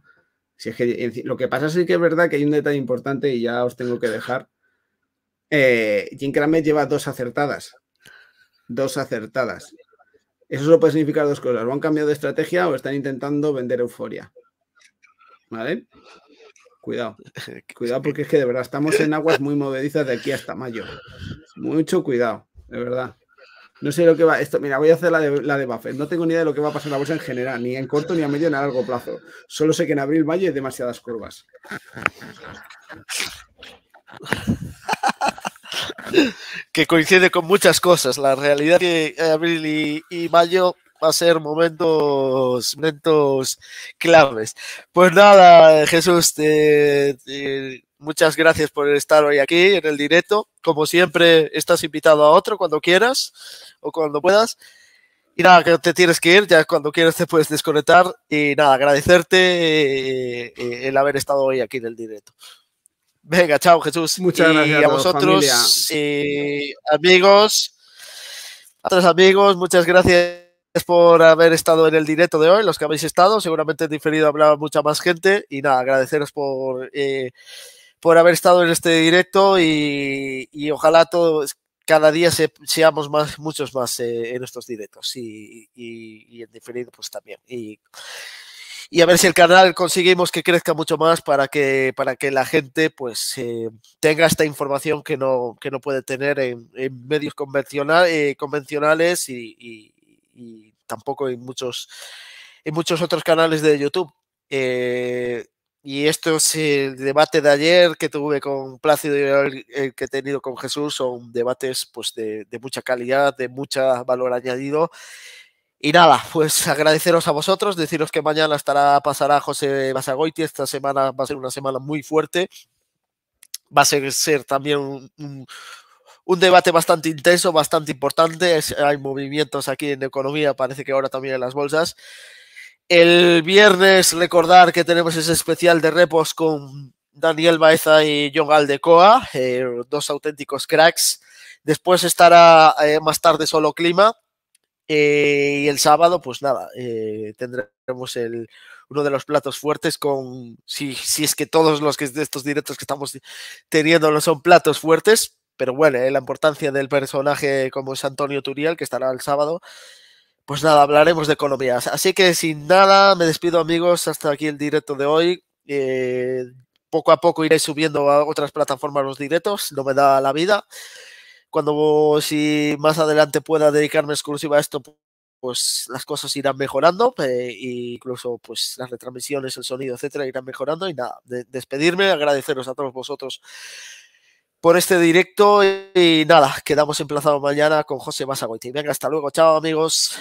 lo que pasa es que es verdad que hay un detalle importante y ya os tengo que dejar. Eh, Jim Cramer lleva dos acertadas. Dos acertadas. Eso solo puede significar dos cosas. O han cambiado de estrategia o están intentando vender euforia. ¿Vale? Cuidado. Cuidado porque es que de verdad estamos en aguas muy movedizas de aquí hasta mayo. Mucho cuidado, de verdad. No sé lo que va. Esto, mira, voy a hacer la de, la Buffett. No tengo ni idea de lo que va a pasar en la bolsa en general, ni en corto, ni a medio, ni a largo plazo. Solo sé que en abril, mayo hay demasiadas curvas. que coincide con muchas cosas. La realidad que abril y, mayo va a ser momentos, momentos claves. Pues nada, Jesús, te muchas gracias por estar hoy aquí en el directo. Como siempre, estás invitado a otro cuando quieras o cuando puedas. Y nada, que te tienes que ir, ya cuando quieras te puedes desconectar. Y nada, agradecerte eh, el haber estado hoy aquí en el directo. Venga, chao Jesús. Muchas gracias a vosotros, amigos, a otros amigos, muchas gracias por haber estado en el directo de hoy, los que habéis estado. Seguramente he diferido hablaba mucha más gente. Y nada, agradeceros por... Eh, por haber estado en este directo y, y ojalá todos, cada día seamos más, muchos más eh, en estos directos y, en diferido pues también. Y, y, a ver si el canal conseguimos que crezca mucho más para que, para que la gente pues eh, tenga esta información que no, que no puede tener en, medios convencional, eh, convencionales y, tampoco en muchos, en muchos otros canales de YouTube y esto es el debate de ayer que tuve con Plácido y el, eh, que he tenido con Jesús, son debates pues de, mucha calidad, de mucho valor añadido. Y nada, pues agradeceros a vosotros, deciros que mañana estará, pasará José Basagoiti, esta semana va a ser una semana muy fuerte, va a ser, ser también un, debate bastante intenso, bastante importante, hay movimientos aquí en economía, parece que ahora también en las bolsas, el viernes recordar que tenemos ese especial de repos con Daniel Baeza y John Aldecoa, eh, dos auténticos cracks. Después estará eh, más tarde solo clima. Eh, y el sábado, pues nada, tendremos el, uno de los platos fuertes con, si, si es que todos los que de estos directos que estamos teniendo no son platos fuertes, pero bueno, la importancia del personaje como es Antonio Turiel, que estará el sábado, pues nada, hablaremos de economías. Así que sin nada, me despido amigos, hasta aquí el directo de hoy. Eh, poco a poco iré subiendo a otras plataformas los directos, no me da la vida. Cuando si más adelante pueda dedicarme exclusiva a esto, pues las cosas irán mejorando, eh, incluso pues las retransmisiones, el sonido, etcétera, irán mejorando. Y nada, despedirme, agradeceros a todos vosotros por este directo y, nada, quedamos emplazados mañana con José Mazagoiti. Venga, hasta luego, chao amigos.